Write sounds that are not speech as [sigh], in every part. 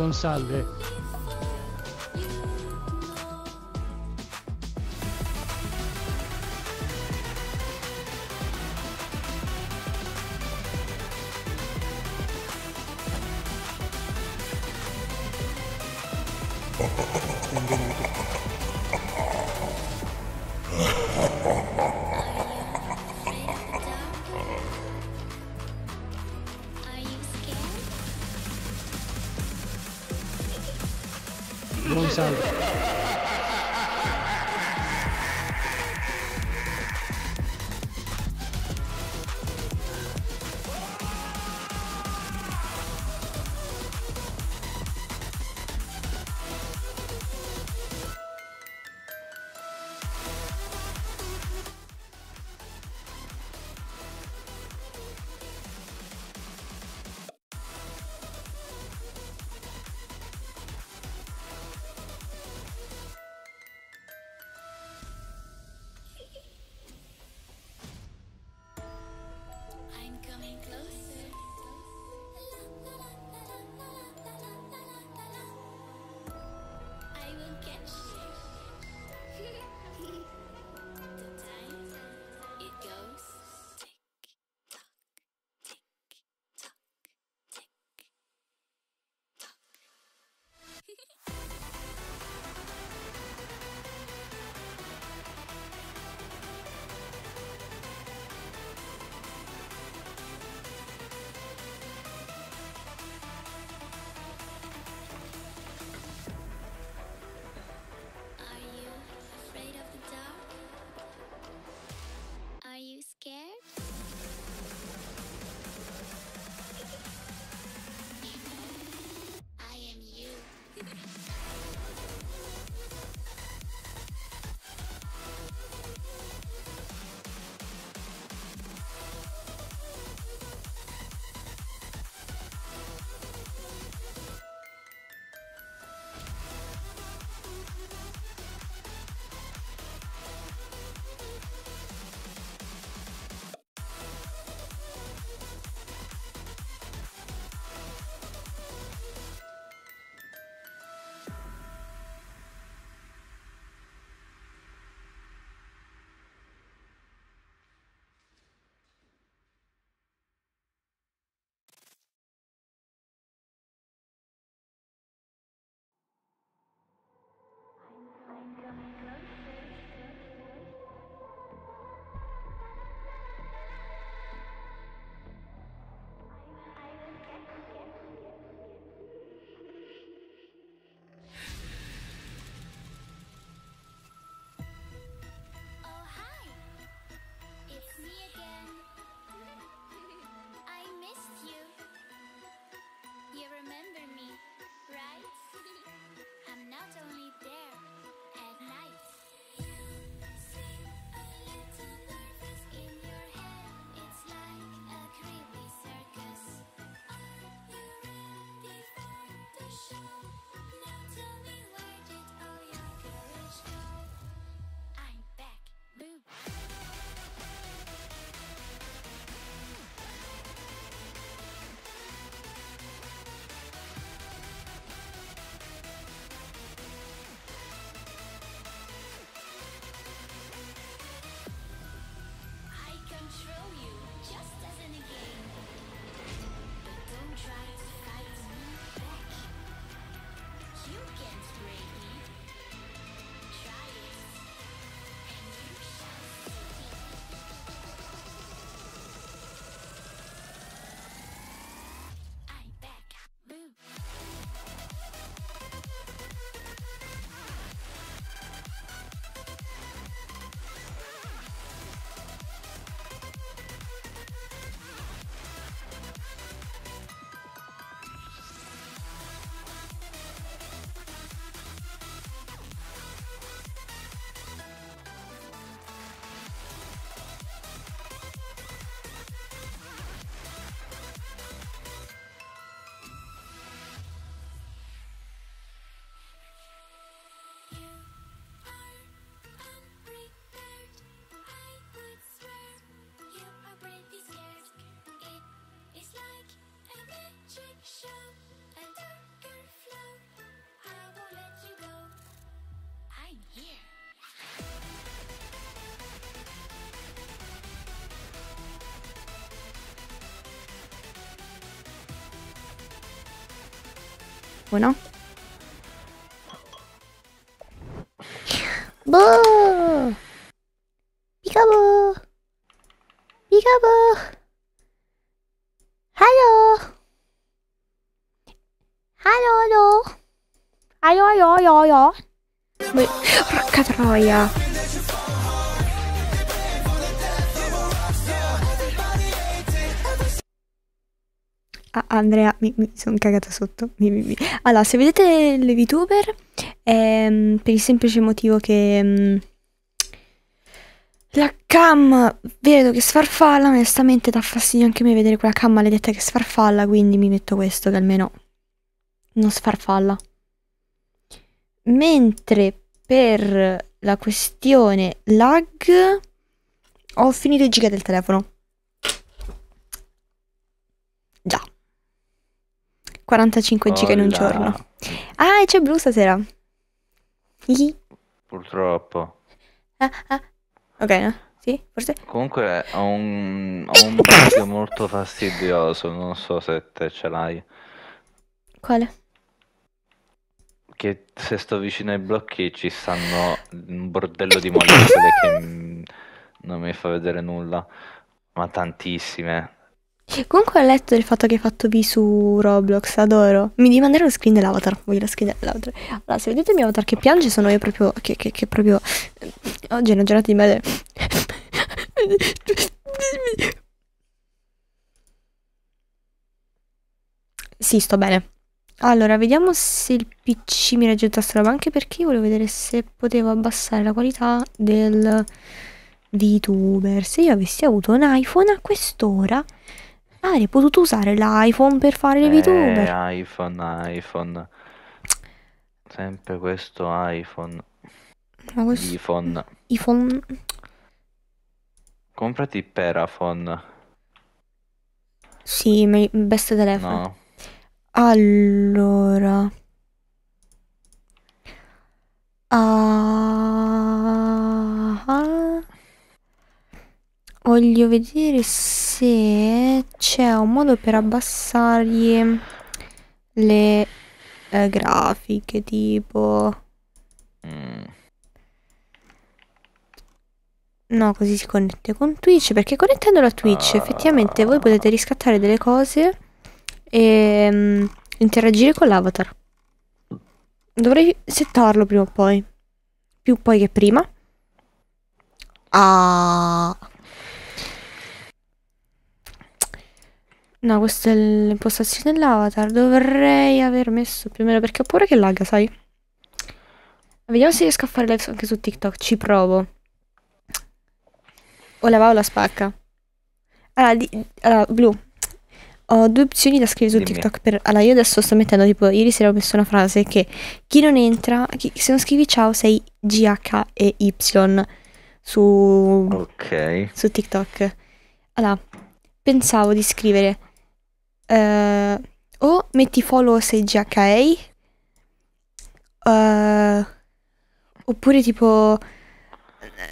Buon salve. Bueno. ¡Boo! ¡Picabo! ¡Picabo! ¡Halo! ¡Halo, halo! ¡Halo, halo, halo, halo! ¡Catroya! Ah, Andrea, mi, mi sono cagata sotto. Mi, mi, allora, se vedete le VTuber, ehm, per il semplice motivo che ehm, la cam vedo che sfarfalla, onestamente dà fastidio anche a me vedere quella cam maledetta che sfarfalla, quindi mi metto questo che almeno non sfarfalla. Mentre per la questione lag ho finito i giga del telefono. 45 giga in un giorno. Ah, e c'è blu stasera. Purtroppo. Ah, ah. Ok, no? Sì, forse. Comunque ho un, ho un bug molto fastidioso, non so se te ce l'hai. Quale? Che se sto vicino ai blocchi ci stanno un bordello di molecole che non mi fa vedere nulla, ma tantissime. Comunque ho letto del fatto che hai fatto V su Roblox, adoro. Mi devi mandare lo screen dell'avatar, voglio lo screen dell'avatar. Allora, se vedete il mio avatar che piange, sono io proprio... che, che, che proprio... Oggi è una giornata di male. Sì, sto bene. Allora, vediamo se il PC mi regge il tasto della banca perché volevo vedere se potevo abbassare la qualità del VTuber. Se io avessi avuto un iPhone a quest'ora Ah, hai potuto usare l'iPhone per fare le eh, VTuber. iPhone, iPhone. Sempre questo iPhone. Ma questo... iPhone. iPhone. Comprati Perafon. Sì, mi... best telefono. No. Allora. Ah. ah voglio vedere se c'è un modo per abbassargli le eh, grafiche tipo mm. no così si connette con twitch perché connettendolo a twitch ah. effettivamente voi potete riscattare delle cose e mm, interagire con l'avatar dovrei settarlo prima o poi più poi che prima ah No, questa è l'impostazione dell'avatar. Dovrei aver messo più o meno perché ho paura che lagga, sai? Vediamo se riesco a fare live anche su TikTok. Ci provo. O la va o la spacca. Allora, di, allora blu. Ho due opzioni da scrivere su Dimmi. TikTok. Per, allora, io adesso sto mettendo, tipo, ieri sera ho messo una frase che chi non entra, chi, se non scrivi ciao sei GH e Y su, okay. su TikTok. Allora, pensavo di scrivere Uh, o metti follow se già ok. Uh, oppure tipo...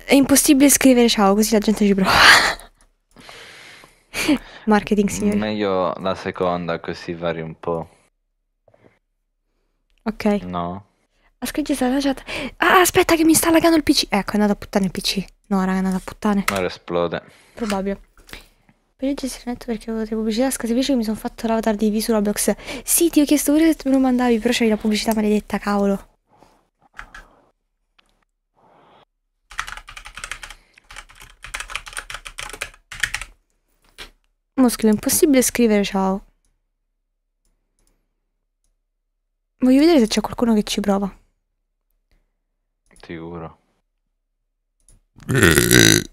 È impossibile scrivere ciao, così la gente ci prova. [laughs] Marketing, signore. Meglio la seconda, così vari un po'. Ok. No. Ha ah, chat. Ah, aspetta che mi sta laggando il PC. Ecco, è andato a puttane il PC. No, raga, è andato a puttane. Ora esplode. Probabile. Per il si netto perché avevo delle pubblicità scarse invece mi sono fatto l'avatar di V su Roblox. Sì, ti ho chiesto pure se me lo mandavi, però c'hai la pubblicità maledetta, cavolo. Mo scrivo, impossibile scrivere ciao. Voglio vedere se c'è qualcuno che ci prova. Sicuro. Eh, eh.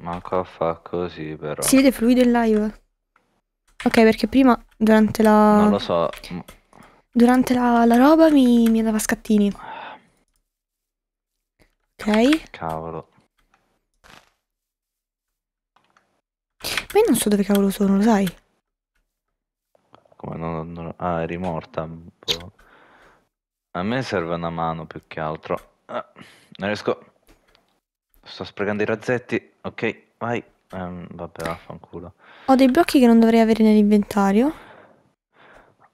Manco a fa così però. Si vede fluido in live? Ok, perché prima durante la... Non lo so. Durante la, la roba mi, mi andava scattini. Ok. Cavolo. Ma io non so dove cavolo sono, lo sai? Come non... non ah, è rimorta un po'. A me serve una mano più che altro. Ah, non riesco... Sto sprecando i razzetti. Ok, vai. Um, vabbè, vaffanculo. Ho dei blocchi che non dovrei avere nell'inventario.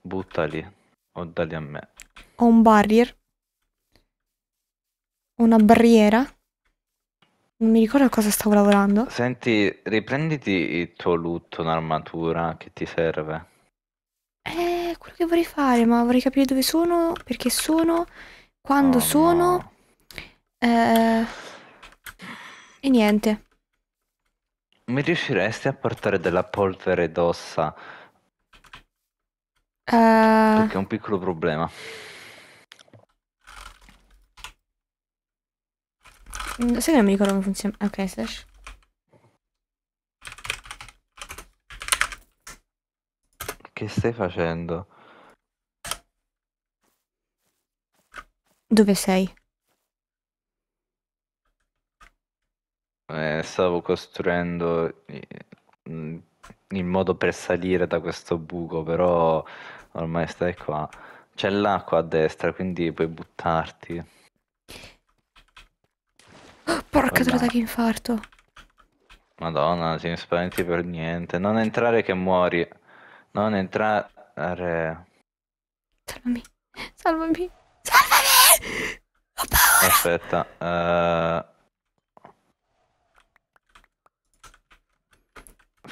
Buttali. O dali a me. Ho un barrier. Una barriera. Non mi ricordo a cosa stavo lavorando. Senti, riprenditi il tuo lutto, un'armatura che ti serve. Eh, quello che vorrei fare, ma vorrei capire dove sono, perché sono, quando oh, sono. No. Eh, e niente. Mi riusciresti a portare della polvere d'ossa? Uh... Perché è un piccolo problema. Mm, sai che non mi ricordo come funziona. Ok, slash. Che stai facendo? Dove sei? eh, stavo costruendo eh, il modo per salire da questo buco, però ormai stai qua. C'è l'acqua a destra, quindi puoi buttarti. Oh, porca trota che infarto. Madonna, mi spaventi per niente. Non entrare che muori. Non entrare. Salvami. Salvami. Salvami! Ho paura. Aspetta. Uh...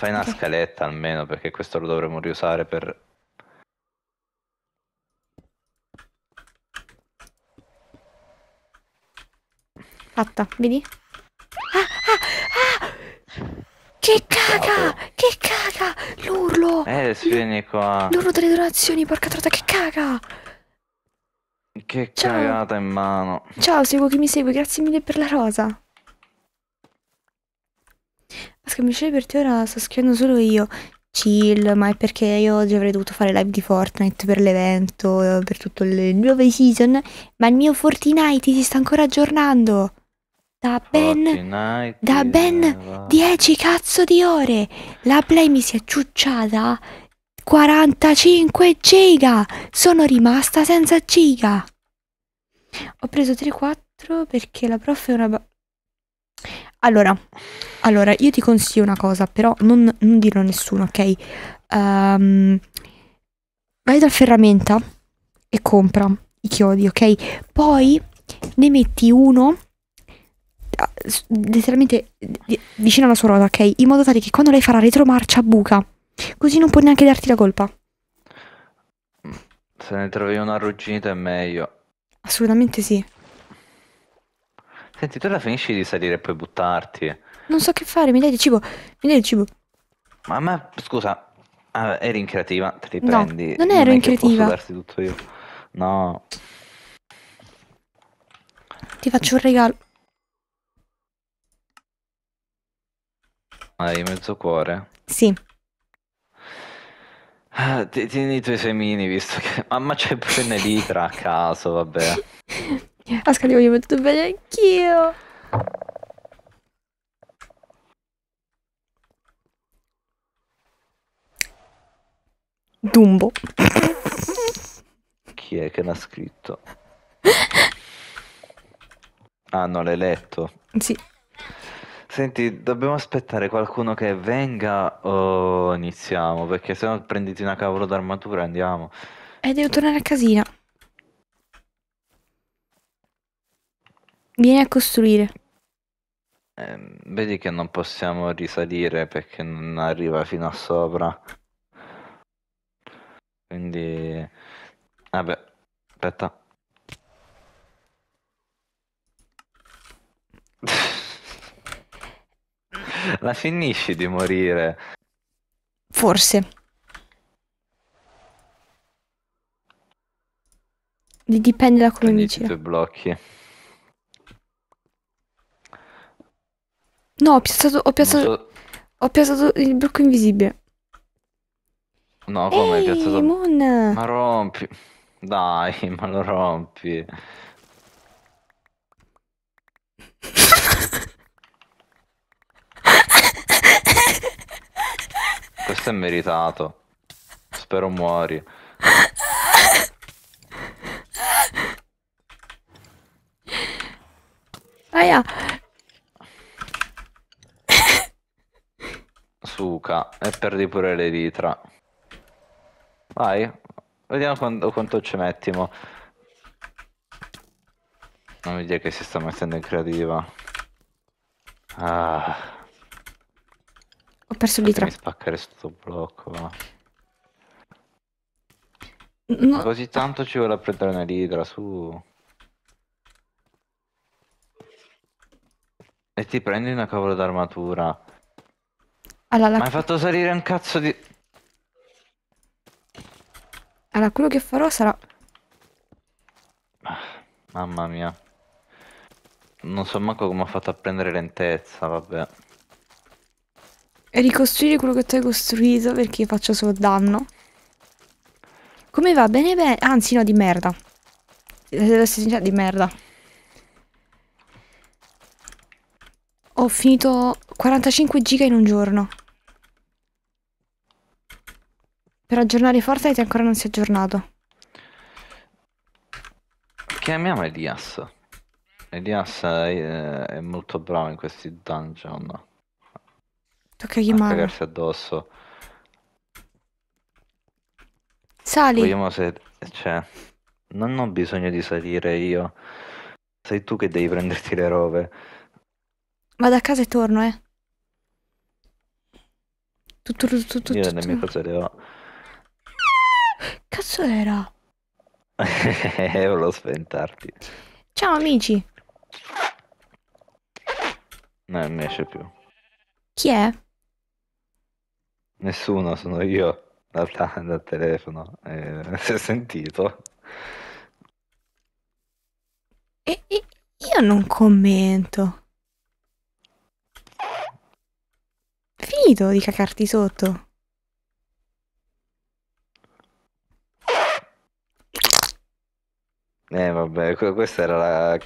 Fai una scaletta almeno perché questo lo dovremmo riusare per... Fatta, vedi? Ah, ah, ah! Che caga! Che caga! L'urlo! Eh, vieni qua. L'urlo delle donazioni, porca trota, che caga! Che Ciao. in mano. Ciao, seguo chi mi segue, grazie mille per la rosa mi Scamisce per te ora sto scrivendo solo io. Chill, ma è perché io oggi avrei dovuto fare live di Fortnite per l'evento, eh, per tutto il nuovo season. Ma il mio Fortnite si sta ancora aggiornando. Da ben, Fortnite, da ben 10 eh, cazzo di ore. La play mi si è ciucciata 45 giga. Sono rimasta senza giga. Ho preso 3-4 perché la prof è una... Allora, allora, io ti consiglio una cosa, però non, non dirlo a nessuno, ok? Um, vai dal ferramenta e compra i chiodi, ok? Poi ne metti uno ah, letteralmente vicino alla sua ruota, ok? In modo tale che quando lei farà retromarcia buca. Così non può neanche darti la colpa. Se ne trovi una arrugginita è meglio. Assolutamente sì. Senti, tu la finisci di salire e poi buttarti. Non so che fare, mi dai il cibo, mi dai il cibo. Ma, ma scusa, ah, eri in creativa, te li no, prendi. non ero non in creativa. Posso tutto io. No. Ti faccio un regalo. Hai mezzo cuore? Sì. Ah, tieni i tuoi semini, visto che... Mamma c'è pure Nelitra a caso, vabbè. [laughs] Asca li voglio tutto bene anch'io. Dumbo. [laughs] Chi è che l'ha scritto? Ah no, l'hai letto? Sì. Senti, dobbiamo aspettare qualcuno che venga o iniziamo? Perché se no prenditi una cavolo d'armatura e andiamo. E devo tornare a casina. Vieni a costruire. Eh, vedi che non possiamo risalire perché non arriva fino a sopra. Quindi... Vabbè, aspetta. [laughs] La finisci di morire. Forse. Dipende da come mi dici. I tuoi blocchi. No, ho piazzato... Ho piazzato, so... ho piazzato il bruco invisibile. No, come hai piazzato? Moon. Ma rompi. Dai, [laughs] ma lo rompi. Questo è meritato. Spero muori. Aia. Suka e perdi pure l'elitra. Vai, vediamo quando, quanto ci metti Non mi dire che si sta mettendo in creativa. Ah. Ho perso di Mi spaccare sto blocco, va. No. Ma così tanto ci vuole prendere una lidra, su. E ti prendi una cavolo d'armatura. Allora, la... Ma hai fatto salire un cazzo di... Allora, quello che farò sarà... Ah, mamma mia. Non so manco come ho fatto a prendere lentezza, vabbè. E ricostruire quello che tu hai costruito perché faccio solo danno. Come va? Bene bene. Anzi no, di merda. Eh, di merda. Ho finito 45 giga in un giorno. Per aggiornare Fortnite ancora non si è aggiornato. Chiamiamo Elias. Elias è, eh, è molto bravo in questi dungeon. Tocca chiamare. Cagarsi addosso. Sali. Vogliamo se... Cioè, non ho bisogno di salire io. Sei tu che devi prenderti le robe. Vado a casa e torno, eh. Tutto, tutto, tutto, io le mie cose le ho. Cazzo era? [laughs] Eh, volevo sventarti. Ciao amici. No, non esce più. Chi è? Nessuno, sono io dal, [laughs] dal telefono. Eh, [laughs] si è sentito? E, e, io non commento. Finito di cacarti sotto. Eh vabbè, questa era la,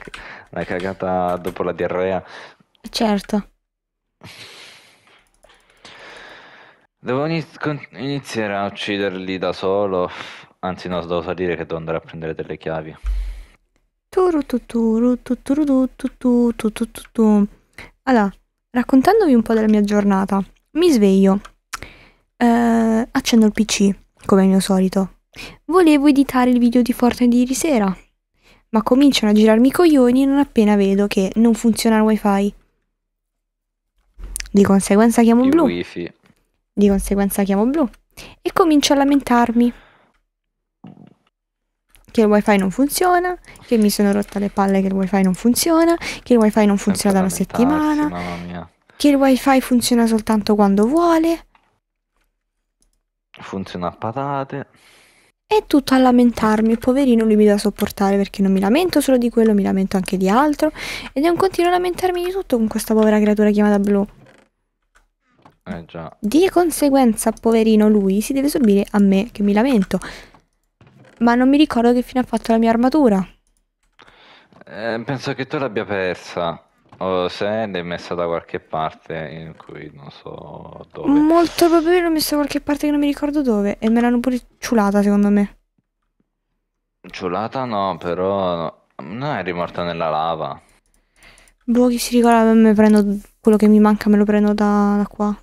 la cagata dopo la diarrea. Certo. Devo iniziare a ucciderli da solo. Anzi, no, devo salire che devo andare a prendere delle chiavi. Turu tuturu tuturu tutu tutu tutu. Allora, raccontandovi un po' della mia giornata, mi sveglio, eh, accendo il PC come al mio solito. Volevo editare il video di Fortnite di ieri sera, ma cominciano a girarmi i coglioni non appena vedo che non funziona il wifi. Di conseguenza chiamo blu. Di conseguenza chiamo blu. E comincio a lamentarmi. Che il wifi non funziona, che mi sono rotta le palle che il wifi non funziona, che il wifi non funziona da una settimana, che il wifi funziona soltanto quando vuole. Funziona a patate è tutto a lamentarmi, il poverino lui mi da sopportare perché non mi lamento solo di quello, mi lamento anche di altro ed è un continuo lamentarmi di tutto con questa povera creatura chiamata Blu. Eh già. Di conseguenza, poverino lui si deve subire a me che mi lamento. Ma non mi ricordo che fine ha fatto la mia armatura. Eh, penso che tu l'abbia persa. O se l'hai messa da qualche parte in cui non so dove. Molto probabilmente l'ho messa da qualche parte che non mi ricordo dove. E me l'hanno pure ciulata, secondo me. Ciulata no, però. non è rimorta nella lava. Boh, chi si ricorda, me prendo quello che mi manca, me lo prendo da, da qua.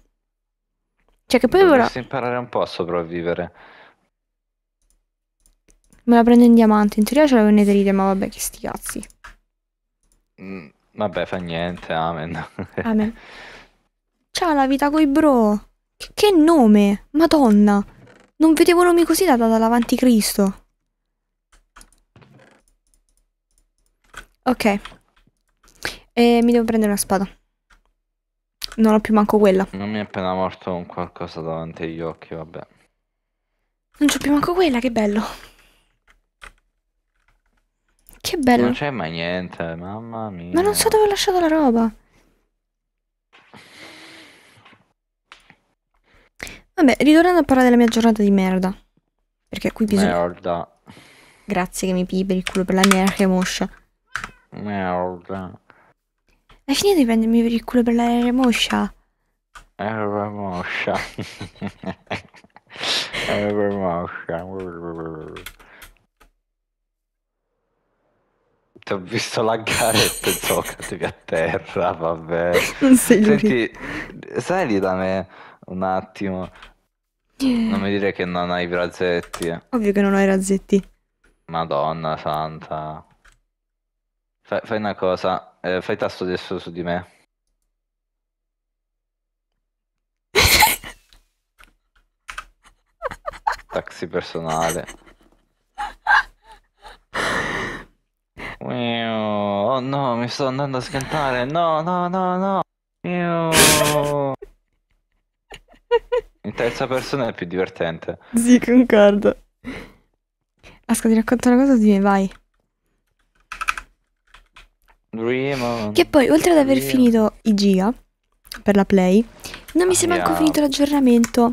Cioè, che poi ora. Dovresti imparare un po' a sopravvivere. Me la prendo in diamante. In teoria ce l'avevo in eterite, ma vabbè, che sti cazzi. Mm. Vabbè, fa niente, amen. [laughs] amen. Ciao, la vita coi bro. Che, nome? Madonna. Non vedevo nomi così da data davanti Cristo. Ok. E eh, mi devo prendere una spada. Non ho più manco quella. Non mi è appena morto un qualcosa davanti agli occhi, vabbè. Non c'ho più manco quella, che bello. Che bello. Non c'è mai niente, mamma mia. Ma non so dove ho lasciato la roba. Vabbè, ritornando a parlare della mia giornata di merda. Perché qui bisogna... Merda. Grazie che mi pii il culo per la mia remoscia. Merda. Hai finito di prendermi per il culo per la remoscia? Erba moscia. [laughs] Erba moscia. ti ho visto laggare e pensavo cadevi a terra, vabbè. Non [laughs] sei Senti, sali da me un attimo. Eh. Non mi dire che non hai i razzetti. Eh. Ovvio che non ho i razzetti. Madonna santa. Fai, fai una cosa, eh, fai tasto adesso su di me. [laughs] Taxi personale. Oh no, mi sto andando a schiantare. No, no, no, no. In terza persona è più divertente. Sì, concordo. Ascolta, ti racconto una cosa, dimmi, vai. Dream on. Che poi, oltre ad aver Dream. finito i giga per la Play, non mi ah, sembra yeah. manco finito l'aggiornamento.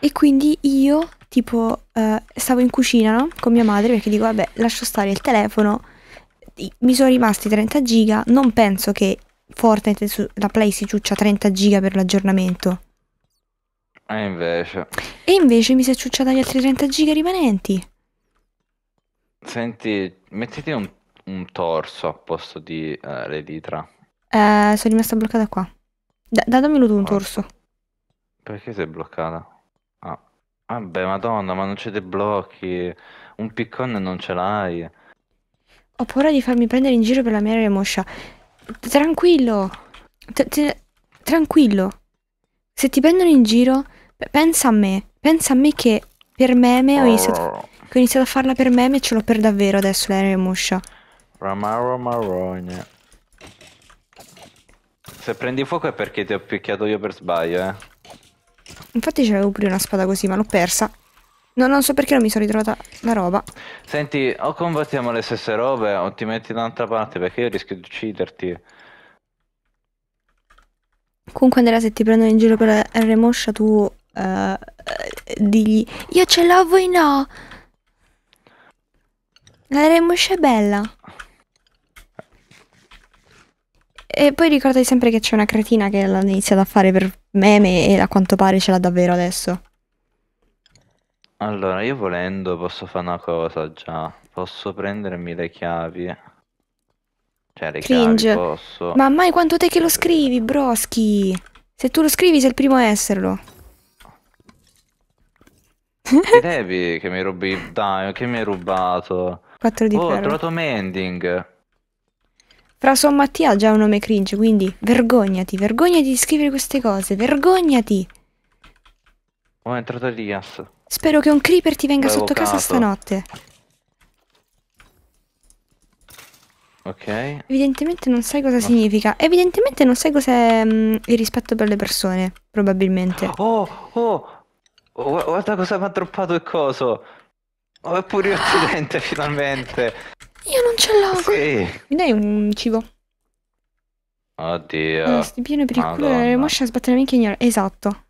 E quindi io tipo eh, stavo in cucina no? con mia madre perché dico vabbè lascio stare il telefono, mi sono rimasti 30 giga, non penso che Fortnite su, la Play si ciuccia 30 giga per l'aggiornamento. E invece? E invece mi si è ciucciata gli altri 30 giga rimanenti. Senti, mettiti un, un torso a posto di uh, le dita. Eh, sono rimasta bloccata qua. Da, da dammi tu un torso. Perché sei bloccata? Vabbè, madonna, ma non c'è dei blocchi. Un piccone non ce l'hai. Ho paura di farmi prendere in giro per la mia aria moscia. Tranquillo. tranquillo. Se ti prendono in giro, pensa a me. Pensa a me che per meme ho iniziato, oh. ho iniziato a farla per meme e ce l'ho per davvero adesso l'aria moscia. Ramaro marrone. Se prendi fuoco è perché ti ho picchiato io per sbaglio, eh. Infatti c'avevo pure una spada così, ma l'ho persa. No, non so perché non mi sono ritrovata la roba. Senti, o combattiamo le stesse robe o ti metti da un'altra parte perché io rischio di ucciderti. Comunque Andrea, se ti prendono in giro per remoscia tu uh, uh, digli io ce l'ho voi no. La remoscia è bella. E poi ricordati sempre che c'è una cretina che l'ha iniziata a fare per meme e a quanto pare ce l'ha davvero adesso. Allora, io volendo posso fare una cosa già. Posso prendermi le chiavi. Cioè, le Cringe. chiavi posso... Ma mai quanto te che lo scrivi, broski? Se tu lo scrivi sei il primo a esserlo. Che [laughs] devi che mi rubi... Dai, che mi hai rubato? 4 di oh, ferro. ho trovato Mending. Però San Mattia ha già un nome cringe, quindi vergognati, vergognati di scrivere queste cose, vergognati! Ho è entrato Elias. Spero che un creeper ti venga sotto casa stanotte. Ok. Evidentemente non sai cosa no. significa. Evidentemente non sai cos'è mm, il rispetto per le persone, probabilmente. Oh, oh! oh guarda cosa mi ha droppato il coso! Oh, pure un [gasps] accidente, finalmente! Io non ce l'ho. Sì. Mi dai un cibo? Oddio. Sti stipione per il culo le eh, mosce a sbattere la minchia ignora. Esatto.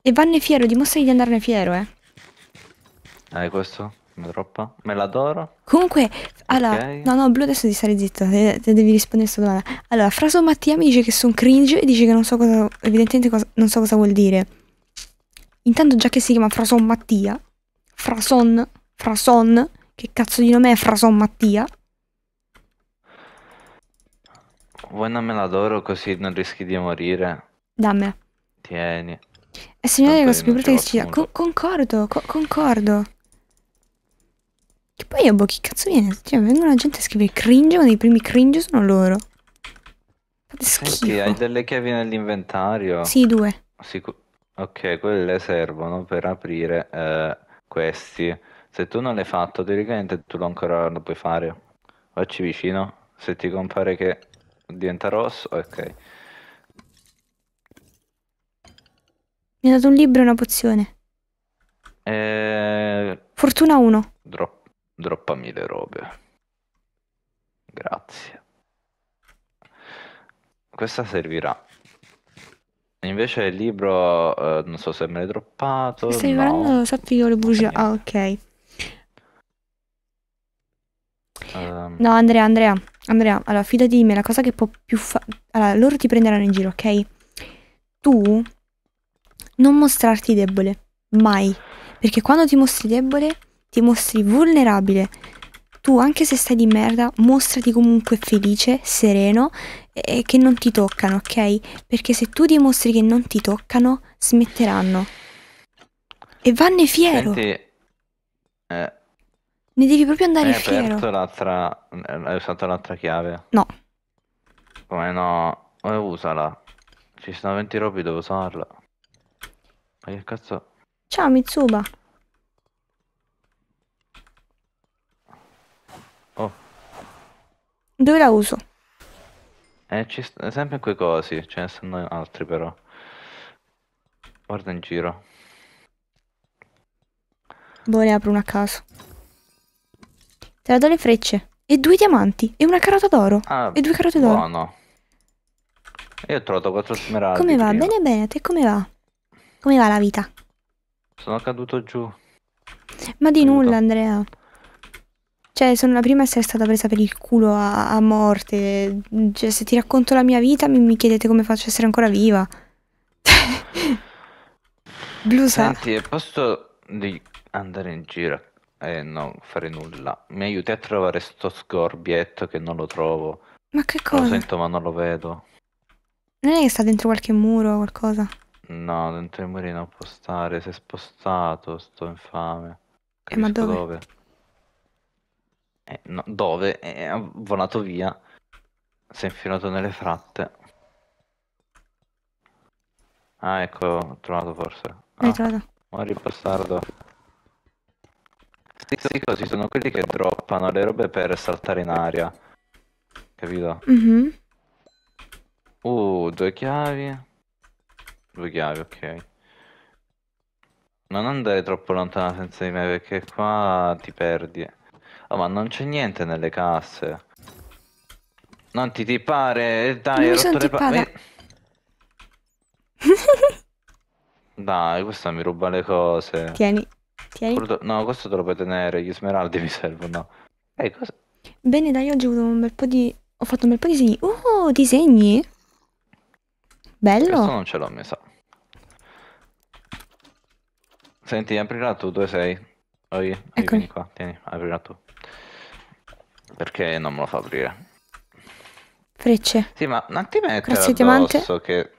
E vanne fiero, dimostra di andarne fiero, eh. Eh, questo? Come troppa? Me l'adoro. Comunque, allora, okay. no, no, Blu adesso devi stare zitto, te, te devi rispondere a questa domanda. Allora, Fraso Mattia mi dice che sono cringe e dice che non so cosa, evidentemente cosa, non so cosa vuol dire. Intanto già che si chiama Frason Mattia, Frason, Frason, che cazzo di nome è Frason Mattia? Vuoi non me la d'oro così non rischi di morire? Dammela. Tieni. E segnale la scoperta con concordo, co concordo. Che poi io boh, che cazzo viene? Cioè, vengono la gente a scrivere cringe, uno dei primi cringe sono loro. Fate schifo. Senti, hai delle chiavi nell'inventario? Sì, due. Sicu ok, quelle servono per aprire eh, questi. Se tu non l'hai fatto, teoricamente tu lo ancora lo puoi fare. Vacci vicino. Se ti compare che diventa rosso, ok. Mi ha dato un libro e una pozione. Eh... Fortuna 1. Dro droppa mille robe. Grazie. Questa servirà. Invece il libro, eh, non so se me l'hai droppato. stai no. parlando, sappi io le bugie. Ah, ok. Um... No, Andrea, Andrea, Andrea, allora fidati di me, la cosa che può più fare... Allora, loro ti prenderanno in giro, ok? Tu non mostrarti debole, mai. Perché quando ti mostri debole, ti mostri vulnerabile. Tu, anche se stai di merda, mostrati comunque felice, sereno e che non ti toccano, ok? Perché se tu dimostri che non ti toccano, smetteranno. E vanne fiero. Senti, eh, ne devi proprio andare Hai eh, fiero. Hai aperto l'altra... Eh, hai usato l'altra chiave? No. Come no? Come usala? Ci sono 20 robe, devo usarla. Ma che cazzo... Ciao Mitsuba. Oh. Dove la uso? Eh, ci sta sempre quei cosi, ce ne stanno altri però. Guarda in giro. Boh, ne apro una a caso. Te la do le frecce. E due diamanti. E una carota d'oro. Ah, e due carote d'oro. Buono. Io ho trovato quattro smeraldi. Come va? Prima. Bene, bene. Te come va? Come va la vita? Sono caduto giù. Ma di nulla, Andrea. Cioè, sono la prima a essere stata presa per il culo a, a morte. Cioè, se ti racconto la mia vita, mi, mi chiedete come faccio a essere ancora viva. [laughs] Blusa. Senti, posso di andare in giro a e eh, non fare nulla. Mi aiuti a trovare sto scorbietto che non lo trovo. Ma che cosa? Lo sento ma non lo vedo. Non è che sta dentro qualche muro o qualcosa? No, dentro i muri non può stare. Si è spostato, sto infame. Eh, ma dove? Dove? Eh, no, dove? Eh, è volato via. Si è infilato nelle fratte. Ah, ecco, ho trovato forse. Ah, Hai trovato. Mori bastardo. Questi cosi sono quelli che droppano le robe per saltare in aria. Capito? Mhm. Uh, due chiavi. Due chiavi, ok. Non andare troppo lontano senza di me perché qua ti perdi. Oh, ma non c'è niente nelle casse. Non ti tipare, dai, non hai rotto le palle. [laughs] dai, questo mi ruba le cose. Tieni. Tieni. No, questo te lo puoi tenere, gli smeraldi mi servono. Eh, cosa? Bene, dai, oggi ho avuto un bel po' di... Ho fatto un bel po' di disegni. Oh, disegni? Bello. Questo non ce l'ho, mi sa. Senti, aprirà tu, dove sei? Oi, oi vieni qua, tieni, aprirà tu. Perché non me lo fa aprire? Frecce. Sì, ma non ti mettere Grazie, addosso che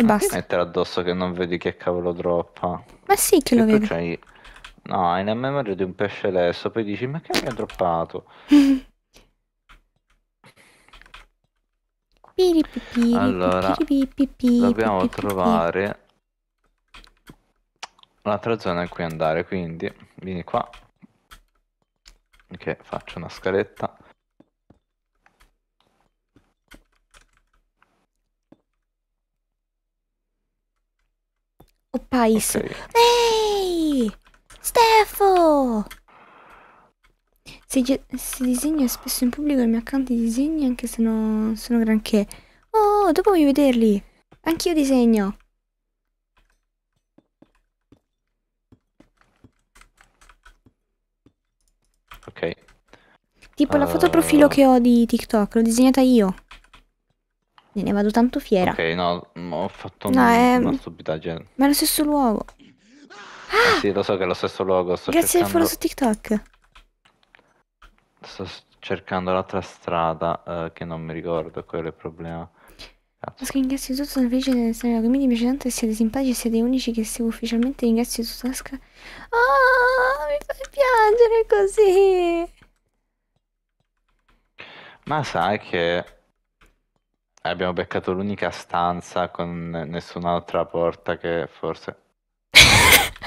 e basta. Mettere addosso che non vedi che cavolo droppa. Ma sì che cioè, lo vedi. C'hai... No, hai la memoria di un pesce lesso, poi dici ma che mi ha droppato? allora, dobbiamo trovare un'altra zona in cui andare, quindi vieni qua. Che okay, faccio una scaletta. o Pais. Okay. Ehi! Stefo! Se, si, disegna spesso in pubblico il mio account di disegni anche se non sono granché. Oh, dopo voglio vederli. Anch'io disegno. Ok. Tipo uh... la foto profilo eh. che ho di TikTok, l'ho disegnata io. Me ne vado tanto fiera. Ok, no, mm, ho fatto no, un, è... Ehm, una stupidaggine. Ma è lo stesso luogo. Eh ah! Eh sì, lo so che è lo stesso luogo. Sto Grazie cercando... del follow su TikTok. Sto cercando l'altra strada uh, che non mi ricordo, quello è il problema. Cazzo. Ringrazio tutto, sono felice di essere qui. Mi piace tanto che siete simpatici, siete gli unici che seguo ufficialmente. Ringrazio tutto Tasca. Oh, ah, mi fai piangere così. Ma sai che Abbiamo beccato l'unica stanza con nessun'altra porta che forse... [laughs]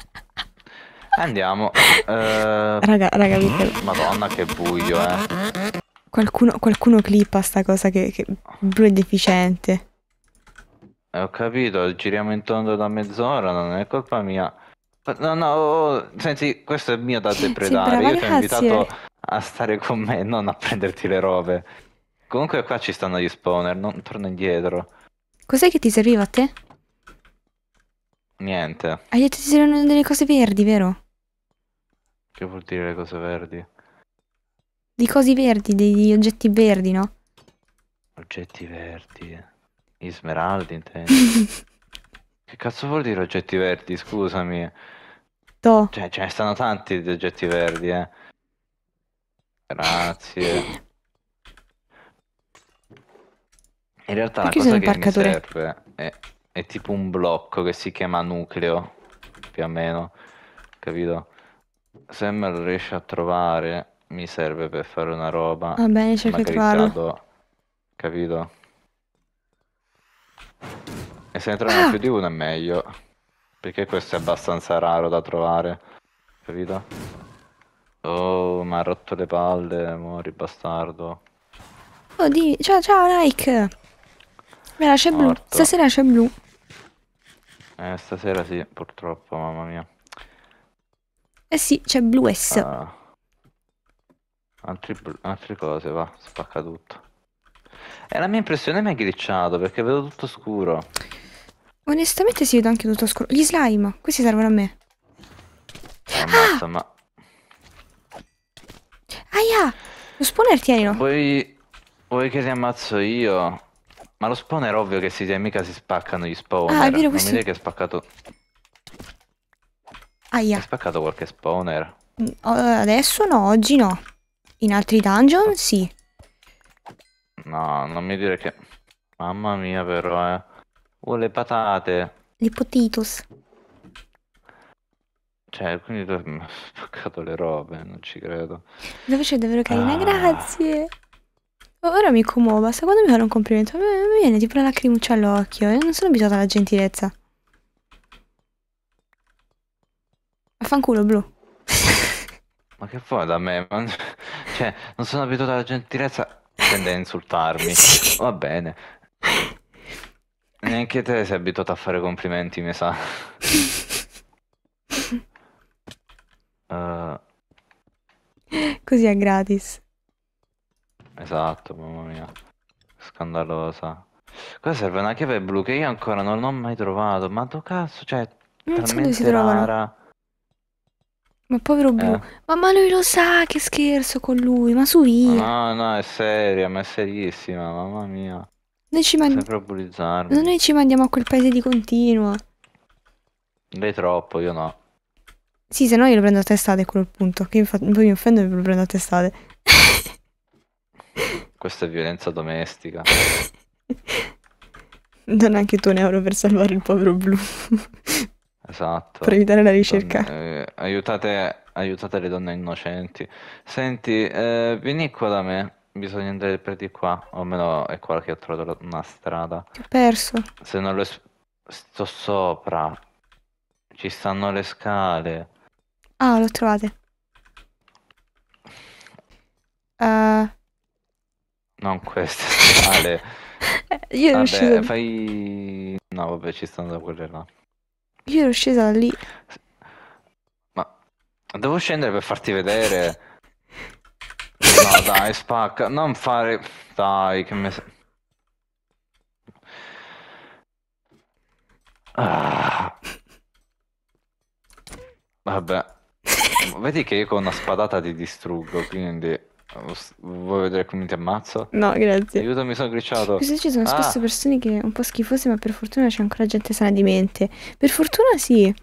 Andiamo. Eh... Raga, raga, mm. Madonna che buio, eh. Qualcuno, qualcuno clippa sta cosa che, che blu è deficiente. Eh, ho capito, giriamo intorno da mezz'ora, non è colpa mia. No, no, oh, oh senti, questo è mio da depredare. Sì, Io ti ho invitato a stare con me, non a prenderti le robe. Comunque qua ci stanno gli spawner, non torno indietro. Cos'è che ti serviva a te? Niente. Hai ah, detto ti servono delle cose verdi, vero? Che vuol dire le cose verdi? Di cose verdi, degli oggetti verdi, no? Oggetti verdi. Gli smeraldi, intendo. [laughs] che cazzo vuol dire oggetti verdi? Scusami. To. Cioè, ce ne stanno tanti di oggetti verdi, eh. Grazie. [laughs] In realtà Perché la cosa che mi serve è, è, tipo un blocco che si chiama nucleo, più o meno, capito? Se me lo riesci a trovare mi serve per fare una roba. Va bene, cerco di trovarlo. capito? E se ne trovano ah! più di uno è meglio. Perché questo è abbastanza raro da trovare. Capito? Oh, ma ha rotto le palle, muori bastardo. Oddio, ciao, ciao, Nike! Me la c'è blu. Stasera c'è blu. Eh, stasera sì, purtroppo, mamma mia. Eh sì, c'è blu S. Ah. Altri blu... Altre cose, va, spacca tutto. E eh, la mia impressione mi è glitchato perché vedo tutto scuro. Onestamente si vede anche tutto scuro. Gli slime, questi servono a me. Ammazza, ah! ma... Aia! Lo spawner tienilo. Vuoi... Vuoi che ti ammazzo io? Ma lo spawner ovvio che si mica si spaccano gli spawner. Ah, è vero questo. Non mi che ha spaccato. Aia. Ha spaccato qualche spawner. Mm, adesso no, oggi no. In altri dungeon sì. No, non mi dire che... Mamma mia però, eh. Oh, le patate. Le potitos. Cioè, quindi tu [laughs] hai spaccato le robe, non ci credo. Dove c'è davvero carina, ah. grazie. Ora mi commuova, sta quando mi fanno un complimento mi viene tipo la lacrimuccia all'occhio e eh, non sono abituata alla gentilezza. Affanculo, blu. [laughs] Ma che vuoi da me? Ma... [laughs] Cioè, non sono abituata alla gentilezza, tende a insultarmi. [laughs] Sì. Va bene. Neanche te sei abituata a fare complimenti, mi sa. uh... Così è gratis. Esatto, mamma mia. Scandalosa. Cosa serve una chiave blu che io ancora non ho mai trovato? Ma tu cazzo, cioè, non so dove si trova. Ma povero blu. Eh. Ma, ma, lui lo sa che scherzo con lui, ma su via. No, no, è seria, ma è serissima, mamma mia. Noi ci, mand... Noi ci mandiamo a quel paese di continuo. Lei troppo, io no. Sì, se no io lo prendo a testate quello quel punto. Che infatti, poi mi offendo e lo prendo a testate. [laughs] Questa è violenza domestica. Donna [laughs] anche tu un euro per salvare il povero blu. [laughs] Esatto. Per evitare la ricerca. Donne, eh, aiutate, aiutate, le donne innocenti. Senti, eh, vieni qua da me. Bisogna andare per di qua. O almeno è qua che ho trovato una strada. Ti Ho perso. Se non lo... Sto sopra. Ci stanno le scale. Ah, l'ho trovate. Uh, non queste sale. [laughs] Eh, io ero vabbè, uscita. Fai. No, vabbè, ci stanno da quelle là. Io ero scesa lì. Ma devo scendere per farti vedere. [laughs] no, dai, spacca. Non fare. Dai, che me. Ah. Vabbè. [laughs] Vedi che io con una spadata ti distruggo, quindi. Vuoi vedere come ti ammazzo? No, grazie. Aiuto, mi sono glitchato. Questo ci sono ah. spesso persone che un po' schifose, ma per fortuna c'è ancora gente sana di mente. Per fortuna sì.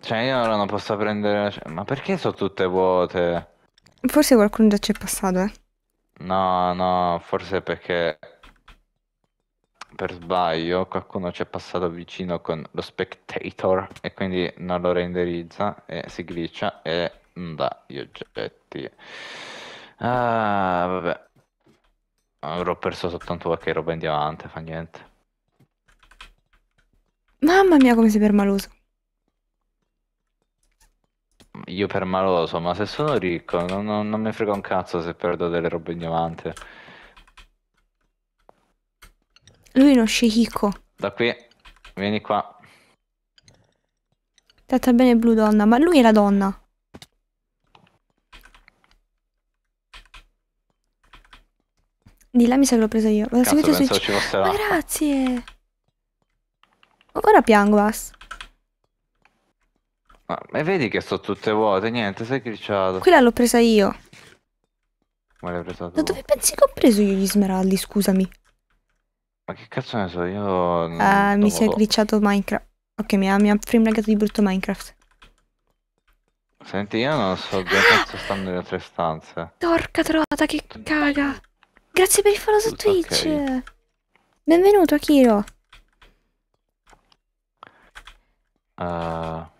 Cioè, io ora non posso prendere. Cioè, ma perché sono tutte vuote? Forse qualcuno già ci è passato, eh. No, no, forse perché. Per sbaglio qualcuno ci è passato vicino con lo spectator e quindi non lo renderizza e si glitcha e dagli oggetti. Ah, vabbè. Avrò perso soltanto qualche roba in diamante, fa niente. Mamma mia, come sei permaloso. Io permaloso, ma se sono ricco, non, non, non mi frega un cazzo se perdo delle robe in diamante. Lui non scicco. Da qui, vieni qua. Tratta bene blu donna, ma lui è la donna. Di là mi sa che l'ho presa io. Cazzo, seguito penso ci fosse là. grazie. Ora piango, basta. Ma, ma vedi che sto tutte vuote, niente, sei cricciato. Quella l'ho presa io. Ma l'hai presa tu? Da dove pensi che ho preso io gli smeraldi, scusami? Ma che cazzo ne so, io... Ah, mi si è glitchato Minecraft. Ok, mi ha, mi ha framelaggato di brutto Minecraft. Senti, io non so dove ah! cazzo stanno le altre stanze. Porca trovata, che caga! Grazie per il follow su Twitch. Okay. Benvenuto, Akiro. Uh... Ah.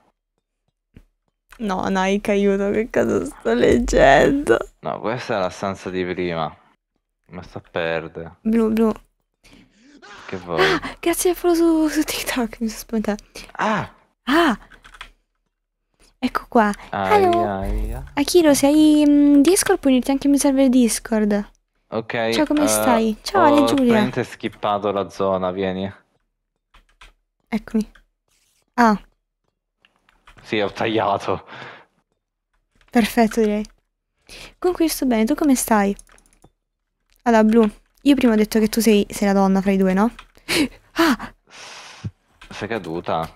No, Nike, aiuto, che cosa sto leggendo? No, questa è la stanza di prima. Ma sto a perdere. Blu, blu. Che vuoi? Ah, grazie per il follow su, su, TikTok, mi sono spaventata. Ah! Ah! Ecco qua. Aia, aia. Akiro, se hai mh, mm, Discord puoi unirti anche al mio server Discord. Ok. Ciao, come uh, stai? Ciao, Ale Giulia. Ho veramente skippato la zona, vieni. Eccomi. Ah. Sì, ho tagliato. Perfetto, direi. Comunque io sto bene, tu come stai? Allora, Blu, io prima ho detto che tu sei, sei la donna fra i due, no? [laughs] Ah! Sei caduta?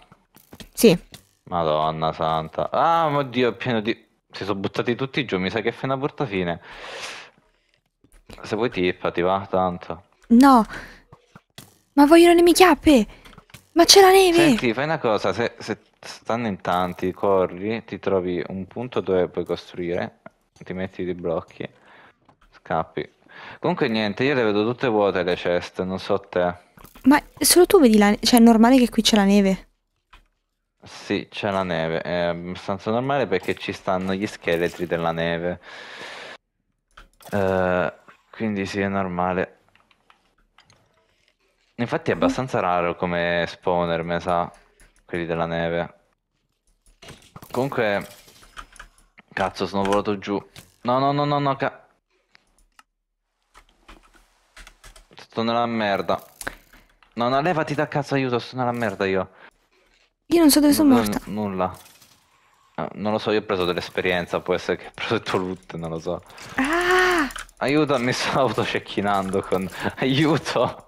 Sì. Madonna santa. Ah, mio Dio, pieno di... Si sono buttati tutti giù, mi sa che è una brutta fine. Se vuoi tippa, ti va tanto. No. Ma voglio le mie chiappe. Ma c'è la neve. Senti, fai una cosa. Se, se, stanno in tanti, corri, ti trovi un punto dove puoi costruire. Ti metti dei blocchi. Scappi. Comunque niente, io le vedo tutte vuote le ceste, non so te. Ma solo tu vedi la neve? Cioè è normale che qui c'è la neve? Sì, c'è la neve. È abbastanza normale perché ci stanno gli scheletri della neve. Ehm... Uh... Quindi sì, è normale. Infatti è abbastanza raro come spawner, me sa, quelli della neve. Comunque... Cazzo, sono volato giù. No, no, no, no, no, ca... Sto nella merda. No, no, levati da cazzo, aiuto, sto nella merda io. Io non so dove sono morta. Nulla. No, eh, non lo so, io ho preso dell'esperienza, può essere che ho preso il tuo loot, non lo so. Ah! Aiuto, mi sto autocecchinando con... Aiuto!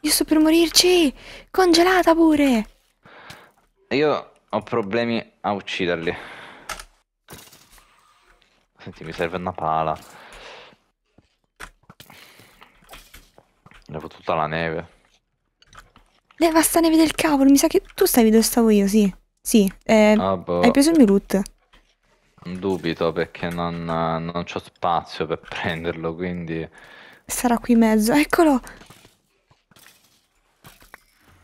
Io sto per morirci! Congelata pure! Io ho problemi a ucciderli. Senti, mi serve una pala. Levo tutta la neve. Leva sta neve del cavolo, mi sa che tu stavi dove stavo io, sì. Sì, eh, ah, boh. hai preso il mio loot. Dubito perché non, non c'ho spazio per prenderlo, quindi... Sarà qui in mezzo, eccolo!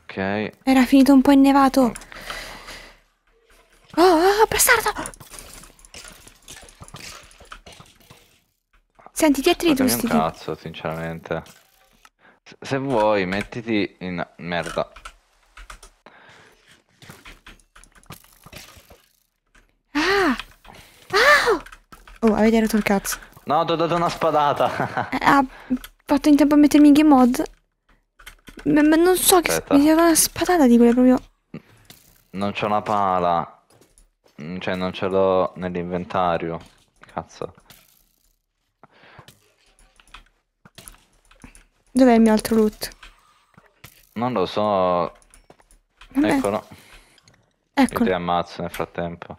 Ok. Era finito un po' innevato. Mm. Oh, oh, oh, bastardo! Senti, ti attristiti. un cazzo, sinceramente. Se vuoi, mettiti in... Merda. avete rotto il cazzo. No, ti ho dato una spadata. Eh, ha fatto in tempo a mettermi in game mod? Ma, ma non so che... Mi serve una spadata di quelle proprio... Non c'ho una pala. Mm, cioè, non ce l'ho nell'inventario. Cazzo. Dov'è il mio altro loot? Non lo so. Vabbè. Eccolo. Eccolo. Io ti ammazzo nel frattempo.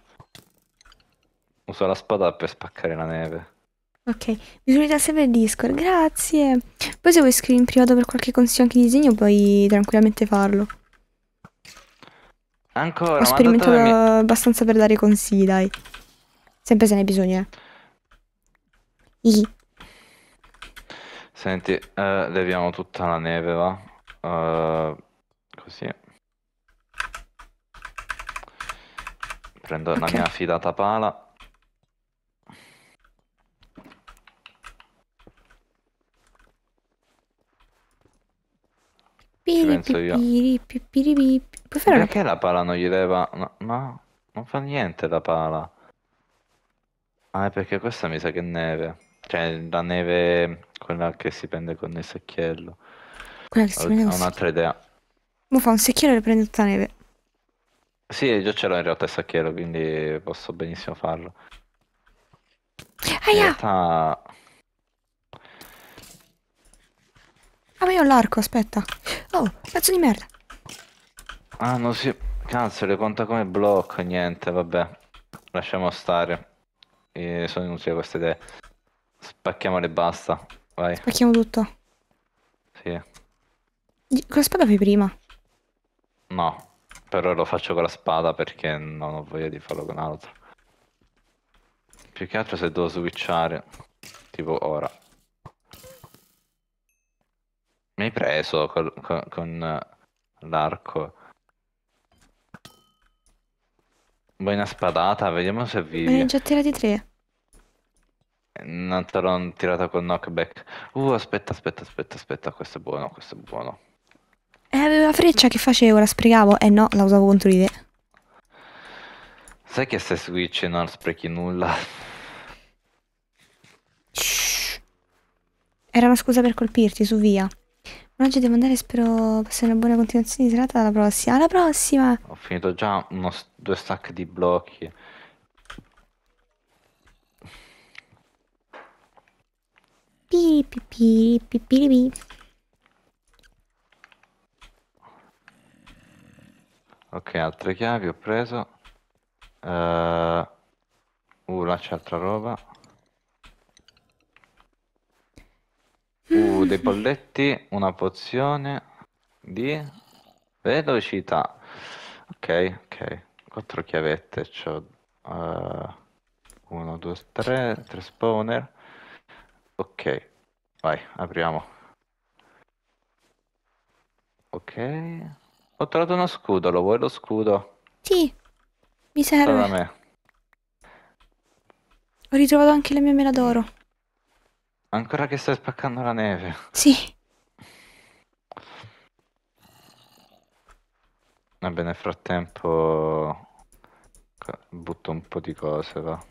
Uso la spada per spaccare la neve. Ok, mi seguite sempre il Discord, grazie. Poi se vuoi scrivere in privato per qualche consiglio anche di disegno puoi tranquillamente farlo. Ancora, Ho sperimentato mia... abbastanza per dare consigli, dai. Sempre se ne hai bisogno, eh. I. Senti, eh, leviamo tutta la neve, va? Uh, così. Prendo okay. la mia affidata pala. Ci penso io. Puoi fare Perché la pala non gli leva? No, no, non fa niente la pala. Ah, è perché questa mi sa che è neve. Cioè, la neve, quella che si prende con il secchiello. Quella che si prende con Ho un'altra idea. Ma fa un secchiello e prende tutta la neve. Sì, già ce l'ho in realtà il secchiello, quindi posso benissimo farlo. Aia! realtà... Ah, ma io ho l'arco, aspetta. Oh, cazzo di merda. Ah, non si... Cazzo, le conta come blocco, niente, vabbè. Lasciamo stare. E sono inutili queste idee. Spacchiamole e basta. Vai. Spacchiamo tutto. Sì. Con la spada fai prima? No, però lo faccio con la spada perché non ho voglia di farlo con altro. Più che altro se devo switchare. Tipo ora. Mi hai preso col, con, con eh, l'arco. Vuoi una spadata? Vediamo se vi... Ne eh, hai già tirati tre. Non te l'ho tirata col knockback. Uh, aspetta, aspetta, aspetta, aspetta. Questo è buono, questo è buono. E eh, aveva la freccia che facevo, la sprecavo. Eh no, la usavo contro di te. Sai che se switch non sprechi nulla. Shh. Era una scusa per colpirti, su via. Oggi devo andare, spero possa una buona continuazione di serata alla prossima. Alla prossima! Ho finito già uno, due stack di blocchi. Piripipiri, piripiri. Ok, altre chiavi ho preso. Eh, uh là c'è altra roba. Uh, dei bolletti, una pozione di velocità. Ok, ok. Quattro chiavette, c'ho... Uh, uno, due, tre, tre spawner. Ok, vai, apriamo. Ok. Ho trovato uno scudo, lo vuoi lo scudo? Sì, mi serve. Ho ritrovato anche la mia mela d'oro. Ancora che stai spaccando la neve. Sì. Vabbè, nel frattempo butto un po' di cose, va.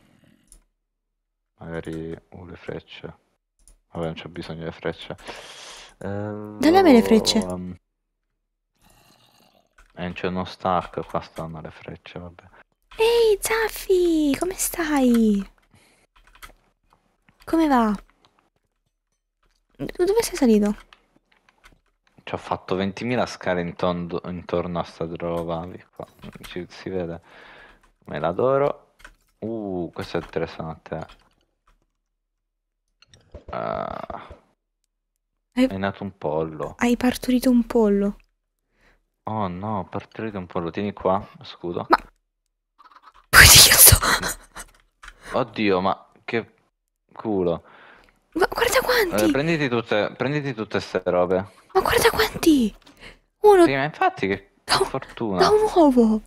Magari uh, le frecce. Vabbè, non c'ho bisogno delle frecce. Ehm, Dove Dammi le frecce. Um... Eh, c'è uno stack, qua stanno le frecce, vabbè. Ehi, Zaffi, come stai? Come va? Dove sei salito? Ci ho fatto 20.000 scale intorno, intorno a sta roba. Qua. Ci, si vede. Me la d'oro. Uh, questo è interessante. Uh. Hai... È nato un pollo. Hai partorito un pollo. Oh no, ho partorito un pollo. Tieni qua, scudo. Ma... [laughs] Oddio, ma che culo. Ma guarda quanti! Eh, prenditi tutte, prenditi tutte ste robe. Ma guarda quanti! Uno... Sì, ma infatti che da un, fortuna. Da un uovo!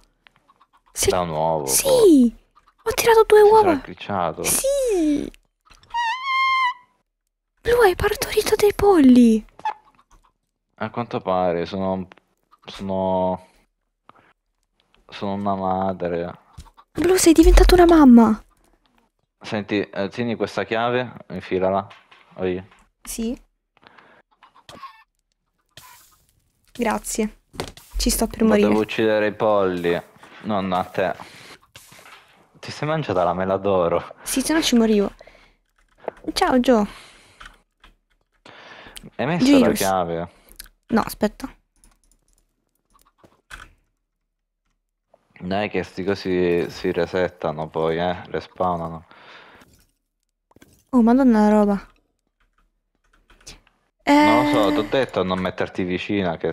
Se... Da un uovo? Sì! Ho tirato due si uova! Glitchato. Sì! Lui hai partorito dei polli! A quanto pare, sono... Sono... Sono una madre. Blu, sei diventata una mamma! Senti, eh, tieni questa chiave, infilala. O io. Sì. Grazie. Ci sto per Ma morire. Devo uccidere i polli. Non a te. Ti sei mangiata la mela d'oro. Sì, se no ci morivo. Ciao, Joe. Hai messo Girus. la chiave? No, aspetta. Dai che sti cosi si resettano poi, eh, respawnano. Oh, madonna la roba. Eh... Non lo eh. so, ti ho detto non metterti vicina che...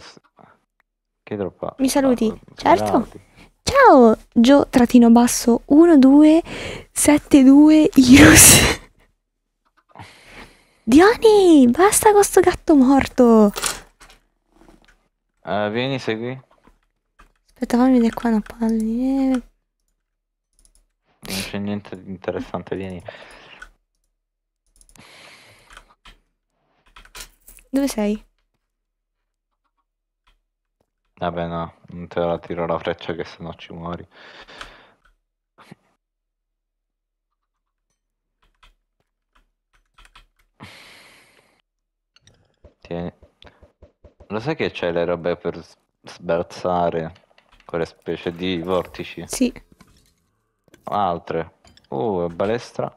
Che troppa... Mi saluti? Ah, certo. Saluti. Ciao, Gio, trattino basso, 1272 Ius. Dioni, basta con sto gatto morto. Uh, vieni, segui. Aspetta, fammi vedere qua una palla di neve. Non c'è niente di interessante, vieni. Dove sei? Vabbè no, non te la tiro la freccia che sennò ci muori. Tieni. Lo sai che c'è le robe per sbalzare? Quelle specie di vortici? Sì. Altre. Oh, Uh, balestra.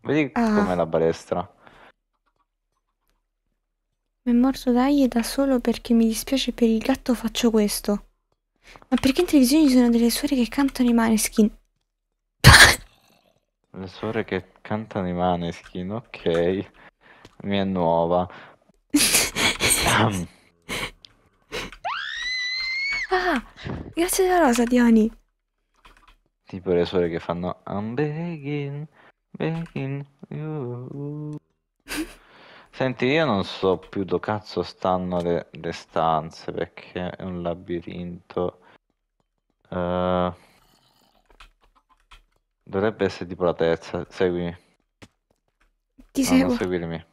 Vedi ah. com'è la balestra. Ma è morto Dai da solo perché mi dispiace per il gatto faccio questo. Ma perché in televisione ci sono delle suore che cantano i maneskin? Le suore che cantano i maneskin, ok. Mi è nuova. [laughs] ah, grazie della rosa, Diani. Tipo le suore che fanno I'm begging, begging you. Senti, io non so più dove cazzo stanno le, le, stanze perché è un labirinto. Uh, dovrebbe essere tipo la terza. Seguimi. Ti no, seguo. Non seguirmi. E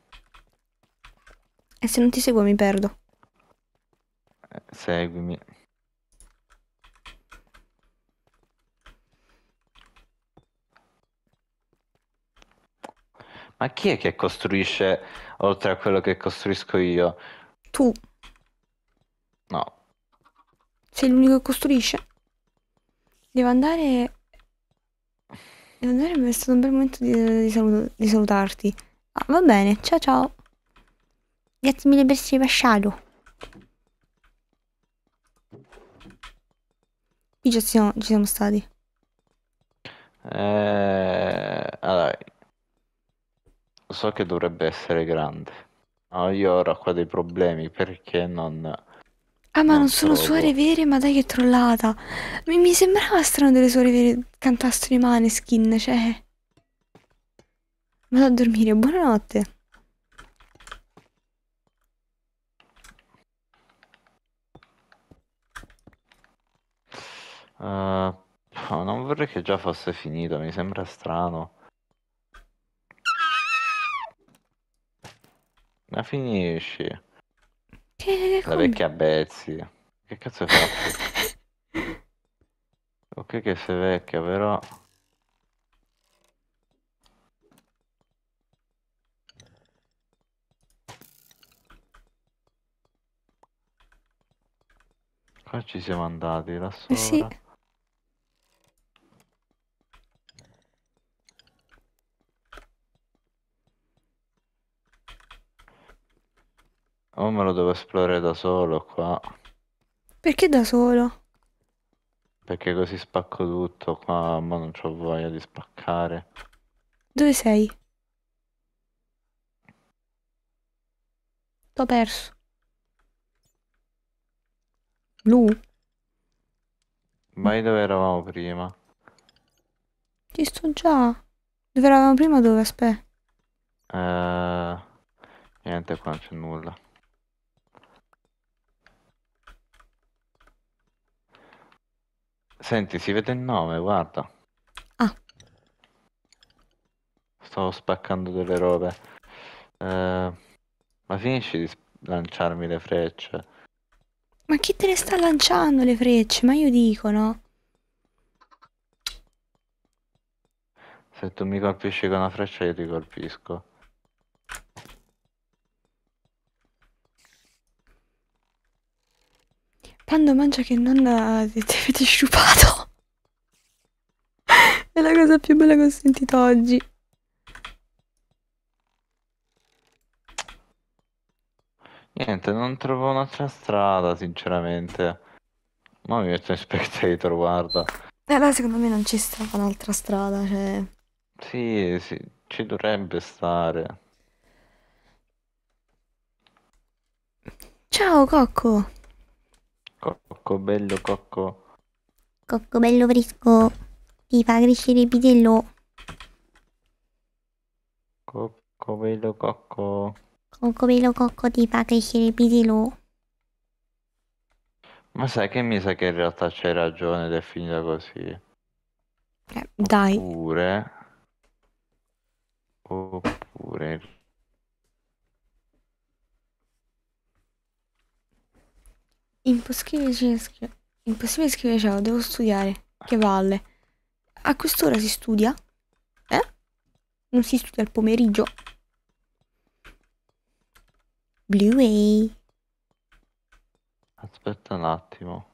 eh, se non ti seguo mi perdo. Eh, seguimi. Ma chi è che costruisce oltre a quello che costruisco io. Tu? No. Sei l'unico che costruisce? Devo andare... Devo andare, è stato un bel momento di, di, saluto, di salutarti. Ah, va bene, ciao ciao. Grazie mille per essere passato. Qui ci siamo, ci siamo stati. Eh, allora, so che dovrebbe essere grande. No, io ora ho qua dei problemi perché non... Ah, ma non, non sono trovo. suore vere, ma dai che trollata. Mi, mi sembrava strano delle suore vere cantassero i maneskin, cioè... Vado a dormire, buonanotte. Uh, non vorrei che già fosse finita, mi sembra strano. Ma finisci. Che, La come? vecchia Bezzi. Che cazzo fatto? [laughs] ok che sei vecchia, però... Qua ci siamo andati, là sopra. Eh sì. O oh, me lo devo esplorare da solo qua. Perché da solo? Perché così spacco tutto qua, ma non ho voglia di spaccare. Dove sei? T'ho perso. Blu? Vai dove eravamo prima. Ci sto già. Dove eravamo prima dove? Aspetta. Eh, niente, qua non c'è nulla. Senti, si vede il 9, guarda. Ah. Stavo spaccando delle robe. Eh, ma finisci di lanciarmi le frecce. Ma chi te le sta lanciando le frecce? Ma io dico, no? Se tu mi colpisci con una freccia io ti colpisco. Nando mangia che Nanna ti avete sciupato. [laughs] È la cosa più bella che ho sentito oggi. Niente, non trovo un'altra strada, sinceramente. Ma mi metto in spectator, guarda. Eh, allora secondo me non ci sta un'altra strada, cioè... Sì, sì, ci dovrebbe stare. Ciao, Cocco! Cocco bello cocco. Cocco bello fresco. Ti fa crescere il pisello. Cocco bello cocco. Cocco bello cocco ti fa crescere il pisello. Ma sai che mi sa che in realtà c'hai ragione ed è finita così. Eh, dai. Oppure... Oppure in Impossibile, scri impossibile scrivere cielo, cioè, devo studiare. Che valle. A quest'ora si studia? Eh? Non si studia il pomeriggio? Bluey. Aspetta un attimo.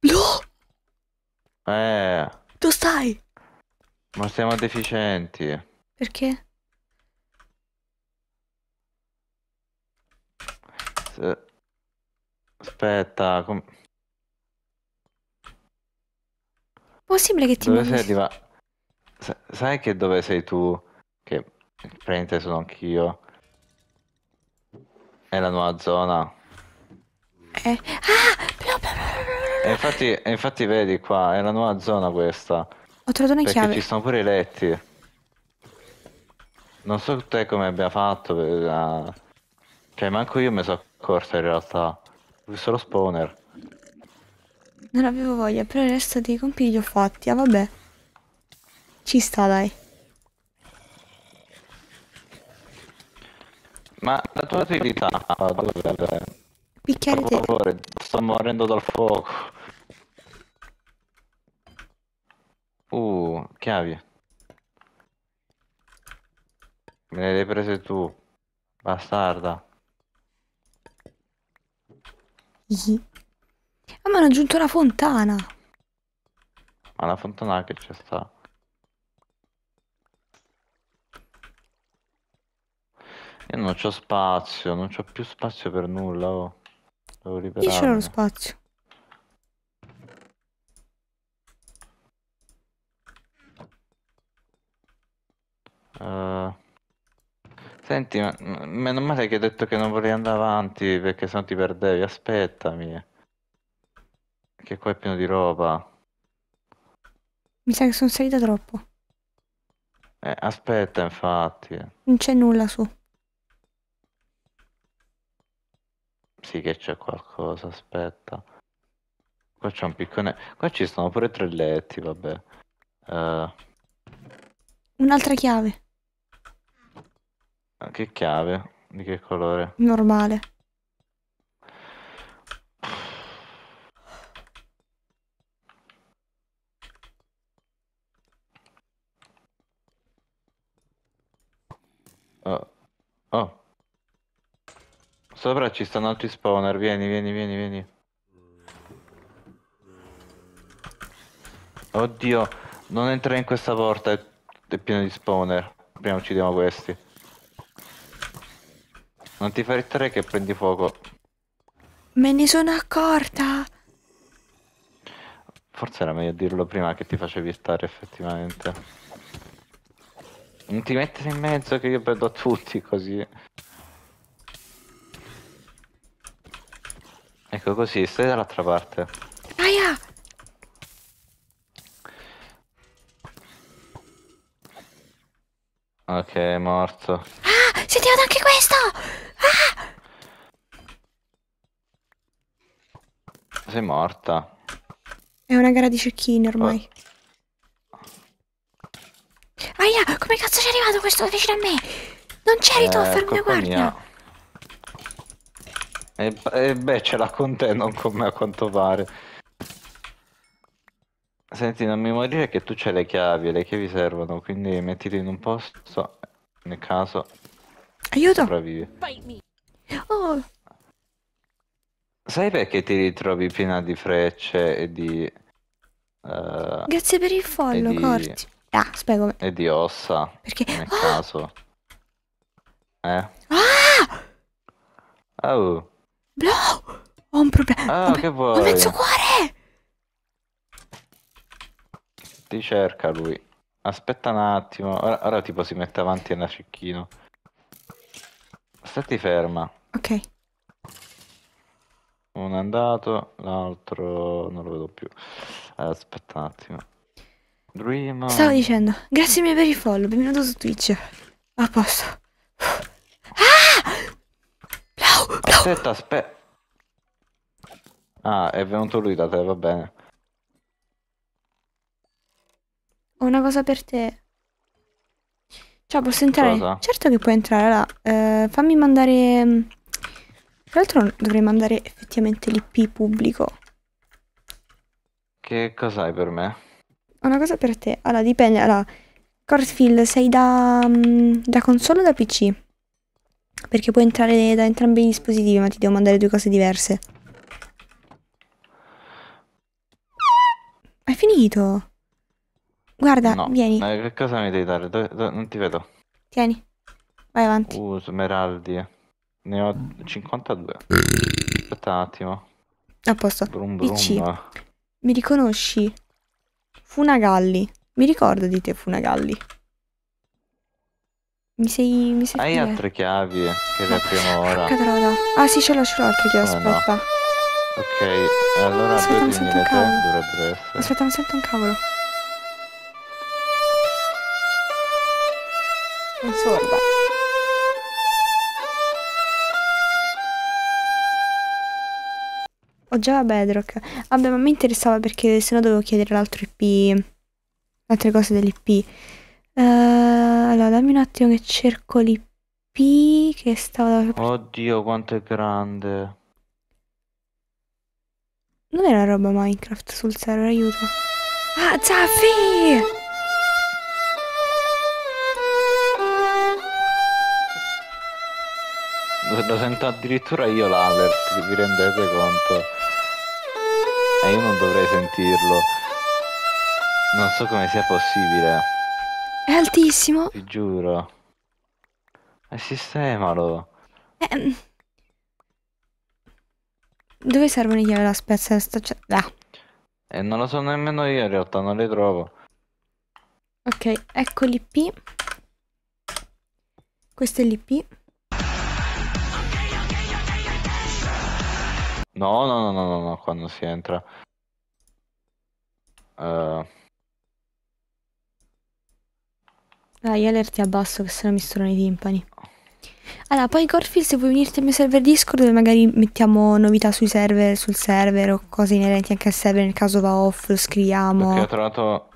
No! Eh. Tu stai? Ma siamo deficienti. Perché? Se... Aspetta, com... Possibile che ti dove sei arriva... sai che dove sei tu? Che praticamente sono anch'io. È la nuova zona. Eh. Ah! Bla bla bla infatti, infatti vedi qua, è la nuova zona questa. Ho trovato una perché chiave. ci sono pure i letti. Non so te come abbia fatto. Per... Eh, cioè, manco io mi sono accorto in realtà. Solo spawner. Non avevo voglia, però il resto dei compiti li ho fatti. Ah, vabbè. Ci sta, dai. Ma la tua attività è? Picchiare te. Per favore, sto morendo dal fuoco. Uh, chiavi. Me le hai prese tu, bastarda. Ah, ma hanno aggiunto una fontana. Ma la fontana che c'è sta. Io non c'ho spazio, non c'ho più spazio per nulla, oh. Devo liberarmi. Io c'ho lo spazio. Uh... Senti, ma, meno male che hai detto che non vorrei andare avanti perché sennò ti perdevi. Aspettami. Che qua è pieno di roba. Mi sa che sono salita troppo. Eh, aspetta, infatti. Non c'è nulla su. Sì che c'è qualcosa, aspetta. Qua c'è un piccone. Qua ci sono pure tre letti, vabbè. Uh... Un'altra chiave. Ah, che chiave? Di che colore? Normale. Oh. oh. Sopra ci stanno altri spawner, vieni, vieni, vieni, vieni. Oddio, non entrare in questa porta, è, è pieno di spawner. Prima uccidiamo questi. Non ti fare tre che prendi fuoco. Me ne sono accorta. Forse era meglio dirlo prima che ti facevi stare effettivamente. Non ti mettere in mezzo che io perdo a tutti così. Ecco così, stai dall'altra parte. Aia! Ok, è morto. Ah, si sentite anche questo! Ah! Sei morta. È una gara di cecchini ormai. Oh. Aia, come cazzo è arrivato questo vicino a me? Non c'eri eh, tu a farmi una guardia. E, e beh, ce l'ha con te, non con me a quanto pare. Senti, non mi dire che tu c'hai le chiavi, le chiavi servono, quindi mettiti in un posto, nel caso Aiuto! Oh. Sai perché ti ritrovi piena di frecce e di... Uh, Grazie per il follo, di... Corti. Ah, spiegami. E di ossa. Perché? Nel oh. caso. Eh? Ah! Oh. No! Ho un problema. Ah, ho, che vuoi? Ho mezzo cuore! Ti cerca lui. Aspetta un attimo. Ora, ora tipo si mette avanti a un cecchino. Stati ferma. Ok. Uno è andato, l'altro non lo vedo più. Eh, aspetta un attimo. Dream. Stavo dicendo, grazie mille per il follow, benvenuto su Twitch. A posto. Ah! Blau, blau. Aspetta, aspetta. Ah, è venuto lui da te, va bene. Ho una cosa per te. Ciao, posso entrare? Cosa? Certo che puoi entrare, là. Eh, fammi mandare... Mm, tra l'altro dovrei mandare effettivamente l'IP pubblico. Che cos'hai per me? Una cosa per te. Allora, dipende. Allora, Corfield, sei da, mm, da console o da PC? Perché puoi entrare da entrambi i dispositivi, ma ti devo mandare due cose diverse. Hai finito? Guarda, no. vieni. Ma che cosa mi devi dare? Dove, dove, non ti vedo. Tieni. Vai avanti. Uh, smeraldi. Ne ho 52. Aspetta un attimo. A posto. Brum, brum. Mi riconosci? Funagalli. Mi ricordo di te, Funagalli. Mi sei... Mi sei Hai altre chiavi che le apriamo ora. Catroda. Ah sì, ce l'ho, ce l'ho altre chiavi, oh, aspetta. No. Ok, allora aspetta, due finire te dovrebbero Aspetta, non sento un cavolo. sorda. Ho oh, già la Bedrock. Vabbè, ma mi interessava perché sennò dovevo chiedere l'altro IP. Altre cose dell'IP. Uh, eh, allora, dammi un attimo che cerco l'IP che stava... Oddio, quanto è grande. Non era roba Minecraft sul server, aiuto. Ah, Zaffi! lo sento addirittura io l'alert, vi rendete conto? E io non dovrei sentirlo. Non so come sia possibile. È altissimo. Ti giuro. E sistemalo. Eh. Dove servono le chiavi la spezza? Cioè, ah. E non lo so nemmeno io in realtà, non le trovo. Ok, ecco l'IP. Questo è l'IP. No, no, no, no, no, no quando si entra. Uh... Dai, alert ti abbasso che se no mi strano i timpani. Allora, poi Corfield, se vuoi unirti al mio server Discord, magari mettiamo novità sui server, sul server o cose inerenti anche al server, nel caso va off, lo scriviamo. Perché ho trovato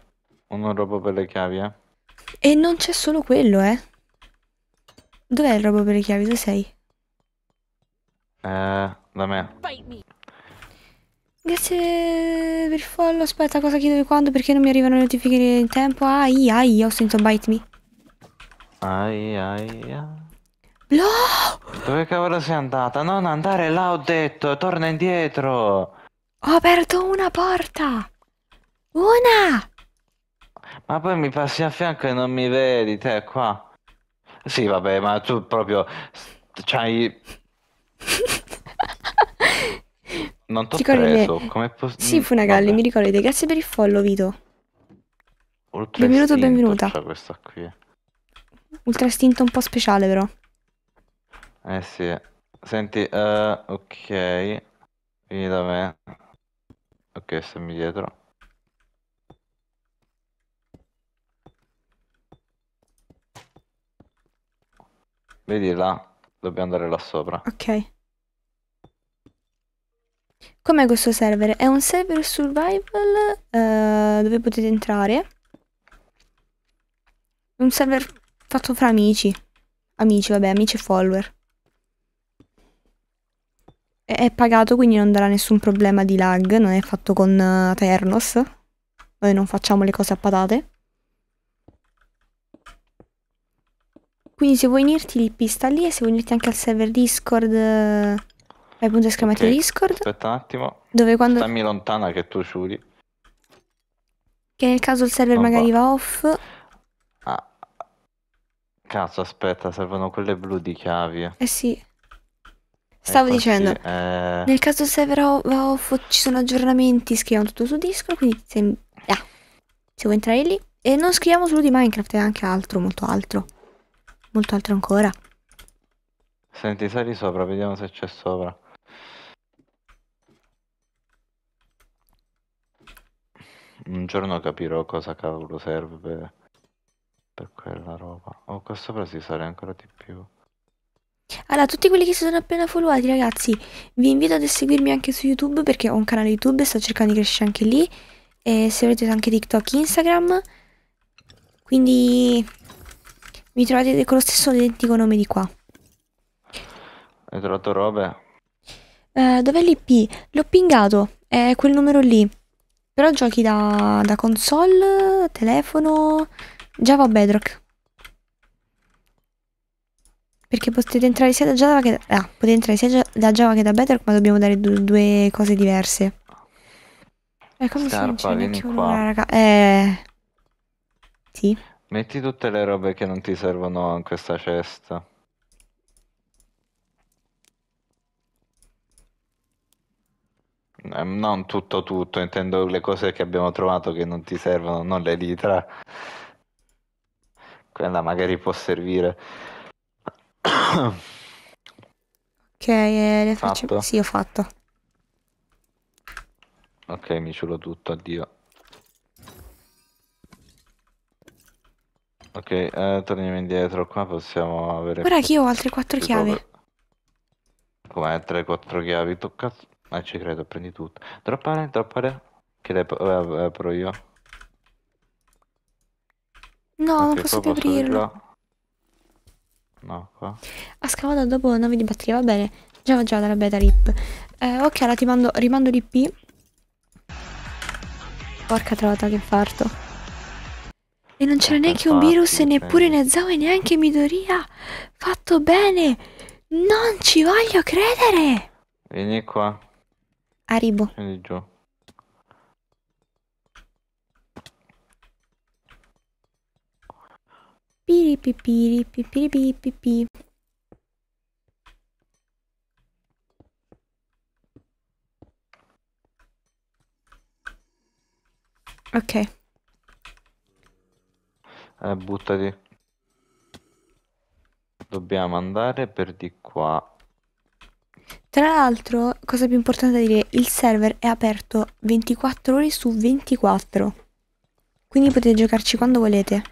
una roba per le chiavi, eh? E non c'è solo quello, eh? Dov'è il robo per le chiavi? Dove sei? Eh, da me. Grazie per il follow. Aspetta, cosa chiedo e quando? Perché non mi arrivano le notifiche in tempo? Ai, ai, ho sentito bite me. Ai, ai, ai. No! Dove cavolo sei andata? Non andare là, ho detto. Torna indietro. Ho aperto una porta. Una! Ma poi mi passi a fianco e non mi vedi, te qua. Sì, vabbè, ma tu proprio... C'hai... [laughs] Non t'ho Ricordi preso, le... com'è possibile? Sì, mm, Funagalli, mi ricordo. ricordi, grazie per il follow, Vito. Ultra benvenuto, istinto, benvenuta. Cioè questa qui. Ultra istinto un po' speciale, però. Eh sì. Senti, uh, ok. Vieni da me. Ok, stammi dietro. Vedi là, dobbiamo andare là sopra. Ok. Com'è questo server? È un server survival eh, dove potete entrare. Un server fatto fra amici. Amici, vabbè, amici e follower. È, è pagato, quindi non darà nessun problema di lag. Non è fatto con uh, Ternos. Noi non facciamo le cose a patate. Quindi se vuoi unirti l'IP sta lì e se vuoi unirti anche al server Discord... Eh, hai punto esclamativo sì. Discord. Aspetta un attimo. Dove quando... Stammi lontana che tu ciuri. Che nel caso il server non magari va, va off. Ah. Cazzo, aspetta, servono quelle blu di chiavi. Eh sì. Eh, Stavo Infatti, dicendo, eh... nel caso il server va off ci sono aggiornamenti, scriviamo tutto su Discord, quindi se, ah, se vuoi entrare lì. E non scriviamo solo di Minecraft, è anche altro, molto altro. Molto altro ancora. Senti, sali sopra, vediamo se c'è sopra. un giorno capirò cosa cavolo serve per, quella roba. Oh, qua sopra si sale ancora di più. Allora, tutti quelli che si sono appena followati, ragazzi, vi invito ad seguirmi anche su YouTube perché ho un canale YouTube e sto cercando di crescere anche lì. E se volete anche TikTok, e Instagram. Quindi mi trovate con lo stesso identico nome di qua. Hai trovato robe? Uh, Dov'è l'IP? L'ho pingato, è quel numero lì. Però giochi da, da console, telefono, Java o Bedrock. Perché potete entrare sia da Java che da, ah, potete entrare sia da Java che da Bedrock, ma dobbiamo dare due, due cose diverse. Eh, come Scarpa, si dice? Qua. Raga. Eh... Sì. Metti tutte le robe che non ti servono in questa cesta. Eh, non tutto tutto, intendo le cose che abbiamo trovato che non ti servono, non le litra. Quella magari può servire. Ok, eh, le faccio... Fatto? Sì, ho fatto. Ok, mi ciulo tutto, addio. Ok, eh, torniamo indietro, qua possiamo avere... Guarda che io ho altre quattro chiavi. Come altre quattro chiavi? Toccato. Ma ah, ci credo, prendi tutto. Droppare, droppare. Che le eh, apro eh, io. No, okay, non posso più aprirlo. no, qua. Ha scavato dopo 9 di batteria, va bene. Già già dalla beta rip. Eh, ok, allora ti mando, rimando l'IP. Porca trovata che farto. E non c'era eh, neanche un virus, e neppure Nezawa e neanche Midoria. Fatto bene. Non ci voglio credere. Vieni qua. Aribo. Scendi giù. Piripipiri, pipiripipipi. Ok. Eh, buttati. Dobbiamo andare per di qua. Tra l'altro, cosa più importante da dire, il server è aperto 24 ore su 24. Quindi potete giocarci quando volete.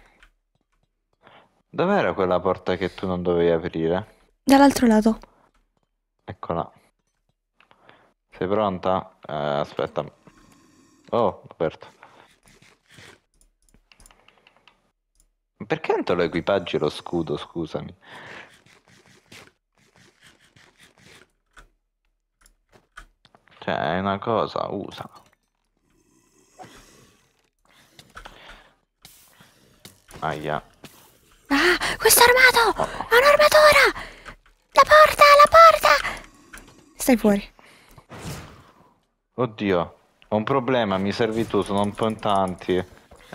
Dov'era quella porta che tu non dovevi aprire? Dall'altro lato. Eccola. Sei pronta? Eh, aspetta. Oh, aperto. Perché non te lo equipaggi lo scudo, scusami? Cioè, è una cosa, usa. Aia. Ah, questo è armato! Oh. È un'armatura! La porta, la porta! Stai fuori. Oddio, ho un problema, mi servi tu, sono un po' in tanti.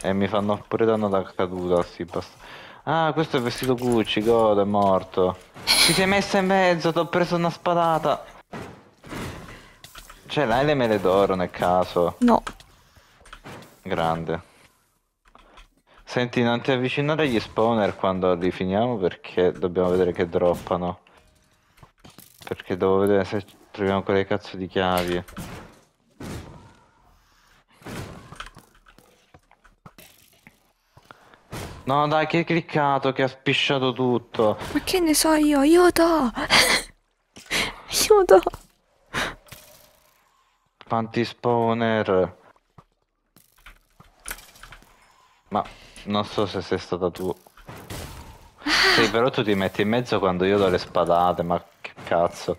E mi fanno pure danno da caduta, sì, basta. Ah, questo è il vestito Gucci, God, è morto. Ti sei messa in mezzo, ti ho preso una spadata. Cioè, l'hai le mele d'oro nel caso? No. Grande. Senti, non ti avvicinare agli spawner quando li finiamo perché dobbiamo vedere che droppano. Perché devo vedere se troviamo quelle cazzo di chiavi. No dai che hai cliccato che ha spisciato tutto Ma che ne so io aiuto [laughs] Aiuto quanti spawner? Ma non so se sei stata tu. Sì, però tu ti metti in mezzo quando io do le spadate, ma che cazzo.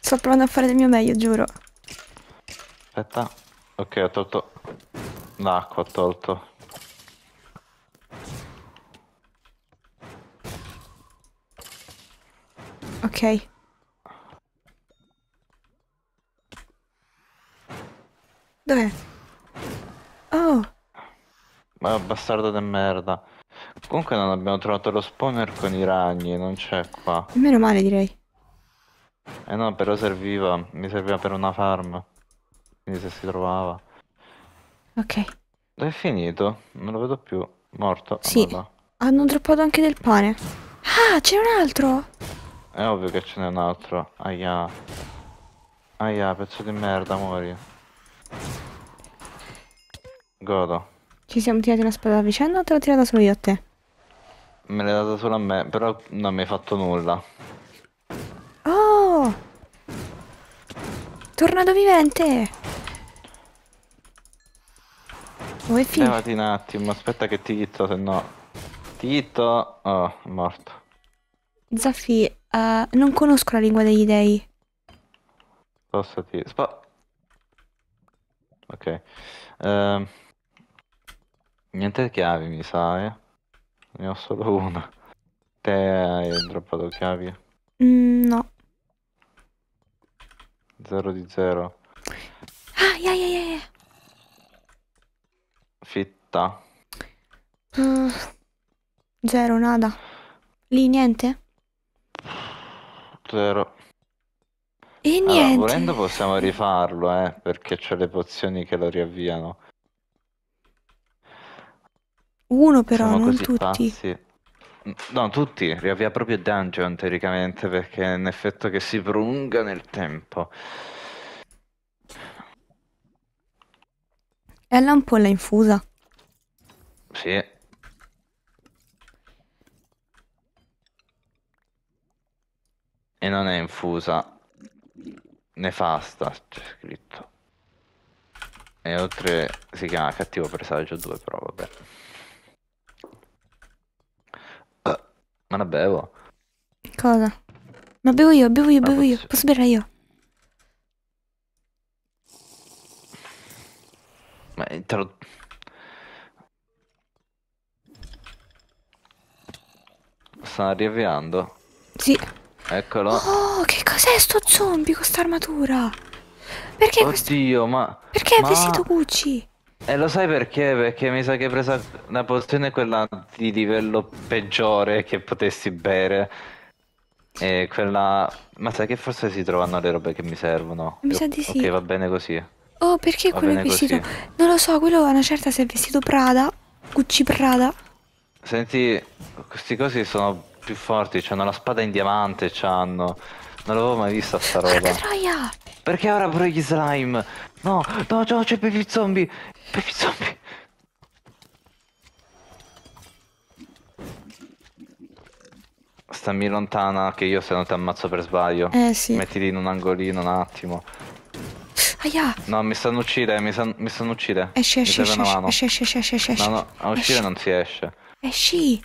Sto provando a fare del mio meglio, giuro. Aspetta. Ok, ho tolto... L'acqua ho tolto. Ok. Dov'è? Oh! Ma bastardo di merda. Comunque non abbiamo trovato lo spawner con i ragni, non c'è qua. E meno male direi. Eh no, però serviva, mi serviva per una farm. Quindi se si trovava. Ok. Dove È finito? Non lo vedo più. Morto. Sì. Ah, hanno droppato anche del pane. Ah, c'è un altro! È ovvio che ce n'è un altro. Aia. Aia, pezzo di merda, muori. Godo. Ci siamo tirati una spada a vicenda o te l'ho tirata solo io a te? Me l'hai data solo a me, però non mi hai fatto nulla. Oh! Tornato vivente! Oh, è Levati un attimo, aspetta che ti hitto, se no... Ti hitto... Oh, è morto. Zaffi, Uh, non conosco la lingua degli dei. Spostati. Spa... Ok. Uh, niente chiavi, mi sa, eh. Ne ho solo una. Te hai droppato chiavi? Mm, no. 0 di 0. Ah, yeah, yeah, yeah. Fitta. Uh, zero, nada. Lì niente? zero. E niente. Allora, volendo possiamo [laughs] rifarlo, eh, perché c'è le pozioni che lo riavviano. Uno però, Siamo non tutti. Pazzi. No, tutti, riavvia proprio Dungeon teoricamente, perché è un effetto che si prolunga nel tempo. È l'ampolla infusa. Sì. E non è infusa. Nefasta, c'è scritto. E oltre si chiama cattivo presagio 2, però vabbè. Uh, ma la bevo. Cosa? Ma bevo io, bevo io, bevo io. Posso bere io? Ma te lo... Stanno riavviando? Sì. Eccolo. Oh, che cos'è sto zombie con sta armatura? Perché Oddio, questo... ma... Perché ma... è vestito Gucci? E eh, lo sai perché? Perché mi sa che hai preso la pozione quella di livello peggiore che potessi bere. E quella... Ma sai che forse si trovano le robe che mi servono? Mi Io... sa di sì. Ok, va bene così. Oh, perché va quello è vestito... Così. Non lo so, quello a una certa si è vestito Prada. Gucci Prada. Senti, questi cosi sono più forti, cioè, hanno la spada in diamante, c'hanno... Non l'avevo mai vista sta roba. Ah, Perché ora pure gli slime? No, no, no, c'è Baby Zombie! Baby Zombie! Stammi lontana che io se non ti ammazzo per sbaglio. Eh sì. Mettili in un angolino un attimo. Aia. No, mi stanno uccidendo, mi, stanno, mi stanno uccidendo. Esci, esci, esci, esci, esci, esci, esci, esci. No, no, a uscire esci. non si esce. Esci.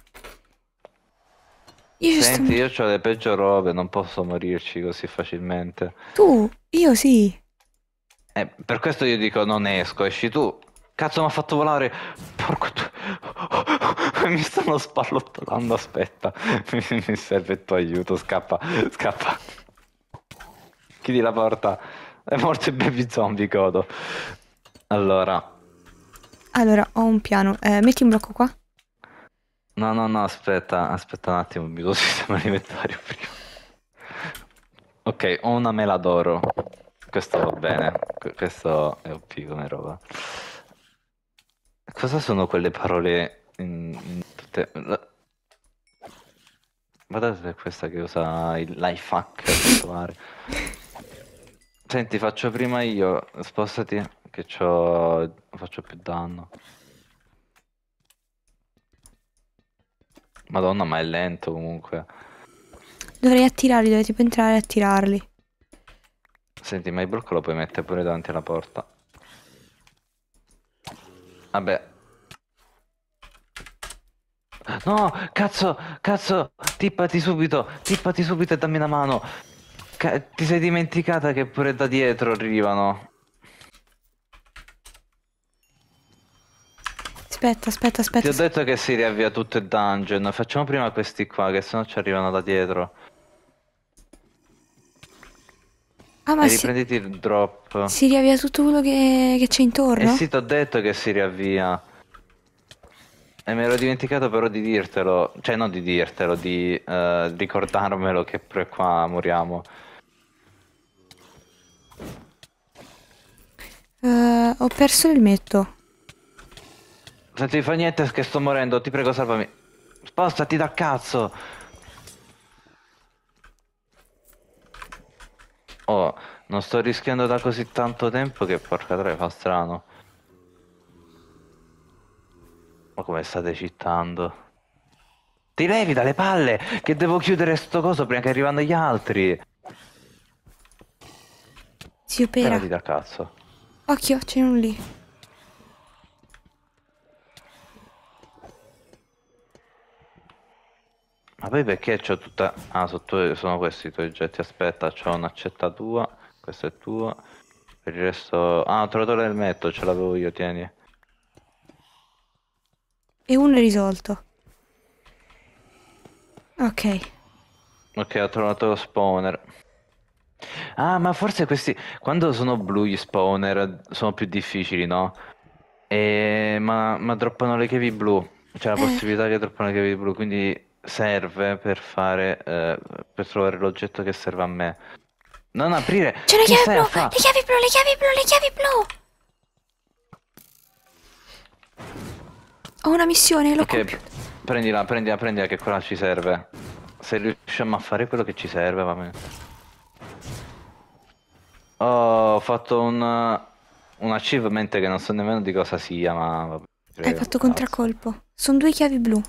Io Senti, io ho le peggio robe, non posso morirci così facilmente. Tu? Io sì. Eh, per questo io dico non esco, esci tu. Cazzo mi ha fatto volare. Porco tu. [laughs] mi stanno spallottolando, aspetta. [laughs] mi serve il tuo aiuto, scappa, scappa. Chiudi la porta. È morto il baby zombie, godo. Allora. Allora, ho un piano. Eh, metti un blocco qua. No, no, no, aspetta, aspetta un attimo, mi do [laughs] sistema alimentario prima. Ok, ho una mela d'oro. Questo va bene, questo è OP come roba. Cosa sono quelle parole in, in tutte... La... Guardate se questa che usa il life hack Senti, faccio prima io, spostati che ho... faccio più danno. Madonna, ma è lento comunque. Dovrei attirarli, dovrei tipo entrare e attirarli. Senti, ma il blocco lo puoi mettere pure davanti alla porta. Vabbè. No, cazzo, cazzo, tippati subito, tippati subito e dammi una mano. Ca ti sei dimenticata che pure da dietro arrivano. aspetta, aspetta, aspetta. Ti ho detto che si riavvia tutto il dungeon. Facciamo prima questi qua, che sennò ci arrivano da dietro. Ah, ma e riprenditi si... il drop. Si riavvia tutto quello che c'è intorno? Eh sì, ti ho detto che si riavvia. E mi ero dimenticato però di dirtelo, cioè non di dirtelo, di uh, ricordarmelo che per qua moriamo. Uh, ho perso il metto. Se ti fa niente che sto morendo, ti prego salvami. Spostati da cazzo! Oh, non sto rischiando da così tanto tempo che porca tre fa strano. Ma come state citando? Ti levi dalle palle che devo chiudere sto coso prima che arrivano gli altri. Si opera. Sperati da cazzo. Occhio, c'è un lì. Ma poi perché c'ho tutta... Ah, sotto sono questi i tuoi oggetti, aspetta, c'ho un'accetta tua, questa è tua, per il resto... Ah, ho trovato l'elmetto, ce l'avevo io, tieni. E uno è risolto. Ok. Ok, ho trovato lo spawner. Ah, ma forse questi... Quando sono blu gli spawner sono più difficili, no? E... Ma, ma droppano le chiavi blu. C'è la eh. possibilità che droppano le chiavi blu, quindi serve per fare eh, per trovare l'oggetto che serve a me. Non aprire. C'è una chiave blu, le chiavi blu, le chiavi blu, le chiavi blu. Ho una missione, lo okay, compio. Prendila, prendila, prendila che quella ci serve. Se riusciamo a fare quello che ci serve, va bene. Oh, ho fatto un un achievement che non so nemmeno di cosa sia, ma vabbè. Hai fatto contraccolpo. Sono due chiavi blu.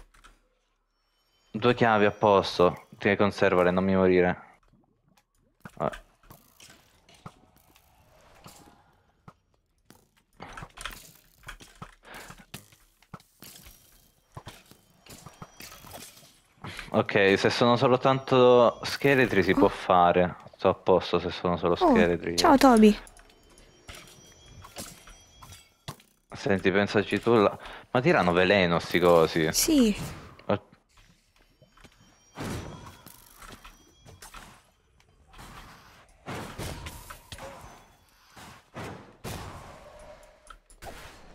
Due chiavi a posto. Ti conservale, non mi morire. Ok, se sono solo tanto scheletri si oh. può fare. Sto a posto se sono solo oh. scheletri. Ciao Toby. Senti, pensaci tu là. Ma tirano veleno sti cosi. Sì.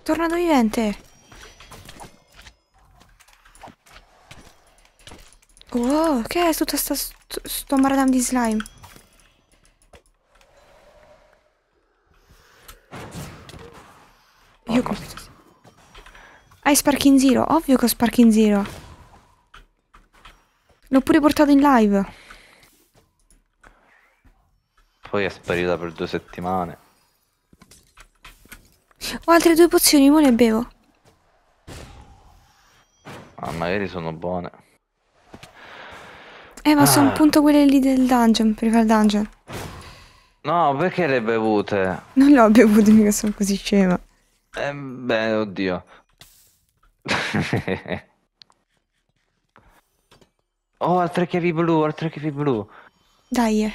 Tornado vivente. Wow, che è tutta sta sto, sto maradam di slime? Io compito. Hai sparchi in giro? Ovvio che ho sparchi in giro. L'ho pure portato in live. Poi è sparita per due settimane. Ho altre due pozioni, ora le bevo. Ah, magari sono buone. Eh, ma ah. sono appunto quelle lì del dungeon, per fare il dungeon. No, perché le bevute? Non le ho bevute, mica sono così scema. Eh, beh, oddio. [laughs] oh, altre chiavi blu, altre chiavi blu. Dai. Eh.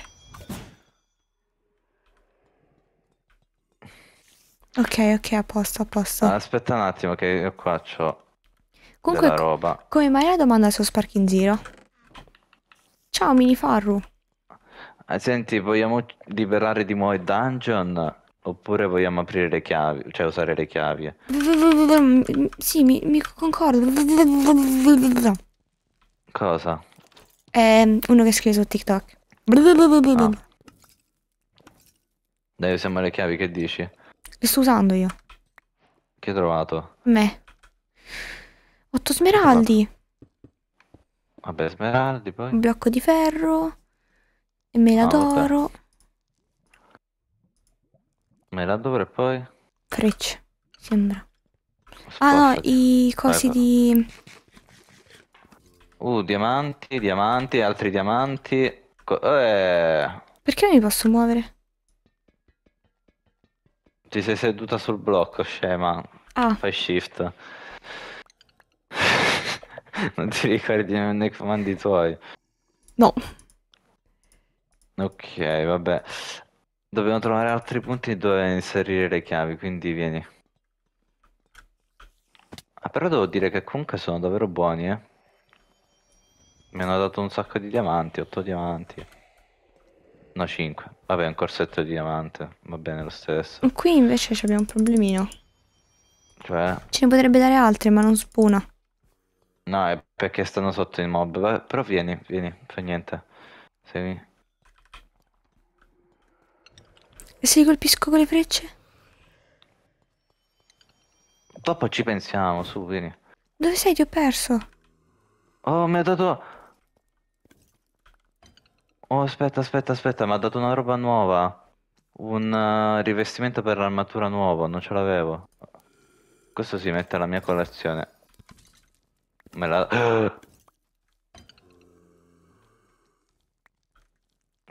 Ok, ok, a posto, a posto. aspetta un attimo che io qua c'ho Comunque, della roba. come mai la domanda su Spark in giro? Ciao, minifarru. Ah, senti, vogliamo liberare di nuovo il Dungeon oppure vogliamo aprire le chiavi, cioè usare le chiavi? [laughs] Sì, mi, mi concordo. Cosa? È ehm, uno che scrive su TikTok. Ah. Dai, usiamo le chiavi, che dici? Li sto usando io. Che hai trovato? Me. Otto smeraldi. Vabbè, smeraldi poi. Un blocco di ferro. E mela no, ah, d'oro. Mela d'oro e poi? Frecce, sembra. Spostati. Ah no, i cosi Vai, di... Uh, diamanti, diamanti, altri diamanti. Co eh. Perché non mi posso muovere? Ti sei seduta sul blocco, scema. Ah. Fai shift. [laughs] non ti ricordi nemmeno i comandi tuoi? No. Ok, vabbè. Dobbiamo trovare altri punti dove inserire le chiavi, quindi vieni. Ah, però devo dire che comunque sono davvero buoni, eh. Mi hanno dato un sacco di diamanti, 8 diamanti. No, 5. Vabbè, un corsetto di diamante. Va bene lo stesso. Qui invece abbiamo un problemino. Cioè? Ce ne potrebbe dare altri, ma non spuna. No, è perché stanno sotto i mob. Va però vieni, vieni, fa niente. Segui. E se li colpisco con le frecce? Dopo ci pensiamo, su, vieni. Dove sei? Ti ho perso. Oh, mi ha dato... Oh, aspetta, aspetta, aspetta, mi ha dato una roba nuova. Un uh, rivestimento per l'armatura nuovo, non ce l'avevo. Questo si mette alla mia collezione. Me la... [gasps]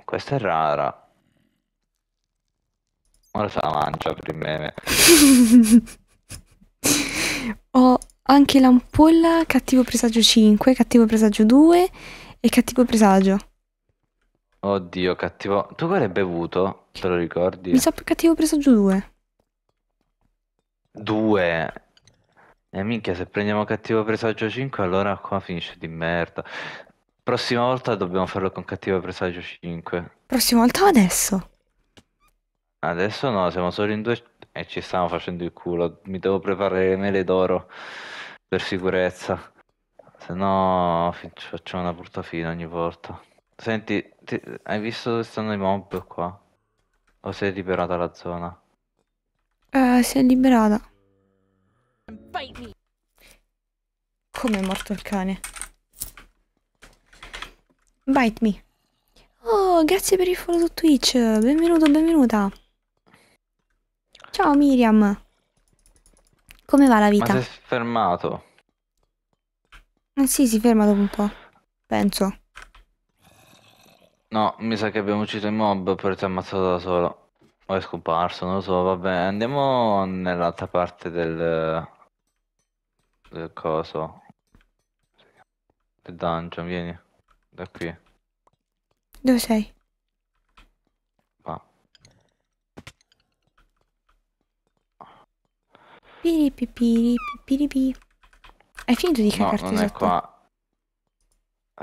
Questa è rara. Ora se la mangia per il meme. [laughs] Ho anche l'ampolla cattivo presagio 5, cattivo presagio 2 e cattivo presagio. Oddio, cattivo. Tu quale hai bevuto? Te lo ricordi? Mi sa che cattivo, avevo preso giù due. Due. E minchia, se prendiamo cattivo presagio 5, allora qua finisce di merda. Prossima volta dobbiamo farlo con cattivo presagio 5. Prossima volta o adesso? Adesso no, siamo solo in due e ci stiamo facendo il culo. Mi devo preparare le mele d'oro per sicurezza. Se no facciamo una brutta fine ogni volta. Senti, ti... hai visto dove stanno i mob qua? O sei liberata la zona? Eh, uh, si è liberata. Come è morto il cane? Bite me. Oh, grazie per il follow su Twitch. Benvenuto, benvenuta. Ciao Miriam. Come va la vita? Ma eh, si è fermato. Ma sì, si ferma dopo un po'. Penso. No, mi sa che abbiamo ucciso i mob per ti ammazzato da solo. O è scomparso, non lo so, vabbè. Andiamo nell'altra parte del... del coso. Del dungeon, vieni. Da qui. Dove sei? Qua. Piripipiri, piripi. Hai finito di cagarti no, non sotto? è qua.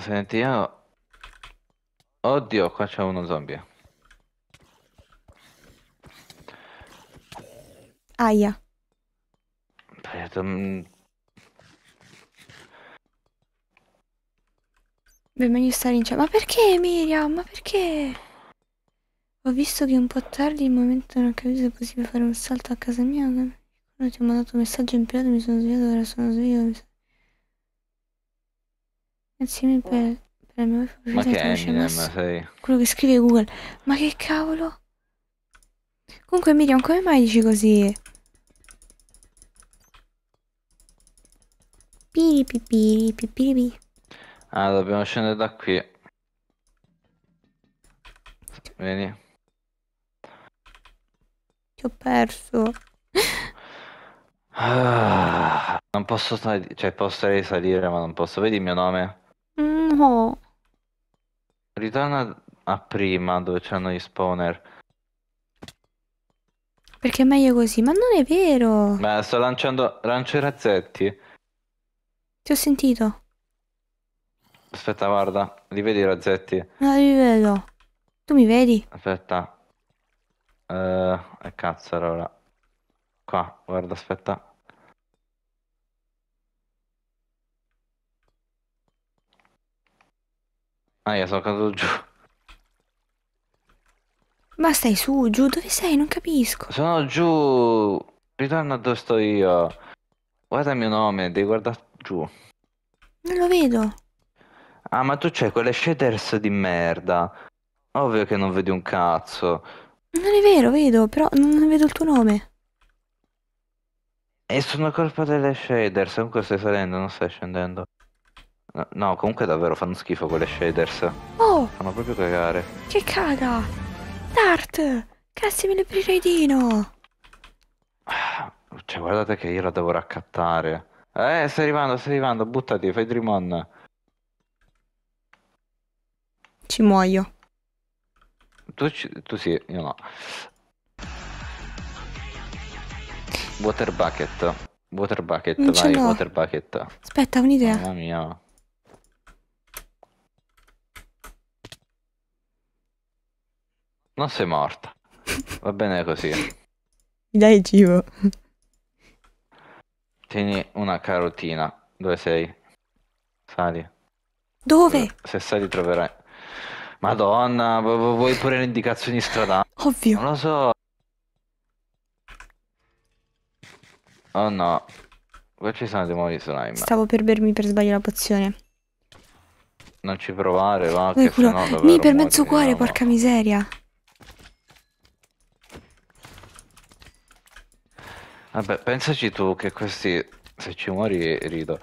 Senti, io Oddio, qua c'è uno zombie. Aia. Mm. Beh, meglio stare in cielo. Ma perché Miriam? Ma perché? Ho visto che un po' tardi il momento non ho capito se è possibile fare un salto a casa mia. Non ti ho mandato un messaggio in periodo mi sono svegliato, ora sono sveglio. Grazie mille per Eminem? Ma che Eminem sei? Quello che scrive Google. Ma che cavolo? Comunque Miriam, come mai dici così? Piripipiri, piripiri. Ah, dobbiamo scendere da qui. Vieni. Ti ho perso. Ah, non posso stare... Cioè, posso risalire, ma non posso. Vedi il mio nome? Mm, no. Ritorna a prima dove c'erano gli spawner. Perché è meglio così, ma non è vero. Beh, sto lanciando. lancio i razzetti. Ti ho sentito. Aspetta, guarda, li vedi i razzetti? No, li vedo. Tu mi vedi? Aspetta. Eh, uh, cazzo allora. Qua, guarda, aspetta. Ah, io sono caduto giù. Ma stai su, giù, dove sei? Non capisco. Sono giù. Ritorno dove sto io. Guarda il mio nome, devi guardare giù. Non lo vedo. Ah, ma tu c'hai quelle shaders di merda. Ovvio che non vedi un cazzo. Non è vero, vedo, però non vedo il tuo nome. E sono colpa delle shaders, comunque stai salendo, non stai scendendo. No, comunque davvero fanno schifo quelle shaders. Oh! Fanno proprio cagare. Che caga! Dart! Grazie mille il raidino! [sighs] Cioè, guardate che io la devo raccattare. Eh, stai arrivando, stai arrivando, buttati, fai dream on. Ci muoio. Tu, tu sì, io no. Water bucket. Water bucket, non vai, water bucket. Aspetta, un'idea. Mamma mia. Non sei morta. Va bene così. Dai, cibo. Tieni una carotina. Dove sei? Sali. Dove? Se sali troverai. Madonna, vuoi pure le indicazioni stradali? Ovvio. Non lo so. Oh no. Qua ci sono dei nuovi slime. Stavo per bermi per sbaglio la pozione. Non ci provare, va. Dai, Mi per mezzo cuore, porca miseria. Vabbè, pensaci tu che questi, se ci muori, rido.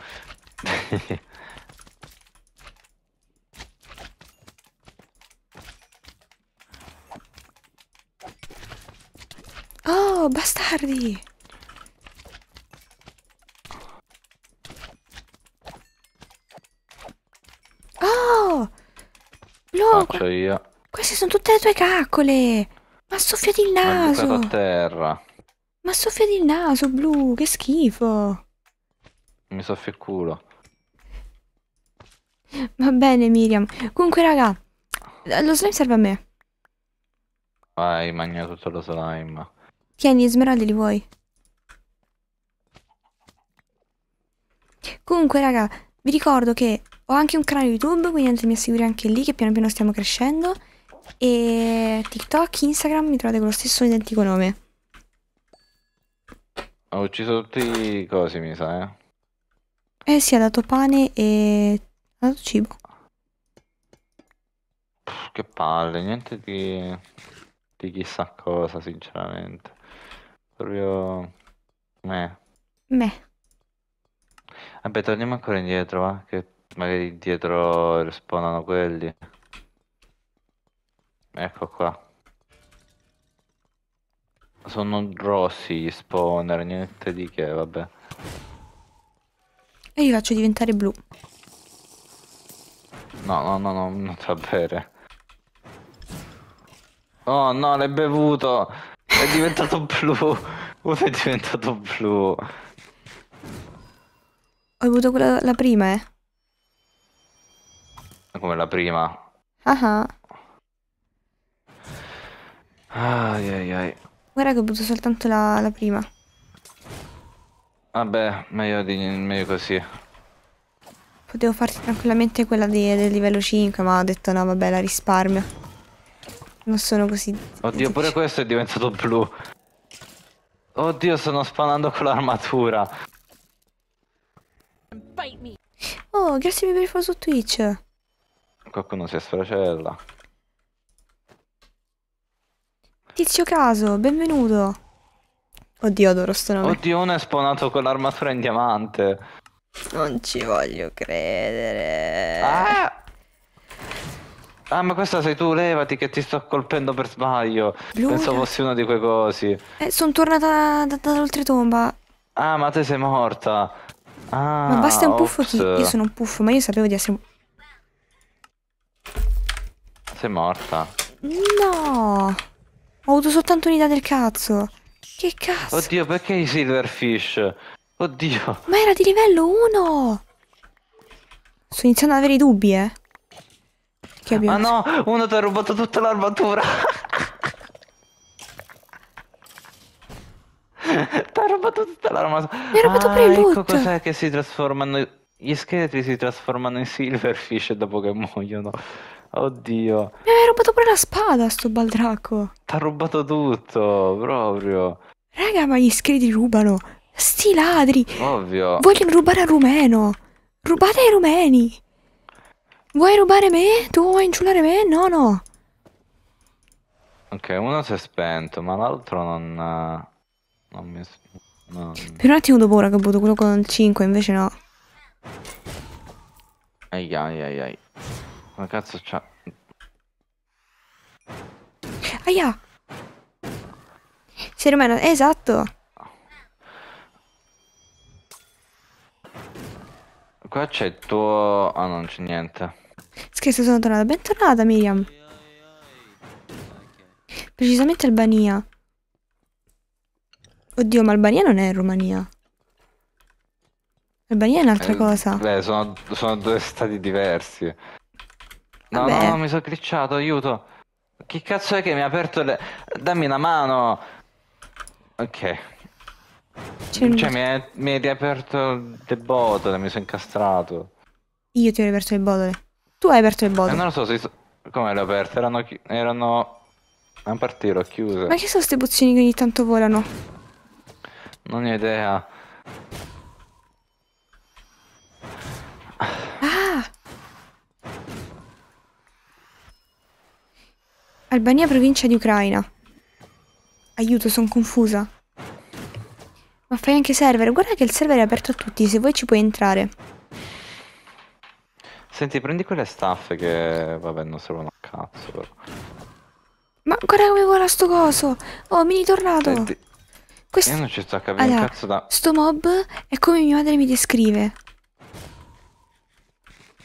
[laughs] oh, bastardi! Oh! Lo faccio io. Queste sono tutte le tue caccole! Ma soffia il naso! Ma a terra. Ma soffia il naso blu, che schifo. Mi soffio il culo. Va bene Miriam. Comunque raga, lo slime serve a me. Vai, mangia tutto lo slime. Tieni, smeraldi li vuoi? Comunque raga, vi ricordo che ho anche un canale YouTube, quindi andatemi a seguire anche lì che piano piano stiamo crescendo. E TikTok, Instagram mi trovate con lo stesso identico nome. Ho ucciso tutti i cosi, mi sa, eh. Eh sì, ha dato pane e... ha dato cibo. Pff, che palle, niente di... di chissà cosa, sinceramente. Proprio... Me. Meh. Vabbè, torniamo ancora indietro, va? Che magari indietro respawnano quelli. Ecco qua sono grossi gli spawner, niente di che, vabbè. E li faccio diventare blu. No, no, no, no, non fa bere. Oh no, l'hai bevuto! È diventato [laughs] blu! Uno è diventato blu. Ho avuto quella la prima, eh. Come la prima? Ah ah. Ai ai ai. Guarda che ho avuto soltanto la, la prima. Vabbè, meglio, di, meglio così. Potevo farti tranquillamente quella de, del livello 5, ma ho detto no, vabbè, la risparmio. Non sono così... Oddio, pure questo è diventato blu. Oddio, sono spanando con l'armatura. Oh, grazie mille per il follow su Twitch. Qualcuno si è sfracella. Tizio caso, benvenuto. Oddio, adoro sto nome. Oddio, uno è spawnato con l'armatura in diamante. Non ci voglio credere. Ah! Ah, ma questa sei tu, levati che ti sto colpendo per sbaglio. Blue. Pensavo fossi uno di quei cosi. Eh, sono tornata dall'oltretomba. Da, da ah, ma te sei morta. Ah, ma basta un ah, ops. puffo Io sono un puffo, ma io sapevo di essere... Sei morta. No! Ho avuto soltanto un'idea del cazzo. Che cazzo? Oddio, perché i silverfish? Oddio. Ma era di livello 1! Sto iniziando ad avere i dubbi, eh. Che ah, abbiamo... Ma no, uno ti ha rubato tutta l'armatura. [laughs] ti ha rubato tutta l'armatura. Mi ha rubato ah, pure il loot. Ecco cos'è che si trasformano... Gli scheletri si trasformano in silverfish dopo che muoiono. Oddio. Mi aveva rubato pure la spada, sto baldraco. T'ha rubato tutto, proprio. Raga, ma gli iscritti rubano. Sti ladri. Ovvio. Vogliono rubare al rumeno. Rubate ai rumeni. Vuoi rubare me? Tu vuoi inciulare me? No, no. Ok, uno si è spento, ma l'altro non... Non mi... Non... Per un attimo dopo ora che ho avuto quello con 5, invece no. Ai ai ai ai. Ma cazzo c'ha... Aia! Sei rumeno, esatto! Qua c'è il tuo... Ah, oh, non c'è niente. Scherzo, sono tornata. Bentornata, Miriam. Precisamente Albania. Oddio, ma Albania non è Romania. Albania è un'altra eh, cosa. Beh, sono, sono due stati diversi. No, Vabbè. no, mi sono glitchato, aiuto. Che cazzo è che mi ha aperto le... Dammi una mano. Ok. Cioè, mi hai, riaperto le botole, mi sono incastrato. Io ti ho riaperto le botole. Tu hai aperto le eh, botole. non lo so, si... come le ho aperte? Erano... Chi... Erano... Non partire, ho chiuso. Ma che sono queste bozzini che ogni tanto volano? Non ho idea. Albania, provincia di Ucraina. Aiuto, sono confusa. Ma fai anche server. Guarda che il server è aperto a tutti, se vuoi ci puoi entrare. Senti, prendi quelle staffe che, vabbè, non servono a cazzo, però. Ma guarda come vola sto coso! Oh, mini tornato! Senti, Quest... Io non ci sto a capire allora, cazzo da... Sto mob è come mia madre mi descrive.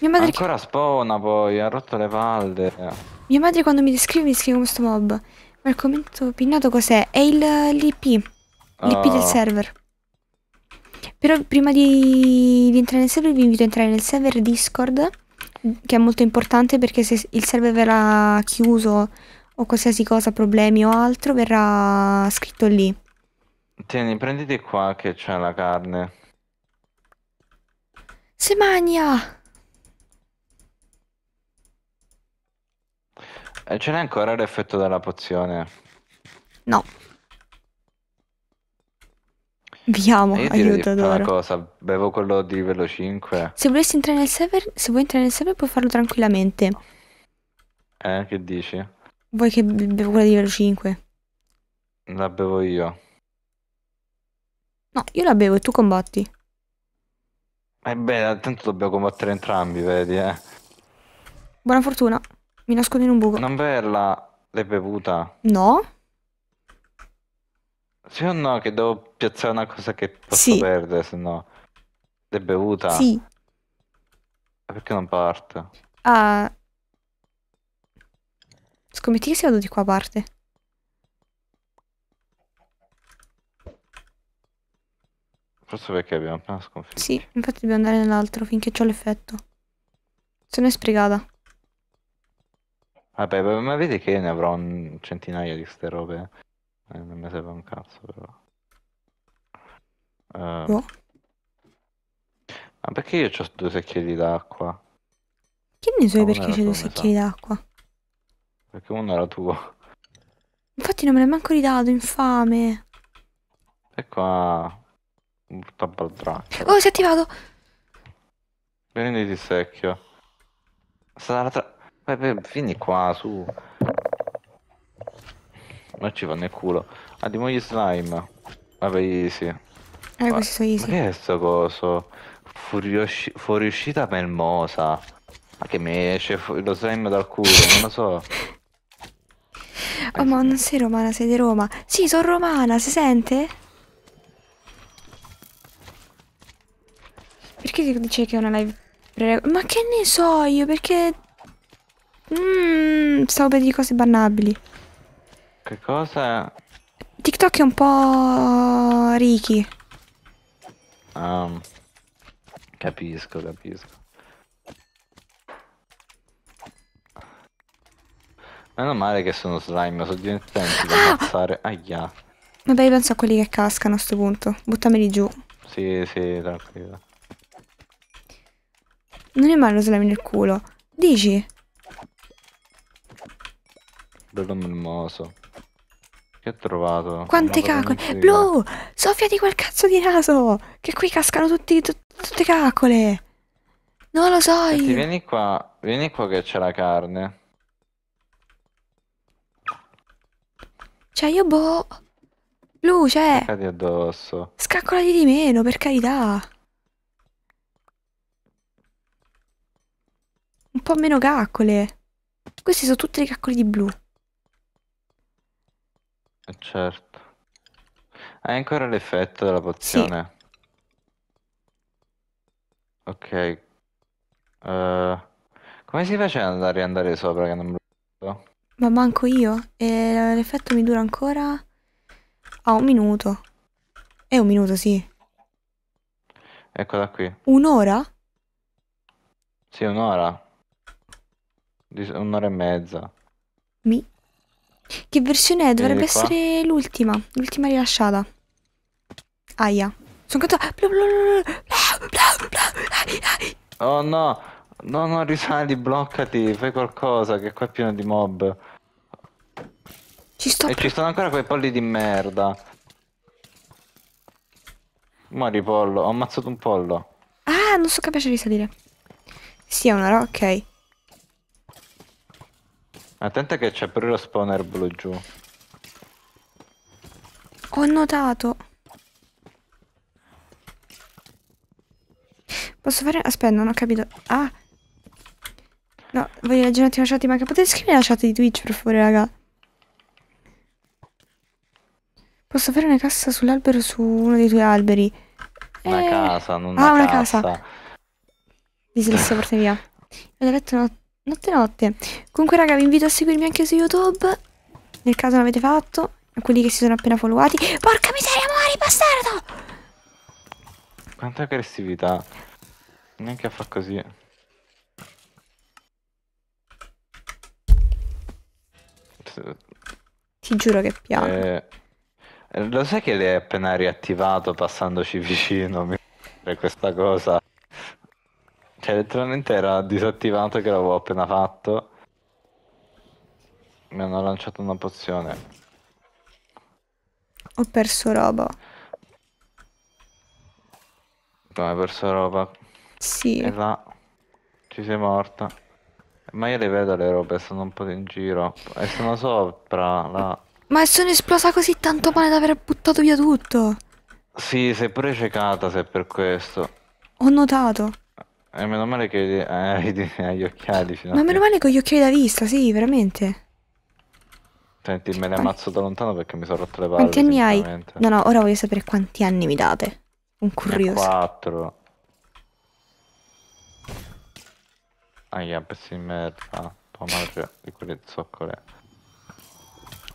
Mia madre... Ancora che... poi, ha rotto le palle. Mia madre quando mi descrive mi descrive come sto mob. Ma il commento pinnato cos'è? È il l'IP. L'IP oh. del ah. server. Però prima di, di entrare nel server vi invito a entrare nel server Discord. Che è molto importante perché se il server verrà chiuso o qualsiasi cosa, problemi o altro, verrà scritto lì. Tieni, prenditi qua che c'è la carne. Se magna! E eh, ce n'è ancora l'effetto della pozione? No. Vi amo, eh, aiuto una cosa, bevo quello di livello 5. Se volessi entrare nel server, se vuoi entrare nel server puoi farlo tranquillamente. Eh, che dici? Vuoi che bevo quella di livello 5? La bevo io. No, io la bevo e tu combatti. E eh beh, intanto dobbiamo combattere entrambi, vedi, eh. Buona fortuna. Mi nascondo in un buco. Non bella l'hai bevuta? No. Sì o no che devo piazzare una cosa che posso sì. perdere, se no... L'hai bevuta? Sì. Perché non parte? Ah... Scommetti che se vado di qua parte. Forse perché abbiamo appena sconfitto. Sì, infatti dobbiamo andare nell'altro finché ho l'effetto. Se no è sprecata. Vabbè, ma vedi che ne avrò un centinaio di ste robe. Eh, non mi serve un cazzo, però. Uh, oh. Ma perché io ho due secchielli d'acqua? Che ne so perché c'è due secchielli d'acqua? Perché uno era tuo. Infatti non me l'hai manco ridato, infame. E ecco, qua... Ah, Brutta baldracca. Oh, si è attivato! Prenditi il secchio. Sarà tra... Vai, vai, vieni qua, su. Ma ci va nel culo. Andiamo ah, gli slime. Vabbè, easy. Eh, Ma... questo easy. Ma che è sto coso? Furiosci... Fuoriuscita melmosa. Ma che mi esce lo slime dal culo, non lo so. Oh, ma non sei romana, sei di Roma. Sì, sono romana, si sente? Perché dice che è una live... Ma che ne so io, perché Mmm, stavo per dire cose bannabili. Che cosa? TikTok è un po' ricchi. Um, capisco, capisco. Meno male che sono slime, sono divertenti da ah! ammazzare. Aia. Vabbè, io penso a quelli che cascano a sto punto. Buttameli giù. Sì, sì, tranquillo. Non è male lo slime nel culo. Dici? Bello hermoso. Che ho trovato? Quante cacole? Blu! Sofia di quel cazzo di naso! Che qui cascano tutti, tut tutte cacole! Non lo so Senti, io! Vieni qua, vieni qua che c'è la carne. Cioè io boh... Blu, c'è! Cioè. Cadi addosso. Scaccolati di meno, per carità! Un po' meno caccole. Queste sono tutte le caccole di blu. Eh, certo. Hai ancora l'effetto della pozione? Sì. Ok. Uh, come si faceva ad andare, andare sopra che non me lo Ma manco io. E l'effetto mi dura ancora... a ah, un minuto. È eh, un minuto, sì. Eccola qui. Un'ora? Sì, un'ora. Un'ora e mezza. Mi... Che versione è? Dovrebbe eh, essere l'ultima, l'ultima rilasciata. Aia. Sono caduta. Oh no, no, no, risali, bloccati, fai qualcosa che qua è pieno di mob. Ci sto. E ci sono ancora quei polli di merda. Mori pollo, ho ammazzato un pollo. Ah, non so capace di salire. Sì, è una roba, ok. Attenta che c'è pure lo spawner blu giù. Ho notato. Posso fare... Aspetta, non ho capito. Ah. No, voglio leggere un attimo la chat, ma che potete scrivere la chat di Twitch, per favore, raga? Posso fare una cassa sull'albero su uno dei tuoi alberi? Una eh... casa, non ah, una casa. casa. Dislessia, porta via. Ho letto una Notte notte. Comunque raga vi invito a seguirmi anche su YouTube. Nel caso non l'avete fatto. A quelli che si sono appena followati. Porca miseria muori bastardo! Quanta aggressività. Neanche a far così. Ti giuro che piano. Eh, lo sai che l'hai appena riattivato passandoci vicino? Per questa cosa. Cioè, letteralmente era disattivato che l'avevo appena fatto. Mi hanno lanciato una pozione. Ho perso roba. No, hai perso roba. Sì. E là. Ci sei morta. Ma io le vedo le robe, sono un po' in giro. E sono sopra, là. Ma sono esplosa così tanto male da aver buttato via tutto. Sì, sei pure cecata se è per questo. Ho notato. E eh, meno male che hai, eh, [laughs] hai gli occhiali fino Ma meno male con gli occhiali da vista, sì, veramente. Senti, me ne ammazzo da lontano perché mi sono rotto le palle. Quanti anni hai? No, no, ora voglio sapere quanti anni mi date. Un curioso. 4. Aia, pezzi di merda. Tua ah, di quelle zoccole.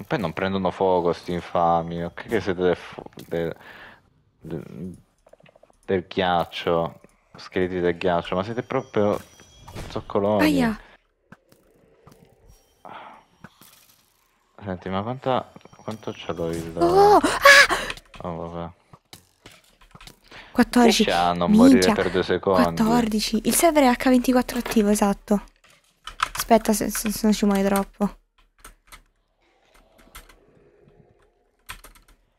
Poi non prendono fuoco sti infami. Che, che siete del, del, del, del ghiaccio scheletri del ghiaccio, ma siete proprio zoccoloni. Aia. Senti, ma quanta... quanto ce l'ho il... Oh, ah! oh vabbè. 14. Che c'ha non Minchia. morire per due secondi? 14. Il server è H24 attivo, esatto. Aspetta, se, se, se non ci muoio troppo.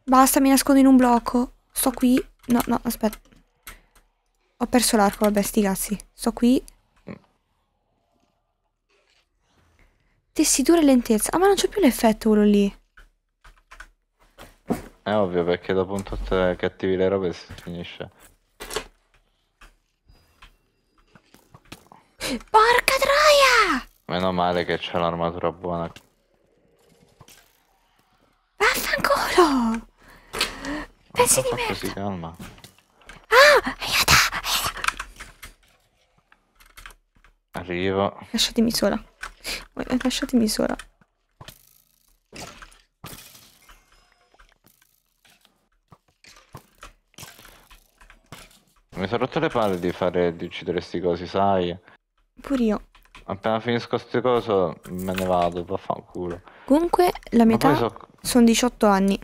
Basta, mi nascondo in un blocco. Sto qui. No, no, aspetta. Ho perso l'arco, vabbè, sti cazzi. Sto qui. Tessitura e lentezza. Ah, ma non c'è più l'effetto quello lì. È ovvio, perché dopo un tot cattivi le robe si finisce. Porca troia! Meno male che c'è l'armatura buona. Vaffanculo! Pensi di merda! Così, calma. Ah! Hai Arrivo. Lasciatemi sola. Lasciatemi sola. Mi sono rotto le palle di fare di uccidere sti cosi, sai? Pure io. Appena finisco sti coso me ne vado, vaffanculo. Comunque la metà so... sono 18 anni.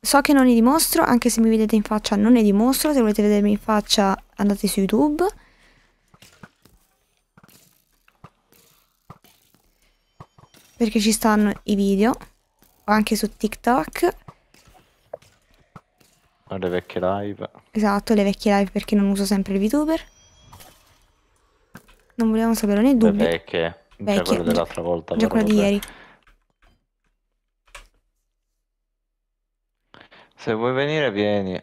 So che non ne dimostro, anche se mi vedete in faccia non ne dimostro, se volete vedermi in faccia andate su YouTube. perché ci stanno i video anche su TikTok. Ah, le vecchie live. Esatto, le vecchie live perché non uso sempre il VTuber. Non volevamo sapere né dubbi. Le vecchie, vecchie. Già dell'altra volta. Già quella di ieri. Se vuoi venire, vieni.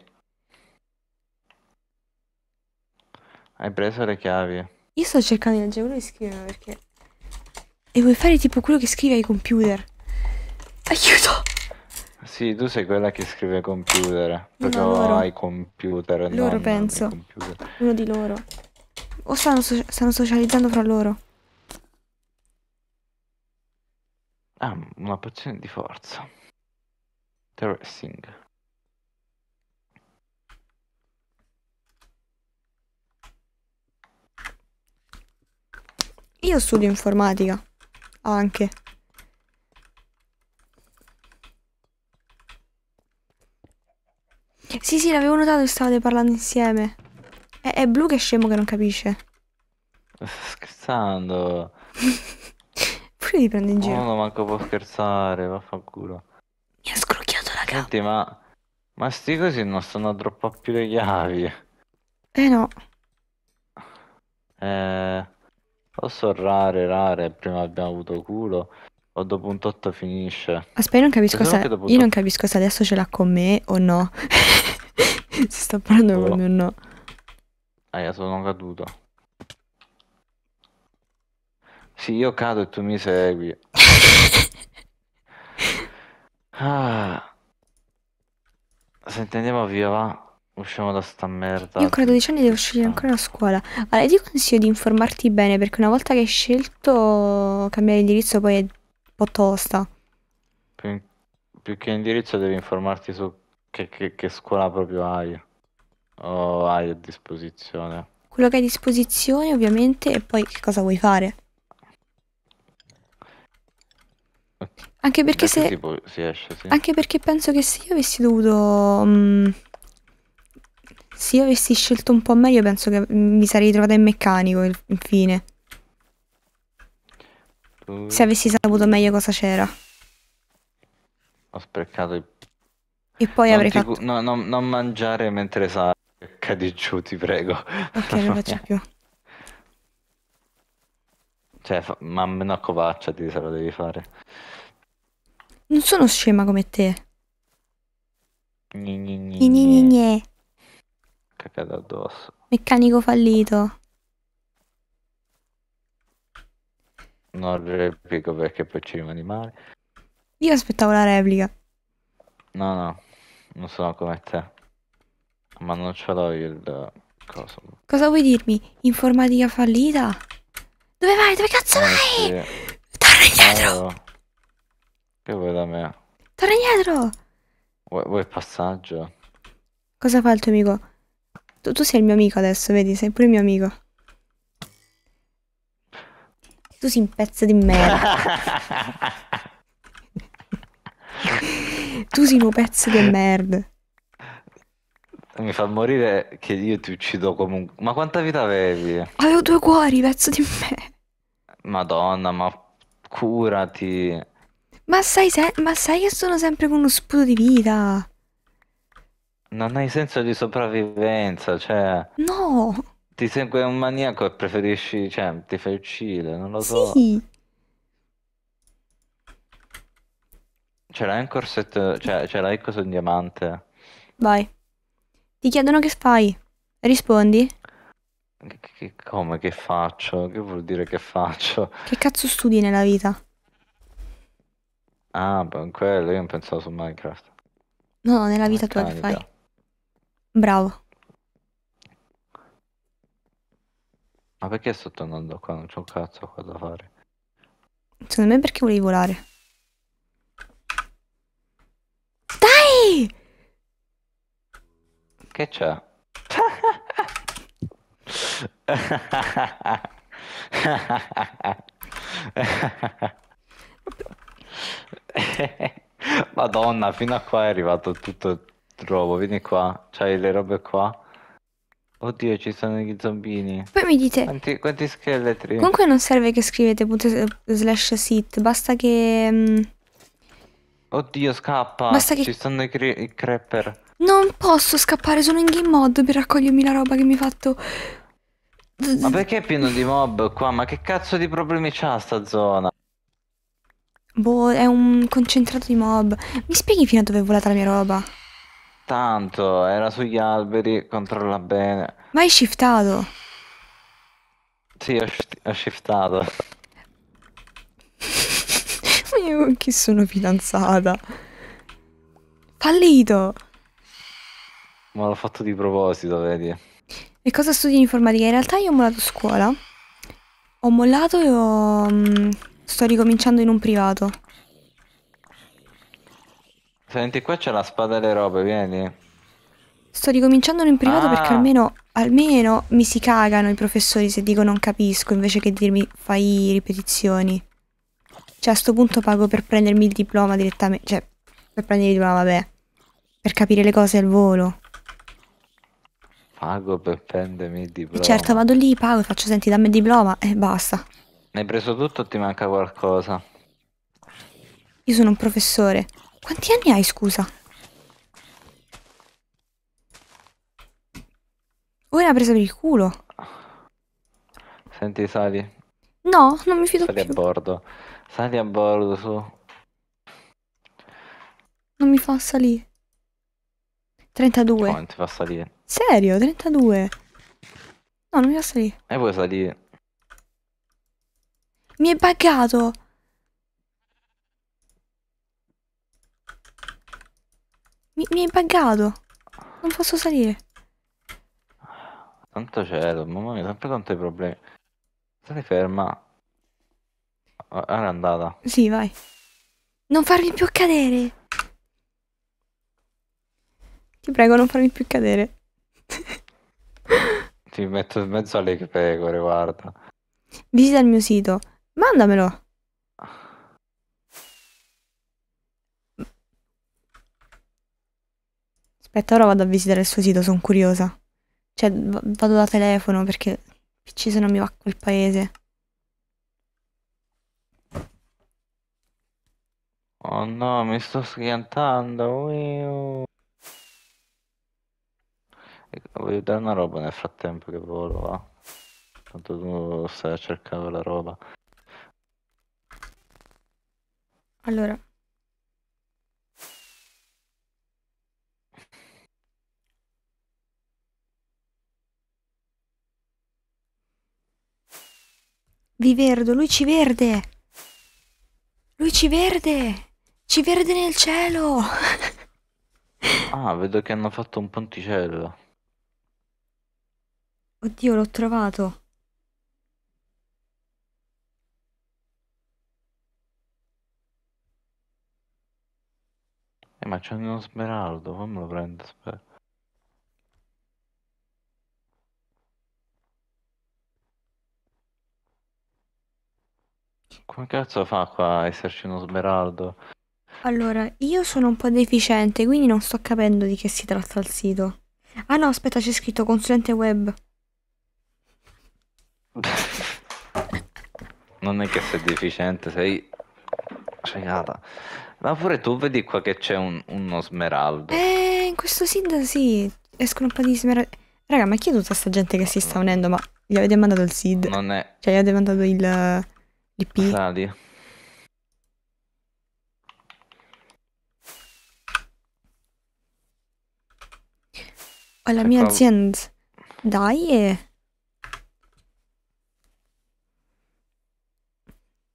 Hai preso le chiavi. Io sto cercando di leggere quello di scrivere perché e vuoi fare tipo quello che scrive ai computer? Aiuto! Sì, tu sei quella che scrive computer. Però no, hai computer. Loro penso. Computer. Uno di loro. O stanno, so stanno socializzando fra loro. Ah, una pozione di forza. Interesting. Io studio informatica anche. Sì, sì, l'avevo notato che stavate parlando insieme. È, è blu che è scemo che non capisce. Sto [laughs] scherzando. [laughs] Pure ti prende in giro. No, no, manco può scherzare, vaffanculo. Mi ha scrocchiato la gamba. Senti, ma... Ma sti così non stanno troppo più le chiavi. Eh no. Eh... O rare, rare, prima abbiamo avuto culo. O dopo un totto finisce. Aspetta, io non capisco se, io non capisco se adesso ce l'ha con me o no. si [laughs] sta parlando con me o no. Ah, io sono caduto. Sì, io cado e tu mi segui. [laughs] ah. Se intendiamo via va. Usciamo da sta merda. Io credo 12 anni devo scegliere ancora una scuola. Allora, ti consiglio di informarti bene perché una volta che hai scelto cambiare indirizzo poi è un po' tosta. Più, più che indirizzo devi informarti su che, che, che scuola proprio hai o hai a disposizione. Quello che hai a disposizione ovviamente e poi che cosa vuoi fare. Anche perché, perché se... Si può, si esce, sì. Anche perché penso che se io avessi dovuto... Mh, mm, se io avessi scelto un po' meglio penso che mi sarei trovata in meccanico, infine. Se mm. avessi saputo meglio cosa c'era. Ho sprecato il... E poi non avrei fatto... No, no, non mangiare mentre sa... Cadi giù, ti prego. Ok, non faccio [laughs] più. Cioè, fa... ma no, covacciati se lo devi fare. Non sono scema come te. Gne, gne, gne, gne cacata addosso. Meccanico fallito. Non replico perché poi ci rimani male. Io aspettavo la replica. No, no, non sono come te. Ma non ce l'ho io il eh, cosa. Cosa vuoi dirmi? Informatica fallita? Dove vai? Dove cazzo eh, vai? Sì. Torna indietro! Oh. Che vuoi da me? Torna indietro! Vuoi, vuoi passaggio? Cosa fa il tuo amico? Tu, tu sei il mio amico adesso, vedi? Sei pure il mio amico. Tu sei un pezzo di merda. [laughs] tu sei un pezzo di merda. Mi fa morire che io ti uccido comunque. Ma quanta vita avevi? Avevo due cuori, pezzo di me. Madonna, ma curati. Ma sai, se... ma sai che sono sempre con uno sputo di vita. Non hai senso di sopravvivenza, cioè... No! Ti segue un maniaco e preferisci... cioè, ti fai uccidere, non lo so. Sì! Ce l'hai un corsetto... cioè, ce l'hai cosa un diamante? Vai. Ti chiedono che fai. Rispondi. Che, che, come che faccio? Che vuol dire che faccio? Che cazzo studi nella vita? Ah, beh, quello io non pensavo su Minecraft. No, nella vita tua che fai? Bravo. Ma perché sto tornando qua? Non c'ho un cazzo qua da fare. Secondo me perché volevi volare. Dai! Che c'è? [laughs] Madonna, fino a qua è arrivato tutto trovo, vieni qua, c'hai le robe qua. Oddio, ci sono gli zombini. Poi mi dite... Quanti, quanti scheletri? Comunque non serve che scrivete slash sit, basta che... Mm, Oddio, scappa. Basta che... Ci sono i, i crapper. Non posso scappare, sono in game mod per raccogliermi la roba che mi hai fatto. Ma perché è pieno di mob qua? Ma che cazzo di problemi c'ha sta zona? Boh, è un concentrato di mob. Mi spieghi fino a dove è volata la mia roba? tanto, era sugli alberi, controlla bene. Ma hai shiftato? Sì, ho, sh ho shiftato. Ma [laughs] io con chi sono fidanzata? Fallito! Ma l'ho fatto di proposito, vedi. E cosa studi in informatica? In realtà io ho mollato scuola. Ho mollato e ho... Mm, sto ricominciando in un privato. Senti, qua c'è la spada delle robe, vieni. Sto ricominciando in privato ah. perché almeno, almeno mi si cagano i professori se dico non capisco invece che dirmi fai ripetizioni. Cioè a sto punto pago per prendermi il diploma direttamente, cioè per prendere il diploma vabbè, per capire le cose al volo. Pago per prendermi il diploma. E certo, vado lì, pago, faccio senti dammi il diploma e basta. Ne hai preso tutto o ti manca qualcosa? Io sono un professore. Quanti anni hai, scusa? Ora ha preso per il culo. Senti, sali. No, non mi fido sali più. Sali a bordo. Sali a bordo, su. Non mi fa salire. 32. No, non ti fa salire. Serio, 32. No, non mi fa salire. E vuoi salire? Mi è buggato. Mi, mi hai buggato. Non posso salire. Tanto cielo, mamma mia, sempre tanti problemi. Stai ferma. Ah, era andata. Sì, vai. Non farmi più cadere. Ti prego, non farmi più cadere. Ti metto in mezzo alle pecore, guarda. Visita il mio sito. Mandamelo. Aspetta, ora vado a visitare il suo sito, sono curiosa. Cioè, vado da telefono perché PC se no mi va a quel paese. Oh no, mi sto schiantando. Io... Ecco, voglio dare una roba nel frattempo che volo, va. Tanto tu stai a cercare la roba. Allora. Vi verdo, lui ci verde! Lui ci verde! Ci verde nel cielo! [laughs] ah, vedo che hanno fatto un ponticello. Oddio, l'ho trovato. Eh, ma c'è uno smeraldo, fammelo prendere, aspetta. Come cazzo fa qua a esserci uno smeraldo? Allora, io sono un po' deficiente, quindi non sto capendo di che si tratta il sito. Ah no, aspetta, c'è scritto consulente web. [laughs] non è che sei deficiente, sei cegata. Ma pure tu vedi qua che c'è un, uno smeraldo. Eh, in questo sito sì, escono un po' di smeraldi. Raga, ma chi è tutta sta gente che si sta unendo? Ma gli avete mandato il SID? Non è. Cioè, gli avete mandato il... Di P. Sali. Alla mia azienda. Dai.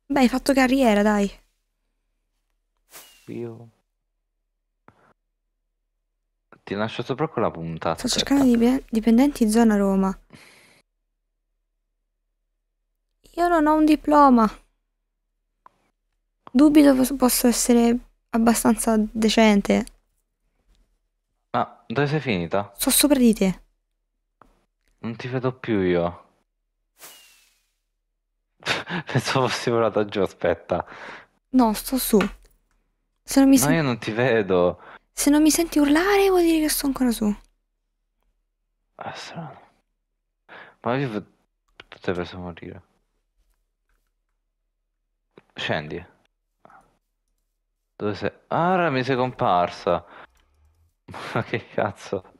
Beh, hai fatto carriera, dai. Io... Ti lascio sopra con la puntata. Sto cercando di dipendenti zona Roma. Io non ho un diploma. Dubito posso essere abbastanza decente. Ma dove sei finita? Sto sopra di te. Non ti vedo più io. [laughs] Pensavo fossi volata giù, aspetta. No, sto su. Se non mi senti... No, io non ti vedo. Se non mi senti urlare vuol dire che sto ancora su. Ah, strano. Ma io potevo morire. Scendi. Dove sei? Ah, mi sei comparsa. [laughs] Ma che cazzo.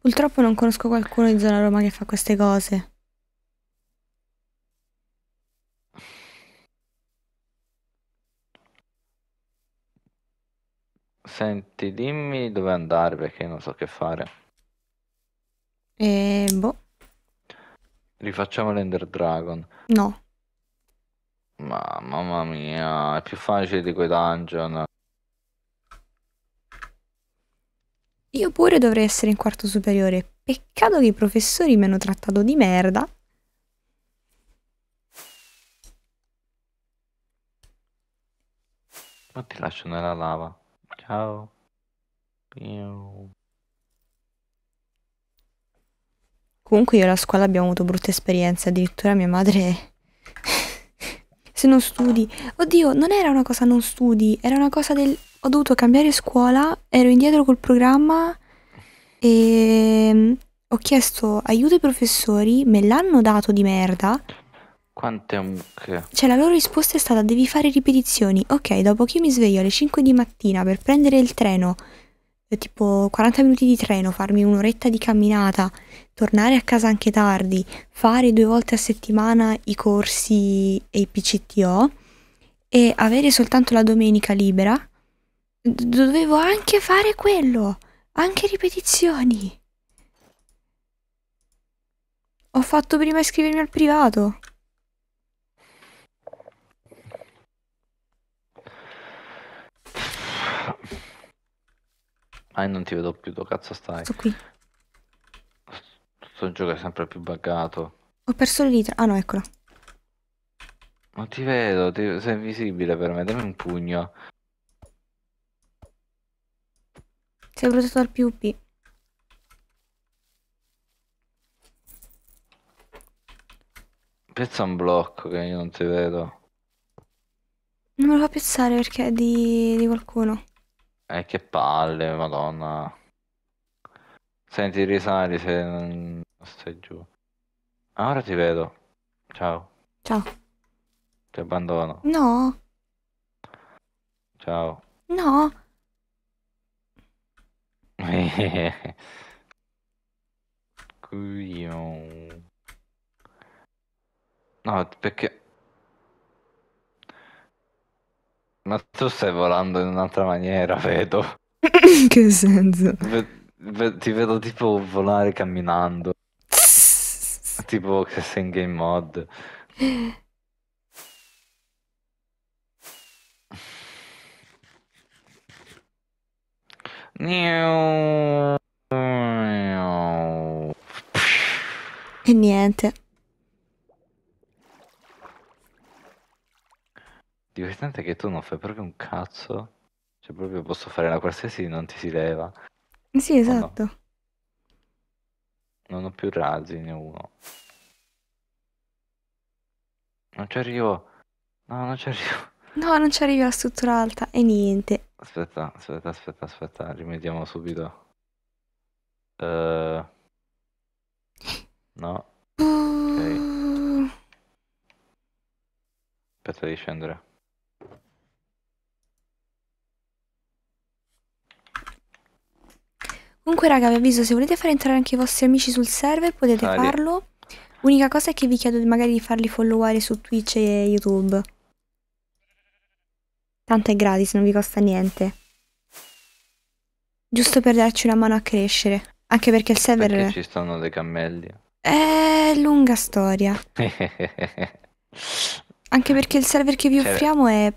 Purtroppo non conosco qualcuno in zona Roma che fa queste cose. Senti, dimmi dove andare perché non so che fare. E eh, boh. Rifacciamo l'Ender Dragon. No. Ma mamma mia, è più facile di quei dungeon. Io pure dovrei essere in quarto superiore. Peccato che i professori mi hanno trattato di merda. Ma ti lascio nella lava. Ciao. Piu. Comunque io alla scuola abbiamo avuto brutte esperienze, addirittura mia madre se non studi. Oddio, non era una cosa non studi, era una cosa del... Ho dovuto cambiare scuola, ero indietro col programma e mm, ho chiesto aiuto ai professori, me l'hanno dato di merda. Quante un... Cioè la loro risposta è stata devi fare ripetizioni. Ok, dopo che io mi sveglio alle 5 di mattina per prendere il treno tipo 40 minuti di treno, farmi un'oretta di camminata, tornare a casa anche tardi, fare due volte a settimana i corsi e i PCTO e avere soltanto la domenica libera, dovevo anche fare quello, anche ripetizioni. Ho fatto prima iscrivermi al privato. Ah, non ti vedo più, dove cazzo stai? Sto qui. Sto gioco è sempre più buggato. Ho perso il litro. Ah no, eccolo. Non ti vedo, ti... sei invisibile per me, dammi un pugno. Sei protetto dal PUP. Piazza un blocco che io non ti vedo. Non me lo fa piazzare perché è di, di qualcuno. Eh, che palle, madonna. Senti, risali se non stai giù. Ah, ora ti vedo. Ciao. Ciao. Ti abbandono. No. Ciao. No. Qui. [laughs] No, perché... Ma tu stai volando in un'altra maniera, [laughs] vedo. che senso? Ve ve ti vedo tipo volare camminando. [laughs] tipo che sei in game mod. E niente. divertente è che tu non fai proprio un cazzo. Cioè, proprio posso fare la qualsiasi non ti si leva. Sì, esatto. no. Non ho più razzi, ne ho uno. Non ci arrivo. No, non ci arrivo. No, non ci arriva la struttura alta e niente. Aspetta, aspetta, aspetta, aspetta, rimediamo subito. Uh... No. Uh... Okay. [laughs] Aspetta di scendere. Comunque raga vi avviso se volete far entrare anche i vostri amici sul server potete ah, farlo L'unica cosa è che vi chiedo magari di farli followare su Twitch e YouTube Tanto è gratis, non vi costa niente Giusto per darci una mano a crescere Anche perché il server... Perché ci stanno dei cammelli È lunga storia [laughs] Anche perché il server che vi cioè, offriamo è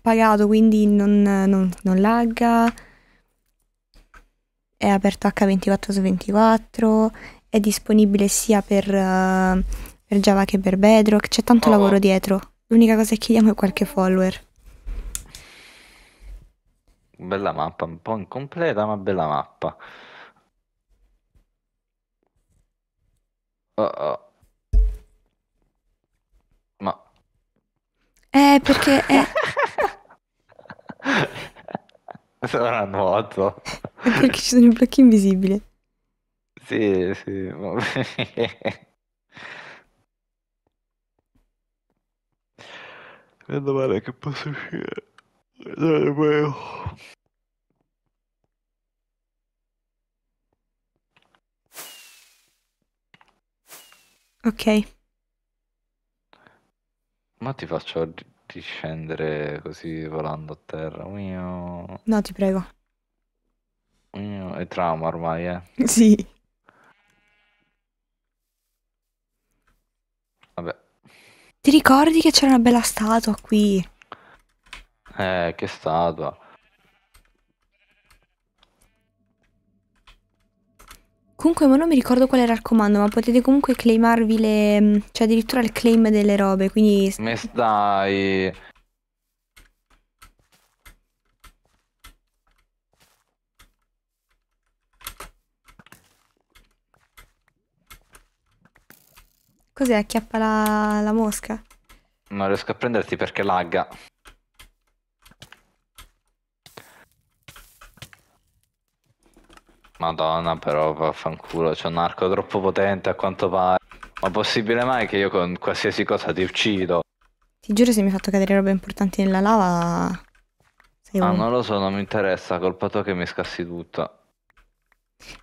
pagato quindi non, non, non lagga è aperto H24 su 24, è disponibile sia per, uh, per Java che per Bedrock, c'è tanto oh. lavoro dietro. L'unica cosa che chiediamo è qualche follower. Bella mappa, un po' incompleta, ma bella mappa. Oh, oh. Ma... Eh, perché... È... [laughs] [laughs] Sarà nuoto. È [laughs] perché ci sono i blocchi invisibili. Sì, sì. Meno male che posso uscire. Dai, mio. Ok. Ma ti faccio farti scendere così volando a terra. Mio. No, ti prego. Mio. È trauma ormai, eh? [laughs] Sì. Vabbè. Ti ricordi che c'era una bella statua qui? Eh, che statua. Comunque ma non mi ricordo qual era il comando, ma potete comunque claimarvi le... Mm, cioè addirittura il claim delle robe, quindi... Me stai... Cos'è? Acchiappa la... la mosca? Non riesco a prenderti perché lagga. Madonna, però vaffanculo, c'è un arco troppo potente a quanto pare. Ma possibile mai che io con qualsiasi cosa ti uccido? Ti giuro se mi hai fatto cadere robe importanti nella lava... Sei ah, un... non lo so, non mi interessa, colpa tua che mi scassi tutto.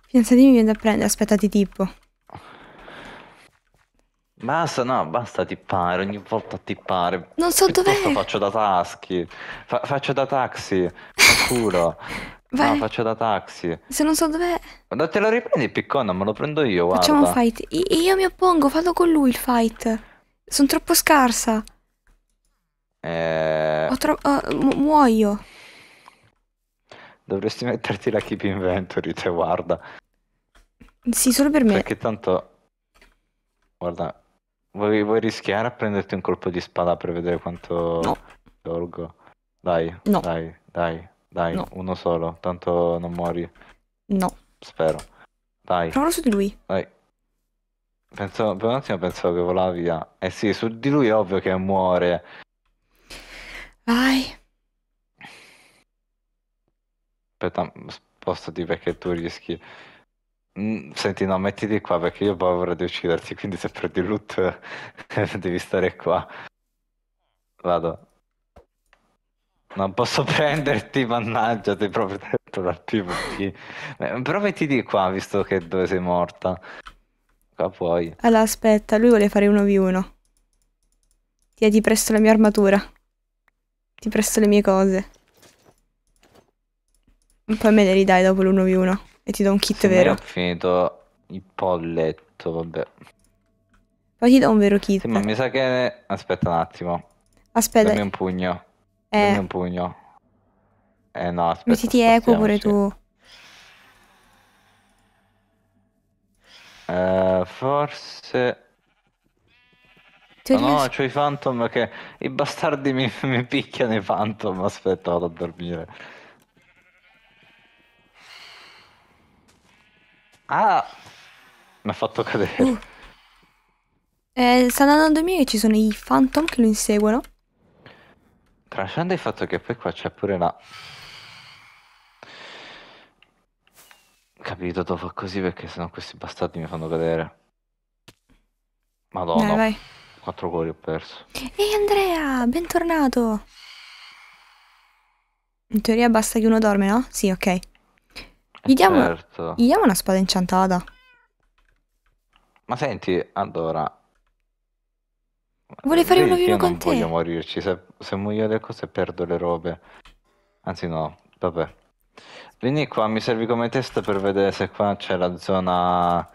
Fidanzatini mi viene da prendere, aspettati tipo. Basta, no, basta tippare, ogni volta tippare. Non so dov'è. Faccio da taschi, fa faccio da taxi, sicuro. [laughs] Vai. No, faccio da taxi. Se non so dov'è. Quando te lo riprendi, piccona, me lo prendo io. Guarda. Facciamo un fight. I io mi oppongo, fallo con lui il fight. Sono troppo scarsa. Eh... Ho tro- uh, mu muoio. Dovresti metterti la keep inventory, te guarda. Sì, solo per me. Perché tanto... Guarda, vuoi, vuoi rischiare a prenderti un colpo di spada per vedere quanto... No. Dolgo. Dai, no. dai, dai, dai, no. uno solo, tanto non muori. No. Spero. Dai. Provo su di lui. Dai. Penso, per un attimo pensavo che volava via. Eh sì, su di lui è ovvio che muore. Vai. Aspetta, spostati perché tu rischi. Mm, senti, no, mettiti qua perché io ho paura di ucciderti, quindi se prendi loot [laughs] devi stare qua. Vado. Non posso [laughs] prenderti, mannaggia, sei proprio detto dal PvP. Eh, però mettiti qua, visto che dove sei morta. Qua puoi. Allora, aspetta, lui vuole fare 1v1. Ti, ti presto la mia armatura. Ti presto le mie cose. Poi me le ridai dopo l'1v1. E ti do un kit Se vero. Ho finito il polletto, vabbè. Poi ti do un vero kit. Sì, ma mi sa che... Aspetta un attimo. Aspetta. Dammi un pugno. Eh. Dammi un pugno. Eh no, aspetta. ti eco pure tu. Eh, forse... No, no, c'ho i phantom che... I bastardi mi, [laughs] mi picchiano i phantom. Aspetta, vado a dormire. Ah! Mi ha fatto cadere. Uh. Eh, sta andando a dormire e ci sono i phantom che lo inseguono. Trasciando il fatto che poi qua c'è pure la... Capito, devo fare così perché sennò questi bastardi mi fanno cadere. Madonna. Dai, vai. Quattro cuori ho perso. Ehi Andrea, bentornato. In teoria basta che uno dorme, no? Sì, ok. Eh, gli diamo, certo. gli diamo una spada incantata. Ma senti, allora, Vuole fare un vino con te? Non voglio morirci, se, se muoio le cose perdo le robe. Anzi no, vabbè. Vieni qua, mi servi come test per vedere se qua c'è la zona...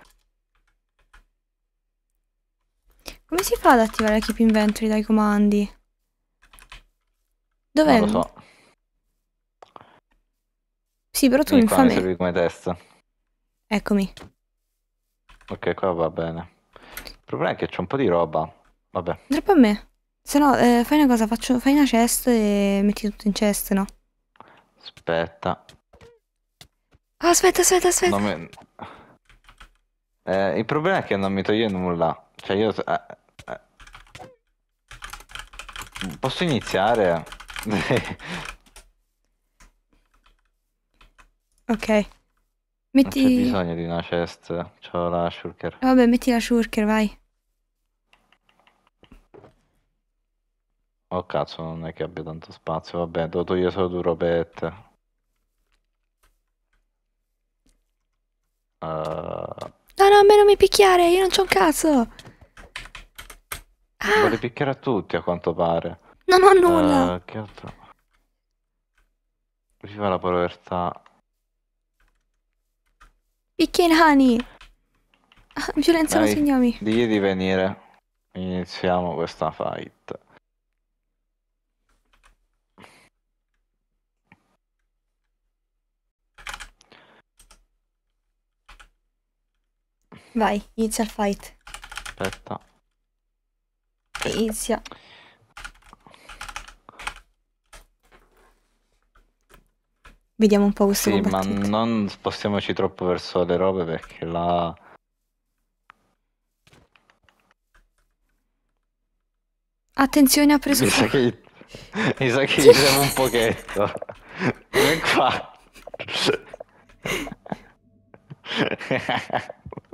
Come si fa ad attivare la Keep Inventory dai comandi? Dov'è? Non lo so. Sì, però tu Vieni mi fa me. mi servi come test. Eccomi. Ok, qua va bene. Il problema è che c'è un po' di roba. Vabbè. Troppo a me. Se no, eh, fai una cosa, faccio, fai una chest e metti tutto in cesta, no? Aspetta. Oh, aspetta, aspetta, aspetta. Mi... Eh, il problema è che non mi toglie nulla. Cioè io... Eh, eh, Posso iniziare? [laughs] ok. Metti... Non c'è bisogno di una chest. C'ho la shulker. Vabbè, metti la shulker, vai. Oh cazzo, non è che abbia tanto spazio. Vabbè, devo togliere solo due robette. Uh... No, no, a me non mi picchiare, io non c'ho un cazzo. Ah. Vuole picchiare a tutti, a quanto pare. Non ho nulla. Uh, che altro? Viva la povertà. Picchia i nani. Ah, violenza Dai, non segniami. Digli di venire. Iniziamo questa fight. Vai, inizia il fight. Aspetta. Inizia. Vediamo un po' questo Sì, ma non spostiamoci troppo verso le robe perché la... Attenzione, ha preso... Mi sa che, mi sa che gli siamo un [laughs] pochetto. Come qua. [laughs]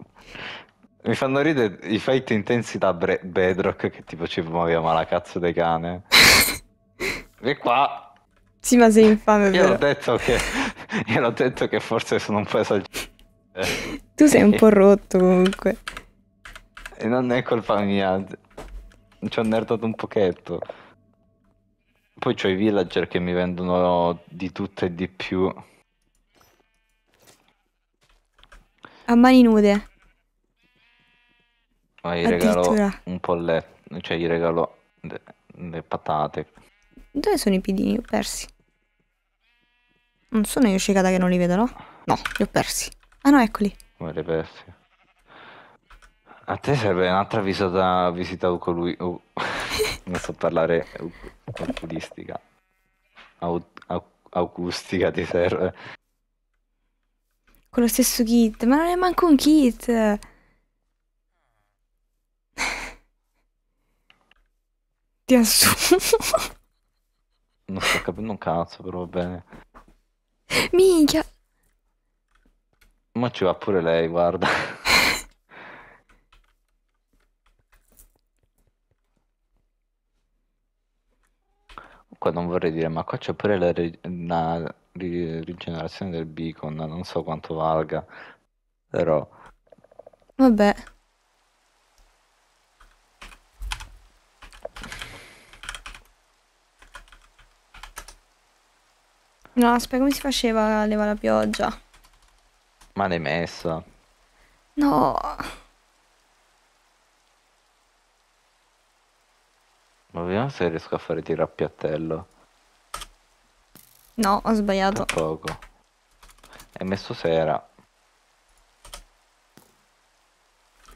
Mi fanno ridere i fight intensità bre- Bedrock che tipo ci muoviamo alla cazzo dei cane. [laughs] e qua... Sì, ma sei infame, io l'ho, che... [laughs] io l'ho detto che... forse sono un po' esagerato. Tu sei un po' rotto comunque. E non è colpa mia. Ci ho nerdato un pochetto. Poi c'ho i villager che mi vendono di tutto e di più. A mani nude gli regalò un polletto, cioè gli regalò le, le patate. Dove sono i piedini? Li ho persi. Non sono io scicata che non li vedo, no? No, li ho persi. Ah no, eccoli. Come li hai persi? A te serve un'altra visita, visita ucolui... Uh, [laughs] non so parlare oculistica. Au, acustica ti serve. Con lo stesso kit, ma non è manco un kit. Ti assumo. Non sto capendo un cazzo, però va bene. Minchia. Ma ci va pure lei, guarda. Qua non vorrei dire, ma qua c'è pure la, ri la ri rigenerazione del beacon, non so quanto valga, però... Vabbè. No, aspetta, come si faceva a levare la pioggia? Ma l'hai messa. No. Ma vediamo se riesco a fare tirare a piattello. No, ho sbagliato. Per poco. È messo sera.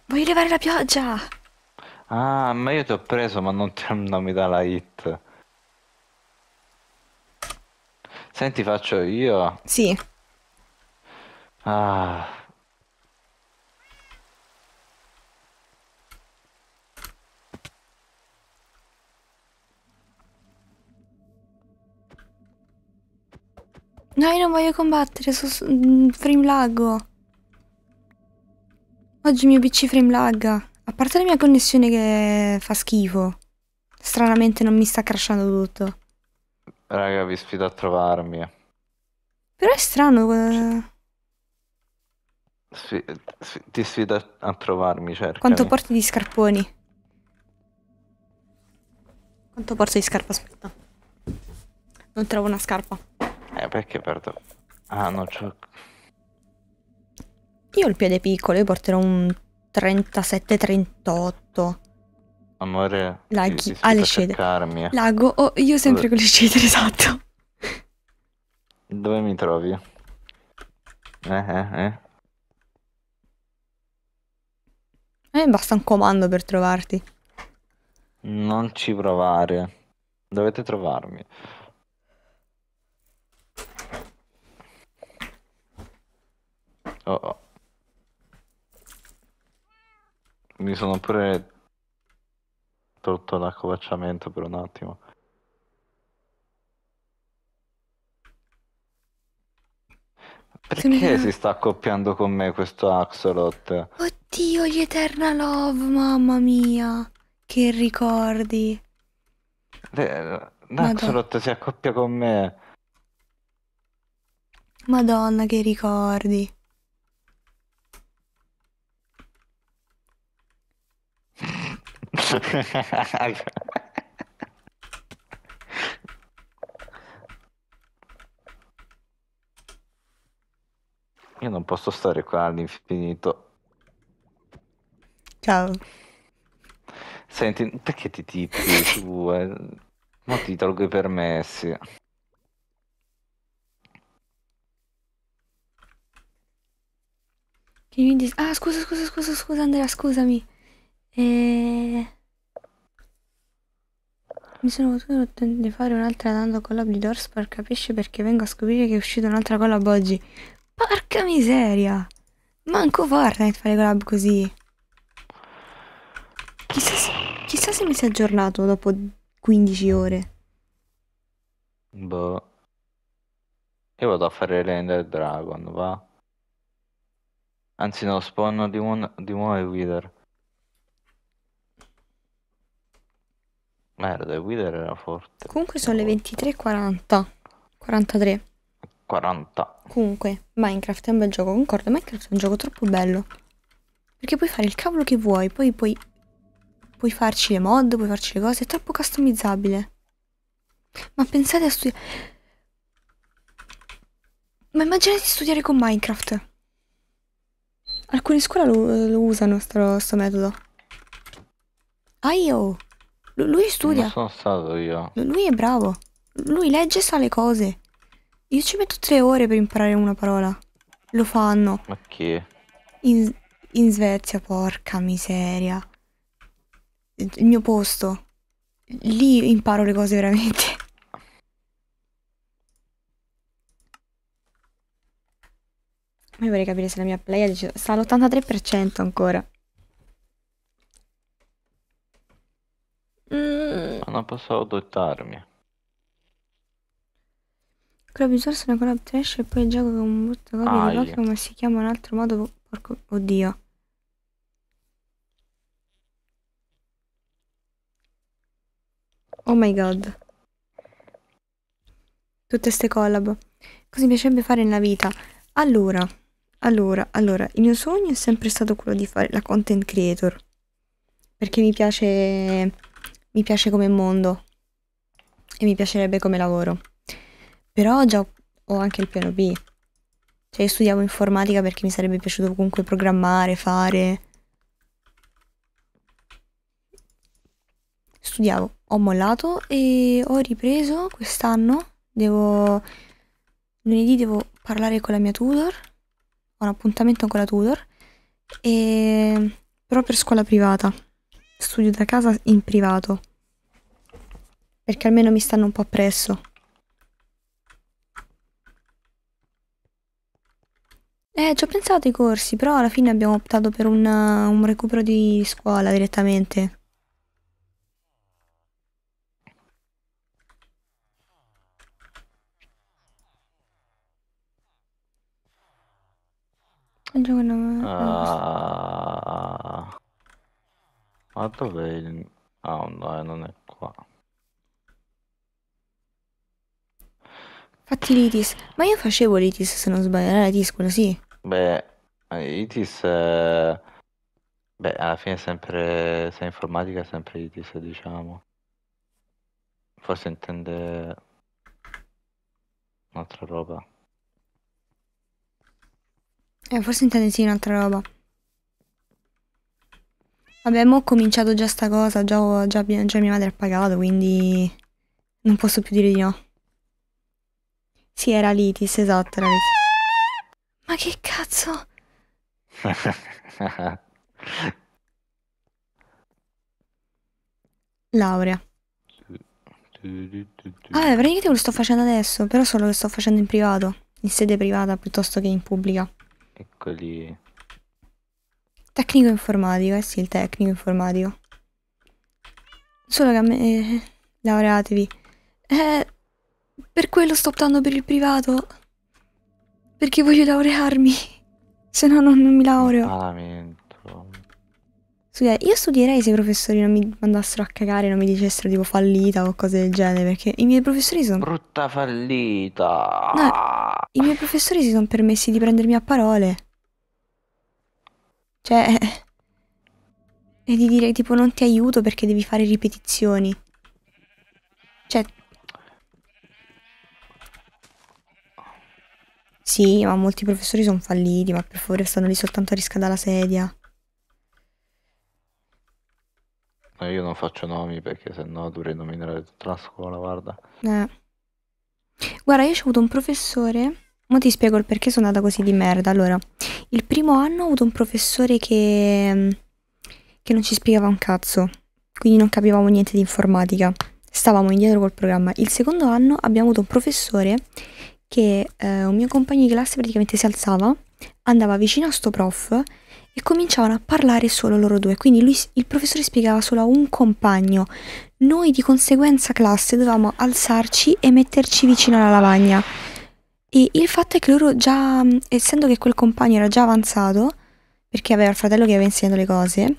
Voglio levare la pioggia. Ah, ma io ti ho preso, ma non, non mi dà la hit. Senti, faccio io. Sì. Ah. No, io non voglio combattere, sono su... Mm, frame lag. Oggi il mio PC frame lag. A parte la mia connessione che fa schifo. Stranamente non mi sta crashando tutto. Raga, vi sfido a trovarmi. Però è strano. Eh. Sfi sf ti sfido a, a trovarmi, certo. Quanto porti di scarponi? Quanto porto di scarpa? Aspetta. Non trovo una scarpa. Eh, perché perdo? Ah, non c'ho... Io ho il piede piccolo, io porterò un 37-38. Amore, Laghi, alle ah, cede. Lago, oh, io sempre Dove... con le cedere, [laughs] esatto. Dove mi trovi? Eh, eh, eh. Eh, basta un comando per trovarti. Non ci provare. Dovete trovarmi. Oh, oh. Mi sono pure tolto l'accovacciamento per un attimo. Perché si sta accoppiando con me questo Axolot? Oddio, gli Eternal Love, mamma mia. Che ricordi. Le... L'Axolot si accoppia con me. Madonna, che ricordi. Io non posso stare qua all'infinito. Ciao. Senti, perché ti tipi tu? Eh? Ma ti tolgo i permessi. Ah, scusa, scusa, scusa, scusa Andrea, scusami. E... Mi sono potuto di fare un'altra dando collab di Doorspar, capisci perché vengo a scoprire che è uscita un'altra collab oggi. Porca miseria! Manco Fortnite fa le collab così. Chissà se, chissà se mi si è aggiornato dopo 15 ore. Boh. Io vado a fare Render Dragon, va? Anzi no, spawn di, un, di nuovo Wither. Merda, il Wither era forte. Comunque sono le 23.40. 43. 40. Comunque, Minecraft è un bel gioco, concordo. Minecraft è un gioco troppo bello. Perché puoi fare il cavolo che vuoi, poi puoi, puoi farci le mod, puoi farci le cose. È troppo customizzabile. Ma pensate a studiare... Ma immaginate di studiare con Minecraft. Alcune scuole lo, lo usano, sto, sto metodo. Aio! L lui studia. Non sono stato io. L lui è bravo. Lui legge e sa le cose. Io ci metto tre ore per imparare una parola. Lo fanno. Ma che? In, in Svezia, porca miseria. Il mio posto. Lì imparo le cose veramente. Ma [laughs] io vorrei capire se la mia playa Sta all'83% ancora. Mm. Ma non posso adottarmi. Club Source è una collab trash e poi il gioco con un brutto copia di Pokémon ma si chiama in un altro modo, porco... Oddio. Oh my god. Tutte ste collab. Cosa mi piacerebbe fare nella vita? Allora, allora, allora, il mio sogno è sempre stato quello di fare la content creator. Perché mi piace mi piace come mondo e mi piacerebbe come lavoro. Però già ho anche il piano B. Cioè, studiavo informatica perché mi sarebbe piaciuto comunque programmare, fare. Studiavo, ho mollato e ho ripreso quest'anno. Devo. Lunedì devo parlare con la mia tutor. Ho un appuntamento con la tutor. E... Però per scuola privata studio da casa in privato. Perché almeno mi stanno un po' appresso. Eh, ci ho pensato ai corsi, però alla fine abbiamo optato per una, uh, un recupero di scuola direttamente. Ah. Ma ah, dov'è il... Ah, no, eh, non è qua. Fatti l'ITIS. Ma io facevo l'ITIS se non sbaglio, era l'ITIS quello sì. Beh, eh, ITIS... Eh, beh, alla fine è sempre... se è informatica sempre ITIS, diciamo. Forse intende... un'altra roba. Eh, forse intende sì un'altra roba. Vabbè, mo ho cominciato già sta cosa, già, già, già mia madre ha pagato, quindi non posso più dire di no. Sì, era Litis, esatto, era Litis. Ma che cazzo? [laughs] Laurea. Vabbè, praticamente lo sto facendo adesso, però solo lo sto facendo in privato, in sede privata piuttosto che in pubblica. Eccoli. Tecnico informatico, eh sì, il tecnico informatico. Solo che a me... Eh, laureatevi. Eh, per quello sto optando per il privato. Perché voglio laurearmi. [laughs] Se no non, non mi laureo. Lamento. Studia io studierei se i professori non mi mandassero a cagare, non mi dicessero tipo fallita o cose del genere, perché i miei professori sono... Brutta fallita. No, i miei professori si sono permessi di prendermi a parole. Cioè... E [laughs] di dire tipo non ti aiuto perché devi fare ripetizioni. Cioè... Sì, ma molti professori sono falliti, ma per favore stanno lì soltanto a riscaldare la sedia. No, io non faccio nomi perché sennò dovrei nominare tutta la scuola, guarda. Eh. Guarda, io ho avuto un professore... Ma ti spiego il perché sono andata così di merda. Allora, il primo anno ho avuto un professore che, mm, che non ci spiegava un cazzo, quindi non capivamo niente di informatica, stavamo indietro col programma. Il secondo anno abbiamo avuto un professore che eh, un mio compagno di classe praticamente si alzava, andava vicino a sto prof e cominciavano a parlare solo loro due. Quindi lui, il professore spiegava solo a un compagno. Noi di conseguenza classe dovevamo alzarci e metterci vicino alla lavagna. E il fatto è che loro già, essendo che quel compagno era già avanzato, perché aveva il fratello che aveva insegnato le cose,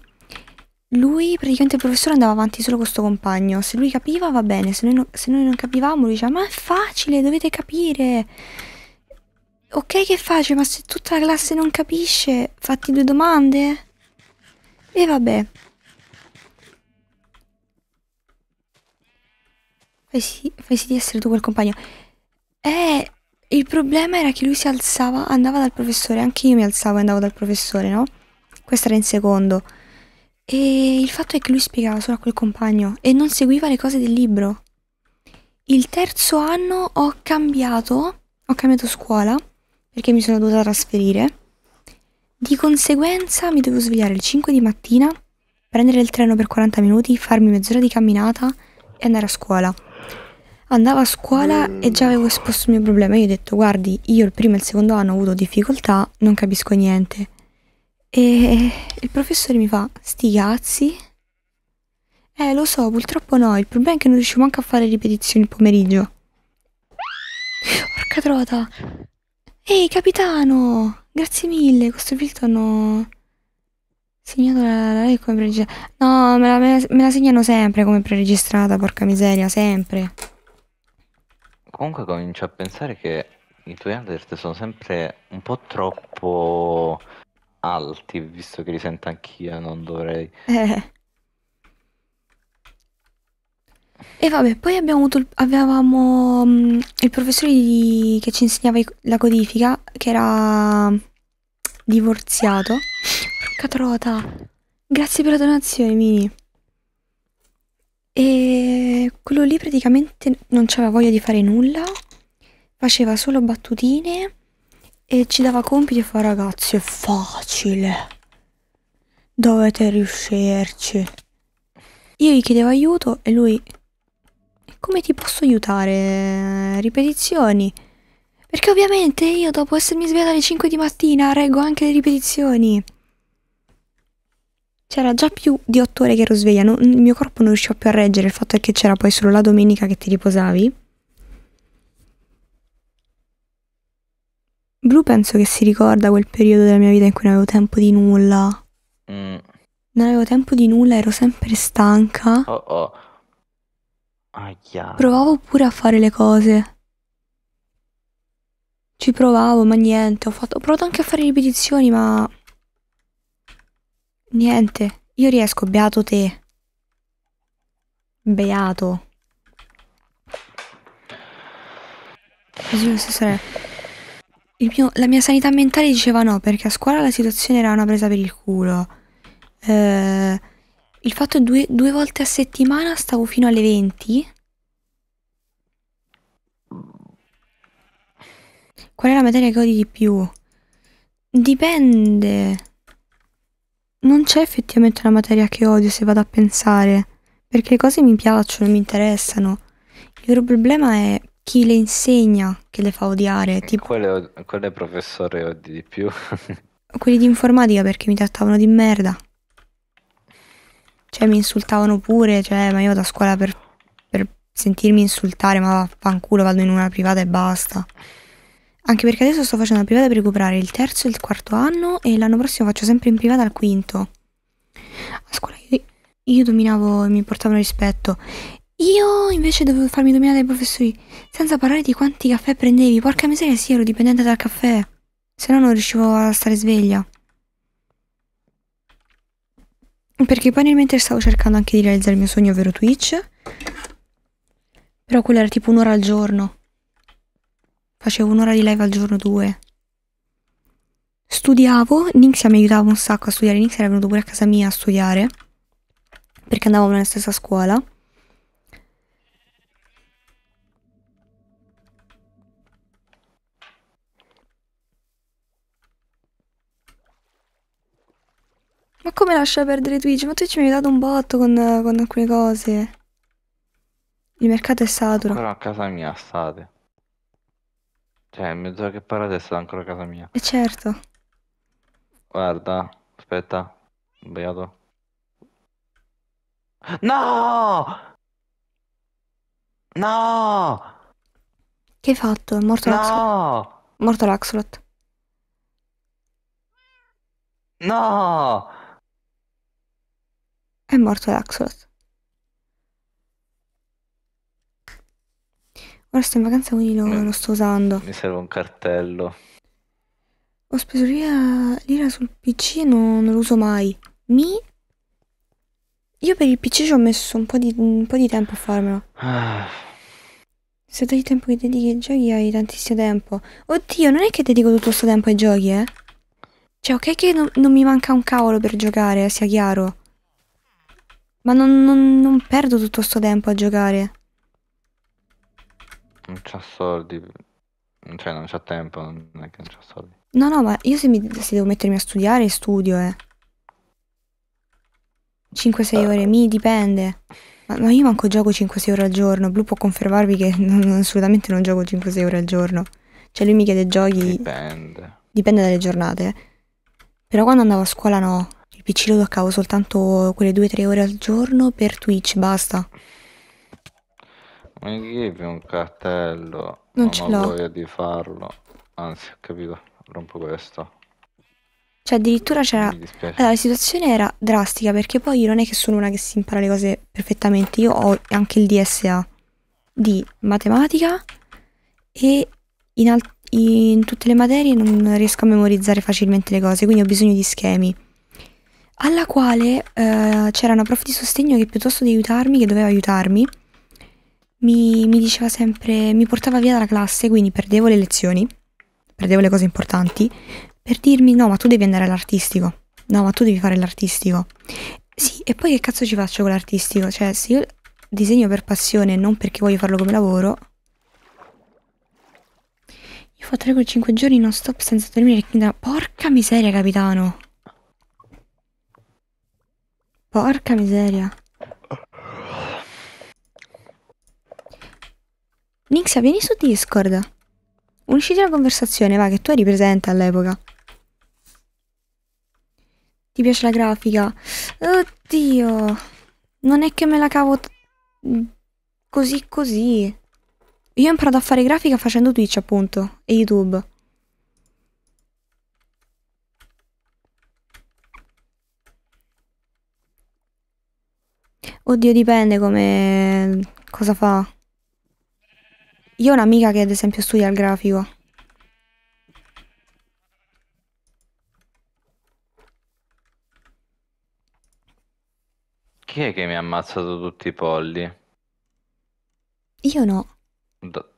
lui praticamente il professore andava avanti solo con questo compagno. Se lui capiva va bene, se noi, no, se noi non capivamo lui diceva ma è facile, dovete capire. Ok che è facile, ma se tutta la classe non capisce, fatti due domande. E vabbè. Fai sì, fai sì di essere tu quel compagno. Eh, il problema era che lui si alzava, andava dal professore, anche io mi alzavo e andavo dal professore, no? Questo era in secondo. E il fatto è che lui spiegava solo a quel compagno e non seguiva le cose del libro. Il terzo anno ho cambiato, ho cambiato scuola perché mi sono dovuta trasferire. Di conseguenza mi dovevo svegliare alle 5 di mattina, prendere il treno per 40 minuti, farmi mezz'ora di camminata e andare a scuola andavo a scuola e già avevo esposto il mio problema. Io ho detto, guardi, io il primo e il secondo anno ho avuto difficoltà, non capisco niente. E il professore mi fa, sti cazzi. Eh, lo so, purtroppo no, il problema è che non riuscivo neanche a fare ripetizioni il pomeriggio. Porca trota. Ehi, capitano! Grazie mille, questo filtro hanno... Segnato la, la lei come preregistrata. No, me la, me la segnano sempre come preregistrata, porca miseria, sempre comunque comincio a pensare che i tuoi alert sono sempre un po' troppo alti, visto che li sento anch'io, non dovrei. Eh. E vabbè, poi abbiamo avuto il, avevamo um, il professore di, che ci insegnava i, la codifica, che era divorziato. Porca trota. Grazie per la donazione, Mini. E quello lì praticamente non c'aveva voglia di fare nulla, faceva solo battutine e ci dava compiti e fa ragazzi è facile, dovete riuscirci. Io gli chiedevo aiuto e lui come ti posso aiutare? Ripetizioni. Perché ovviamente io dopo essermi svegliata alle 5 di mattina reggo anche le ripetizioni. C'era già più di 8 ore che ero sveglia, non, il mio corpo non riusciva più a reggere il fatto è che c'era poi solo la domenica che ti riposavi. Blu penso che si ricorda quel periodo della mia vita in cui non avevo tempo di nulla. Mm. Non avevo tempo di nulla, ero sempre stanca. Oh oh. Ah, yeah. Provavo pure a fare le cose. Ci provavo, ma niente. Ho, fatto... Ho provato anche a fare ripetizioni, ma Niente, io riesco, beato te. Beato. Mio, la mia sanità mentale diceva no, perché a scuola la situazione era una presa per il culo. Eh, il fatto è due, due volte a settimana stavo fino alle 20. Qual è la materia che odi di più? Dipende. Non c'è effettivamente una materia che odio se vado a pensare, perché le cose mi piacciono, mi interessano. Il vero problema è chi le insegna che le fa odiare, eh, tipo Quelle, quelle professore odi di più. [laughs] quelli di informatica perché mi trattavano di merda. Cioè mi insultavano pure, cioè ma io vado a scuola per, per sentirmi insultare, ma vaffanculo, vado in una privata e basta. Anche perché adesso sto facendo la privata per recuperare il terzo e il quarto anno e l'anno prossimo faccio sempre in privata al quinto. A scuola io, io dominavo e mi portavano rispetto. Io invece dovevo farmi dominare dai professori, senza parlare di quanti caffè prendevi. Porca miseria, sì, ero dipendente dal caffè. Se no non riuscivo a stare sveglia. Perché poi nel mentre stavo cercando anche di realizzare il mio sogno, ovvero Twitch. Però quello era tipo un'ora al giorno facevo un'ora di live al giorno, due. Studiavo, Nixia mi aiutava un sacco a studiare, Nixia era venuto pure a casa mia a studiare, perché andavamo nella stessa scuola. Ma come lascia perdere Twitch? Ma Twitch mi hai aiutato un botto con, con alcune cose. Il mercato è saturo. Ancora a casa mia state. Cioè, mezz'ora che parla adesso sta ancora a casa mia. E eh, certo. Guarda, aspetta, sbagliato. No! No! Che hai fatto? È morto l'Axolot. No! Morto l'Axolot. No! È morto l'Axolot. Ora sto in vacanza quindi lo, mm. lo sto usando. Mi serve un cartello. Ho speso l'ira, eh, l'ira sul PC non, non lo uso mai. Mi? Io per il PC ci ho messo un po' di, un po di tempo a farmelo. Ah. Se dai tempo che dedichi ai giochi hai tantissimo tempo. Oddio, non è che dedico tutto questo tempo ai giochi, eh? Cioè, ok che non, non, mi manca un cavolo per giocare, sia chiaro. Ma non, non, non perdo tutto questo tempo a giocare non c'ha soldi. Cioè, non c'ha tempo, non è che non c'ha soldi. No, no, ma io se, mi, se devo mettermi a studiare, studio, eh. 5-6 uh. Eh. ore, mi dipende. Ma, ma io manco gioco 5-6 ore al giorno. Blu può confermarvi che [laughs] non, assolutamente non gioco 5-6 ore al giorno. Cioè, lui mi chiede giochi. Dipende. Dipende dalle giornate. Eh. Però quando andavo a scuola no. Il PC lo toccavo soltanto quelle 2-3 ore al giorno per Twitch, basta. Mi chiedi un cartello? Non, non ce l'ho. Non ho voglia di farlo. Anzi, ho capito, rompo questo. Cioè, addirittura c'era. Allora, la situazione era drastica perché poi io non è che sono una che si impara le cose perfettamente. Io ho anche il DSA di matematica e in, al... in tutte le materie non riesco a memorizzare facilmente le cose, quindi ho bisogno di schemi alla quale eh, c'era una prof di sostegno che piuttosto di aiutarmi, che doveva aiutarmi, mi, mi diceva sempre, mi portava via dalla classe, quindi perdevo le lezioni, perdevo le cose importanti, per dirmi no ma tu devi andare all'artistico, no ma tu devi fare l'artistico. Sì, e poi che cazzo ci faccio con l'artistico? Cioè, se io disegno per passione, e non perché voglio farlo come lavoro, io fa 3-5 giorni non stop senza dormire, quindi porca miseria capitano. Porca miseria. Nixia, vieni su Discord. Unisciti alla conversazione, va, che tu eri presente all'epoca. Ti piace la grafica? Oddio. Non è che me la cavo così così. Io ho imparato a fare grafica facendo Twitch, appunto, e YouTube. Oddio, dipende come... cosa fa. Io ho un'amica che ad esempio studia il grafico. Chi è che mi ha ammazzato tutti i polli? Io no. Do-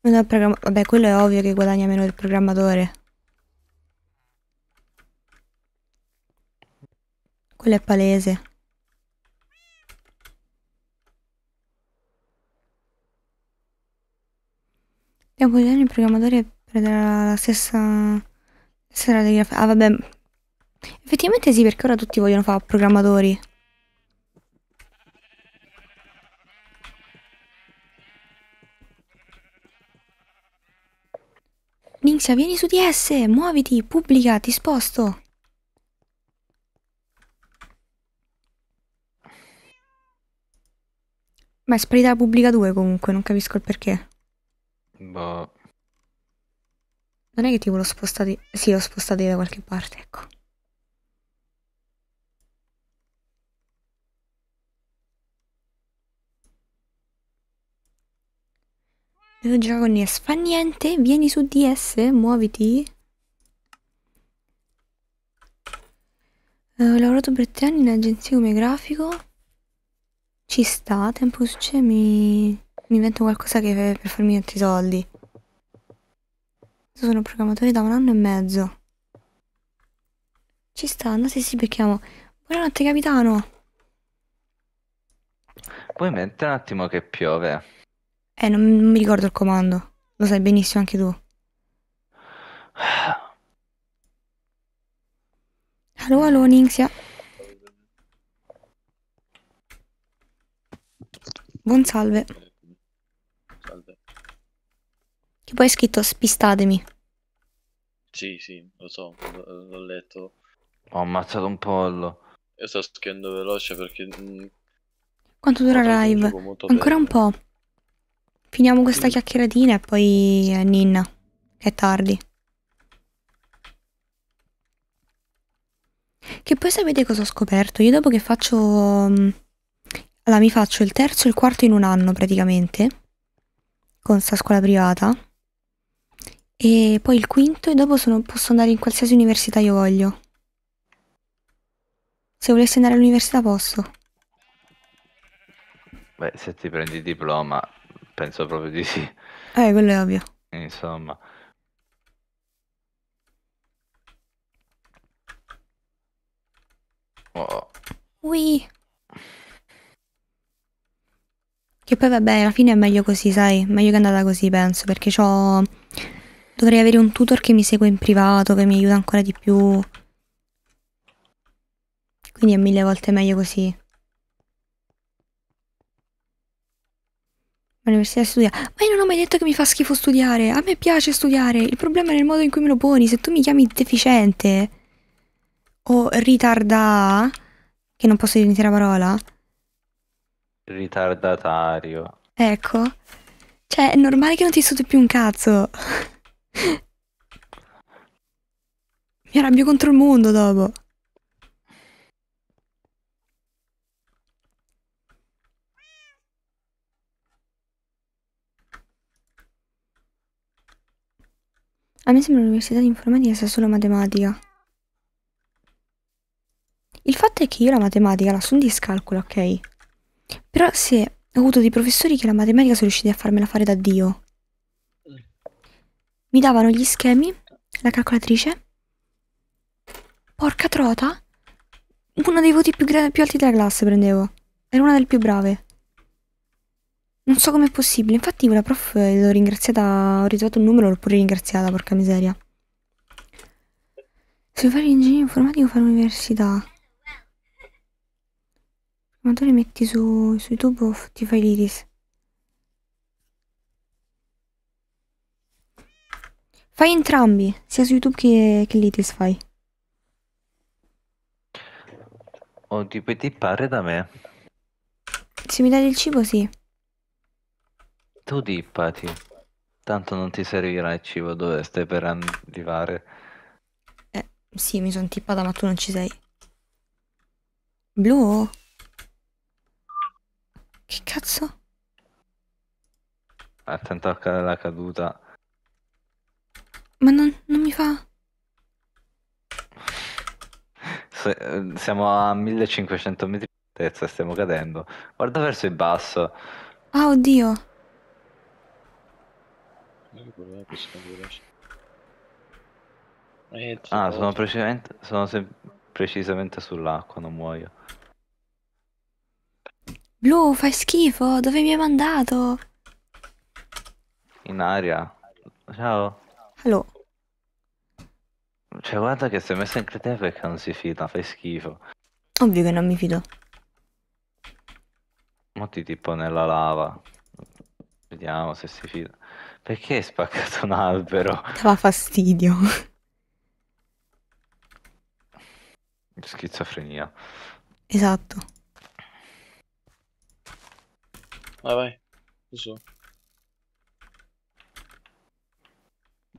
Non è il programma... Vabbè, quello è ovvio che guadagna meno il programmatore. Quello è palese. Devo vogliare il programmatore prenderà la stessa sera di grafia. Ah, vabbè. Effettivamente sì, perché ora tutti vogliono fare programmatori. Ninxia, vieni su DS, muoviti, pubblica, ti sposto. Ma è sparita la pubblica 2 comunque, non capisco il perché. Boh. Non è che tipo l'ho spostati... Sì, l'ho spostati da qualche parte, ecco. Devo giocare con Fa niente, vieni su DS, muoviti. Eh, ho lavorato per tre anni in agenzia come grafico. Ci sta, tempo c'è, mi... mi invento qualcosa che per, farmi altri soldi. Sono programmatore da un anno e mezzo. Ci sta, no? Sì, sì, becchiamo. Buonanotte, capitano. Puoi mettere un attimo che piove. Eh, non, non mi ricordo il comando. Lo sai benissimo anche tu. Allora, [sighs] hallo, Buon salve. Salve. Che poi è scritto spistatemi. Sì, sì, lo so, l'ho letto. Ho ammazzato un pollo. Io sto schiendo veloce perché... Mm, Quanto dura la live? Ancora bene. un po'. Finiamo questa sì. chiacchieratina e poi è eh, ninna. Che è tardi. Che poi sapete cosa ho scoperto? Io dopo che faccio mm, allora, mi faccio il terzo e il quarto in un anno praticamente, con sta scuola privata, e poi il quinto e dopo sono, posso andare in qualsiasi università io voglio. Se volessi andare all'università posso. Beh, se ti prendi il diploma, penso proprio di sì. Eh, quello è ovvio. Insomma. Oh. Ui. Che poi vabbè, alla fine è meglio così, sai? Meglio che è andata così, penso, perché ho... Dovrei avere un tutor che mi segue in privato, che mi aiuta ancora di più. Quindi è mille volte meglio così. L'università studia. Ma io non ho mai detto che mi fa schifo studiare. A me piace studiare. Il problema è nel modo in cui me lo poni. Se tu mi chiami deficiente o ritarda, che non posso dire la parola, Ritardatario. Ecco. Cioè, è normale che non ti sotto più un cazzo. [laughs] Mi arrabbio contro il mondo dopo. A me sembra l'università di informatica sia solo matematica. Il fatto è che io la matematica la so un discalcolo, ok? Però sì, ho avuto dei professori che la matematica sono riusciti a farmela fare da Dio. Mi davano gli schemi, la calcolatrice. Porca trota! Uno dei voti più, più alti della classe prendevo. Era una delle più brave. Non so com'è possibile. Infatti quella prof eh, l'ho ringraziata, ho ritrovato il numero, l'ho pure ringraziata, porca miseria. Se vuoi fare l'ingegnere informatico fare l'università ma tu le metti su, su YouTube o ti fai l'iris? Fai entrambi, sia su YouTube che, che l'iris fai. O oh, ti puoi tippare da me? Se mi dai del cibo, sì. Tu dippati. Tanto non ti servirà il cibo dove stai per arrivare. Eh, sì, mi sono tippata, ma tu non ci sei. Blu? Che cazzo? Attento a la caduta. Ma non, non mi fa... Se, eh, siamo a 1500 metri di altezza, stiamo cadendo. Guarda verso il basso. Ah, oh, oddio. Eh, ah, sono precisamente, sono precisamente sull'acqua, non muoio. Blu, fai schifo, dove mi hai mandato? In aria. Ciao. Hello. Cioè, guarda che sei messa in te perché non si fida, fai schifo. Ovvio che non mi fido. Motti tipo nella lava. Vediamo se si fida. Perché hai spaccato un albero? Dava fastidio. Schizofrenia. Esatto. Vai, vai. Su.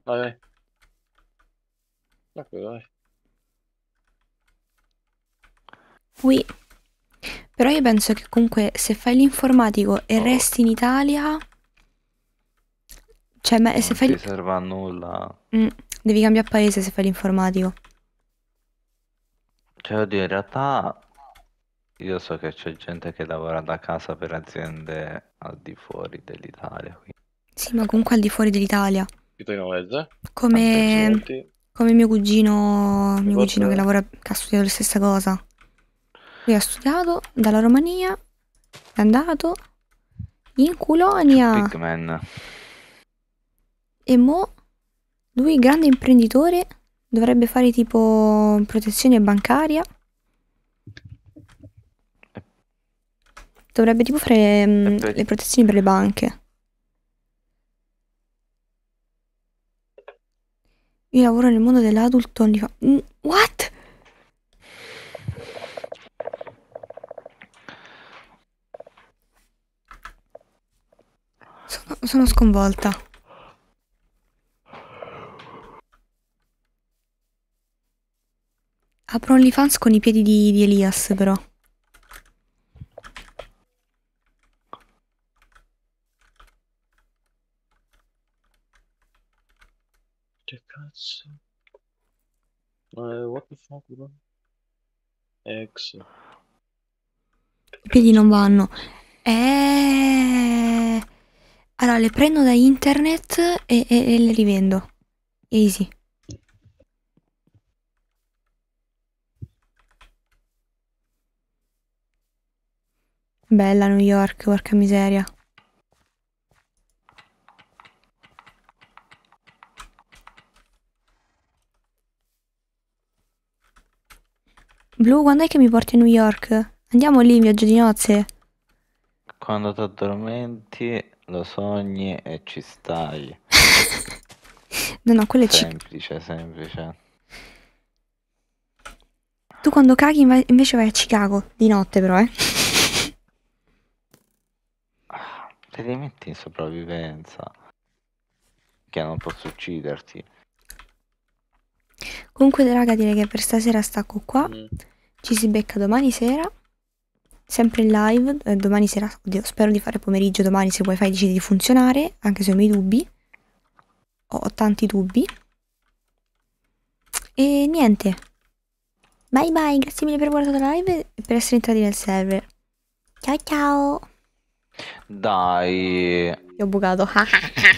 Vai, vai. D'accordo, vai. Ui. Però io penso che comunque se fai l'informatico e resti in Italia... Cioè, ma se non fai... Non serve a nulla. Mm, devi cambiare paese se fai l'informatico. Cioè, oddio, in realtà io so che c'è gente che lavora da casa per aziende al di fuori dell'Italia. Quindi. Sì, ma comunque al di fuori dell'Italia. Come... Come, mio cugino, mio cugino che lavora, che ha studiato la stessa cosa. Lui ha studiato dalla Romania, è andato in Culonia. Big man. E mo, lui grande imprenditore, dovrebbe fare tipo protezione bancaria. Dovrebbe tipo fare mm, le protezioni per le banche. Io lavoro nel mondo dell'adulto mm, What? Sono, sono sconvolta. Apro OnlyFans con i piedi di, di Elias però. Che cazzo? Eh, what the fuck, bro? Ex. I non vanno. Eh... Allora, le prendo da internet e, e, e le rivendo. Easy. Bella New York, porca miseria. Blu, quando è che mi porti a New York? Andiamo lì in viaggio di nozze. Quando ti addormenti, lo sogni e ci stai. [laughs] no, no, quello è semplice, semplice. Tu quando caghi inv invece vai a Chicago, di notte però, eh. Ah, te li metti in sopravvivenza. Che non posso ucciderti. Comunque, raga, direi che per stasera stacco qua. Mm. Ci si becca domani sera. Sempre in live. Eh, domani sera, oddio, spero di fare pomeriggio. Domani, se wifi decide di funzionare, anche se ho i miei dubbi. Ho, ho tanti dubbi. E niente. Bye bye, grazie mille per aver guardato la live e per essere entrati nel server. Ciao ciao. Dai. Io ho bugato. [laughs]